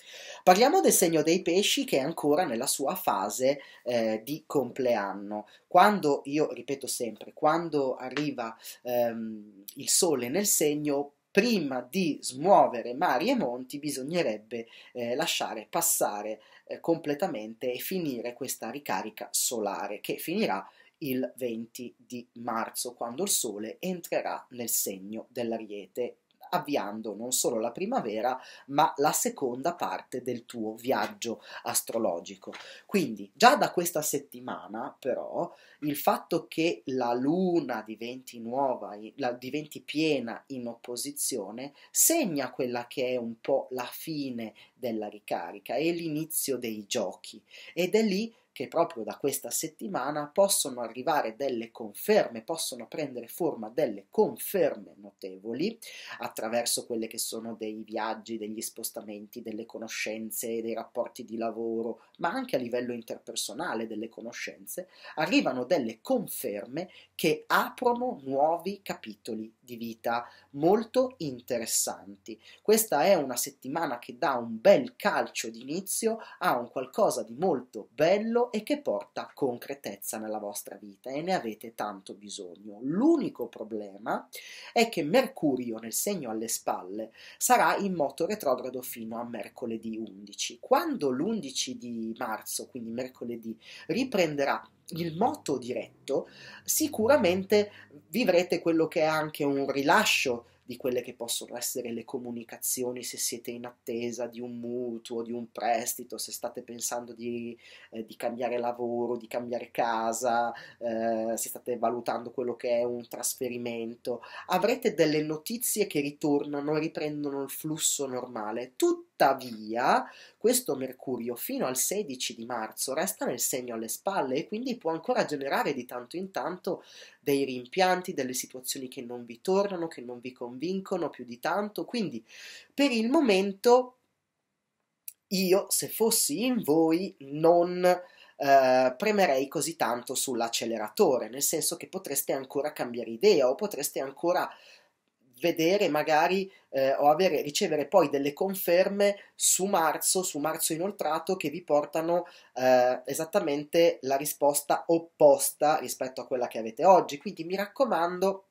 Parliamo del segno dei pesci che è ancora nella sua fase eh, di compleanno. Quando, io ripeto sempre, quando arriva ehm, il sole nel segno prima di smuovere mari e monti bisognerebbe eh, lasciare passare eh, completamente e finire questa ricarica solare che finirà il 20 di marzo quando il sole entrerà nel segno dell'ariete avviando non solo la primavera, ma la seconda parte del tuo viaggio astrologico. Quindi, già da questa settimana, però, il fatto che la luna diventi nuova, la, diventi piena in opposizione, segna quella che è un po' la fine della ricarica e l'inizio dei giochi ed è lì che proprio da questa settimana possono arrivare delle conferme, possono prendere forma delle conferme notevoli attraverso quelle che sono dei viaggi, degli spostamenti, delle conoscenze, dei rapporti di lavoro, ma anche a livello interpersonale delle conoscenze, arrivano delle conferme che aprono nuovi capitoli di vita molto interessanti. Questa è una settimana che dà un bel calcio d'inizio a un qualcosa di molto bello e che porta concretezza nella vostra vita e ne avete tanto bisogno. L'unico problema è che Mercurio nel segno alle spalle sarà in moto retrogrado fino a mercoledì 11. Quando l'11 di marzo, quindi mercoledì, riprenderà il moto diretto, sicuramente vivrete quello che è anche un rilascio di quelle che possono essere le comunicazioni se siete in attesa di un mutuo, di un prestito, se state pensando di, eh, di cambiare lavoro, di cambiare casa, eh, se state valutando quello che è un trasferimento. Avrete delle notizie che ritornano, riprendono il flusso normale. Tutti Tuttavia, questo Mercurio fino al 16 di marzo resta nel segno alle spalle e quindi può ancora generare di tanto in tanto dei rimpianti, delle situazioni che non vi tornano, che non vi convincono più di tanto. Quindi, per il momento, io, se fossi in voi, non... Uh, premerei così tanto sull'acceleratore, nel senso che potreste ancora cambiare idea o potreste ancora vedere magari eh, o avere, ricevere poi delle conferme su marzo, su marzo inoltrato, che vi portano eh, esattamente la risposta opposta rispetto a quella che avete oggi. Quindi mi raccomando,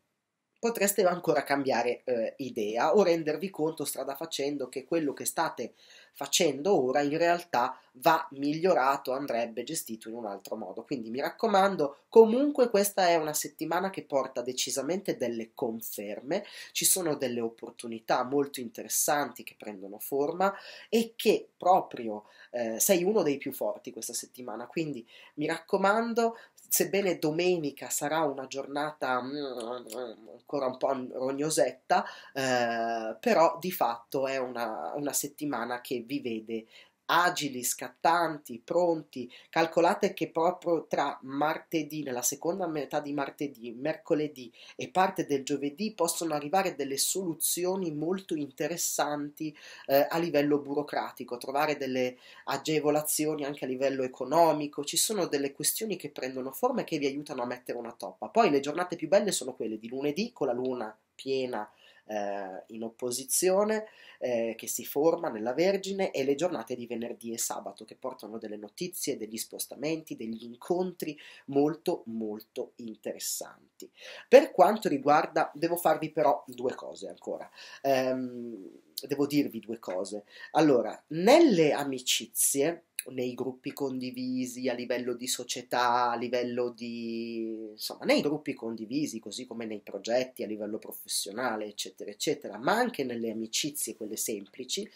potreste ancora cambiare eh, idea o rendervi conto strada facendo che quello che state eh, facendo ora in realtà va migliorato, andrebbe gestito in un altro modo. Quindi mi raccomando, comunque questa è una settimana che porta decisamente delle conferme, ci sono delle opportunità molto interessanti che prendono forma e che proprio eh, sei uno dei più forti questa settimana. Quindi mi raccomando, sebbene domenica sarà una giornata mm, ancora un po' rognosetta, eh, però di fatto è una, una settimana che vi vede agili, scattanti, pronti. Calcolate che proprio tra martedì, nella seconda metà di martedì, mercoledì e parte del giovedì possono arrivare delle soluzioni molto interessanti eh, a livello burocratico, trovare delle agevolazioni anche a livello economico. Ci sono delle questioni che prendono forma e che vi aiutano a mettere una toppa. Poi le giornate più belle sono quelle di lunedì con la luna piena eh, in opposizione eh, che si forma nella Vergine e le giornate di venerdì e sabato che portano delle notizie, degli spostamenti, degli incontri molto molto interessanti. Per quanto riguarda, devo farvi però due cose ancora. Ehm, devo dirvi due cose. Allora, nelle amicizie, nei gruppi condivisi a livello di società, a livello di... insomma, nei gruppi condivisi, così come nei progetti a livello professionale, eccetera, eccetera, ma anche nelle amicizie, quelle semplici,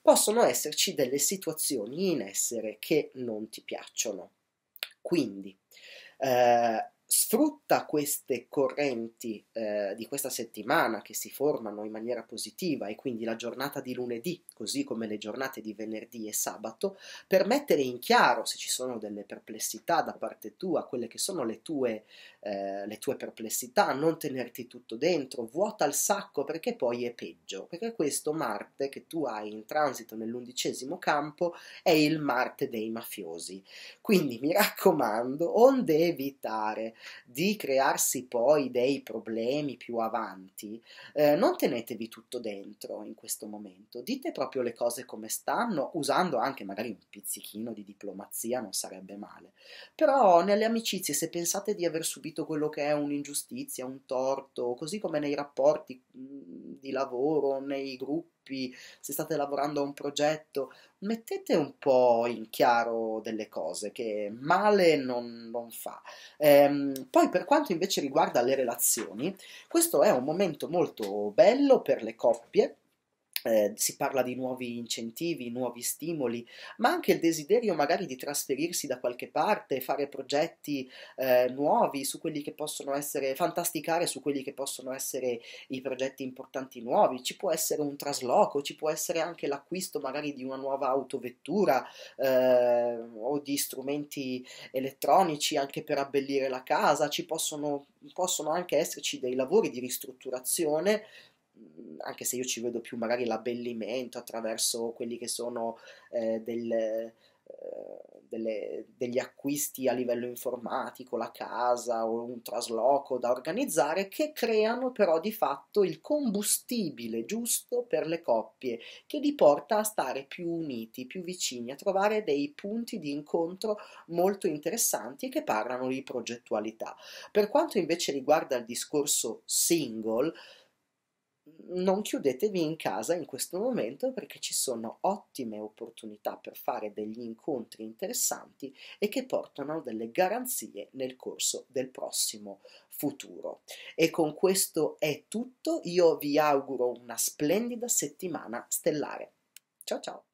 possono esserci delle situazioni in essere che non ti piacciono. Quindi, eh, sfrutta queste correnti eh, di questa settimana che si formano in maniera positiva e quindi la giornata di lunedì, così come le giornate di venerdì e sabato, per mettere in chiaro se ci sono delle perplessità da parte tua, quelle che sono le tue, eh, le tue perplessità, non tenerti tutto dentro, vuota il sacco perché poi è peggio, perché questo Marte che tu hai in transito nell'undicesimo campo è il Marte dei mafiosi. Quindi mi raccomando, onde evitare di crearsi poi dei problemi più avanti, eh, non tenetevi tutto dentro in questo momento, dite proprio le cose come stanno, usando anche magari un pizzichino di diplomazia, non sarebbe male. Però nelle amicizie, se pensate di aver subito quello che è un'ingiustizia, un torto, così come nei rapporti mm, di lavoro, nei gruppi, gruppi, se state lavorando a un progetto, mettete un po' in chiaro delle cose che male non, non fa. Ehm, poi per quanto invece riguarda le relazioni, questo è un momento molto bello per le coppie eh, si parla di nuovi incentivi, nuovi stimoli, ma anche il desiderio magari di trasferirsi da qualche parte, fare progetti eh, nuovi su quelli che possono essere, fantasticare su quelli che possono essere i progetti importanti nuovi, ci può essere un trasloco, ci può essere anche l'acquisto magari di una nuova autovettura eh, o di strumenti elettronici anche per abbellire la casa, ci possono, possono anche esserci dei lavori di ristrutturazione anche se io ci vedo più magari l'abbellimento attraverso quelli che sono eh, del, eh, delle, degli acquisti a livello informatico, la casa o un trasloco da organizzare, che creano però di fatto il combustibile giusto per le coppie, che li porta a stare più uniti, più vicini, a trovare dei punti di incontro molto interessanti e che parlano di progettualità. Per quanto invece riguarda il discorso single, non chiudetevi in casa in questo momento perché ci sono ottime opportunità per fare degli incontri interessanti e che portano delle garanzie nel corso del prossimo futuro. E con questo è tutto, io vi auguro una splendida settimana stellare. Ciao ciao!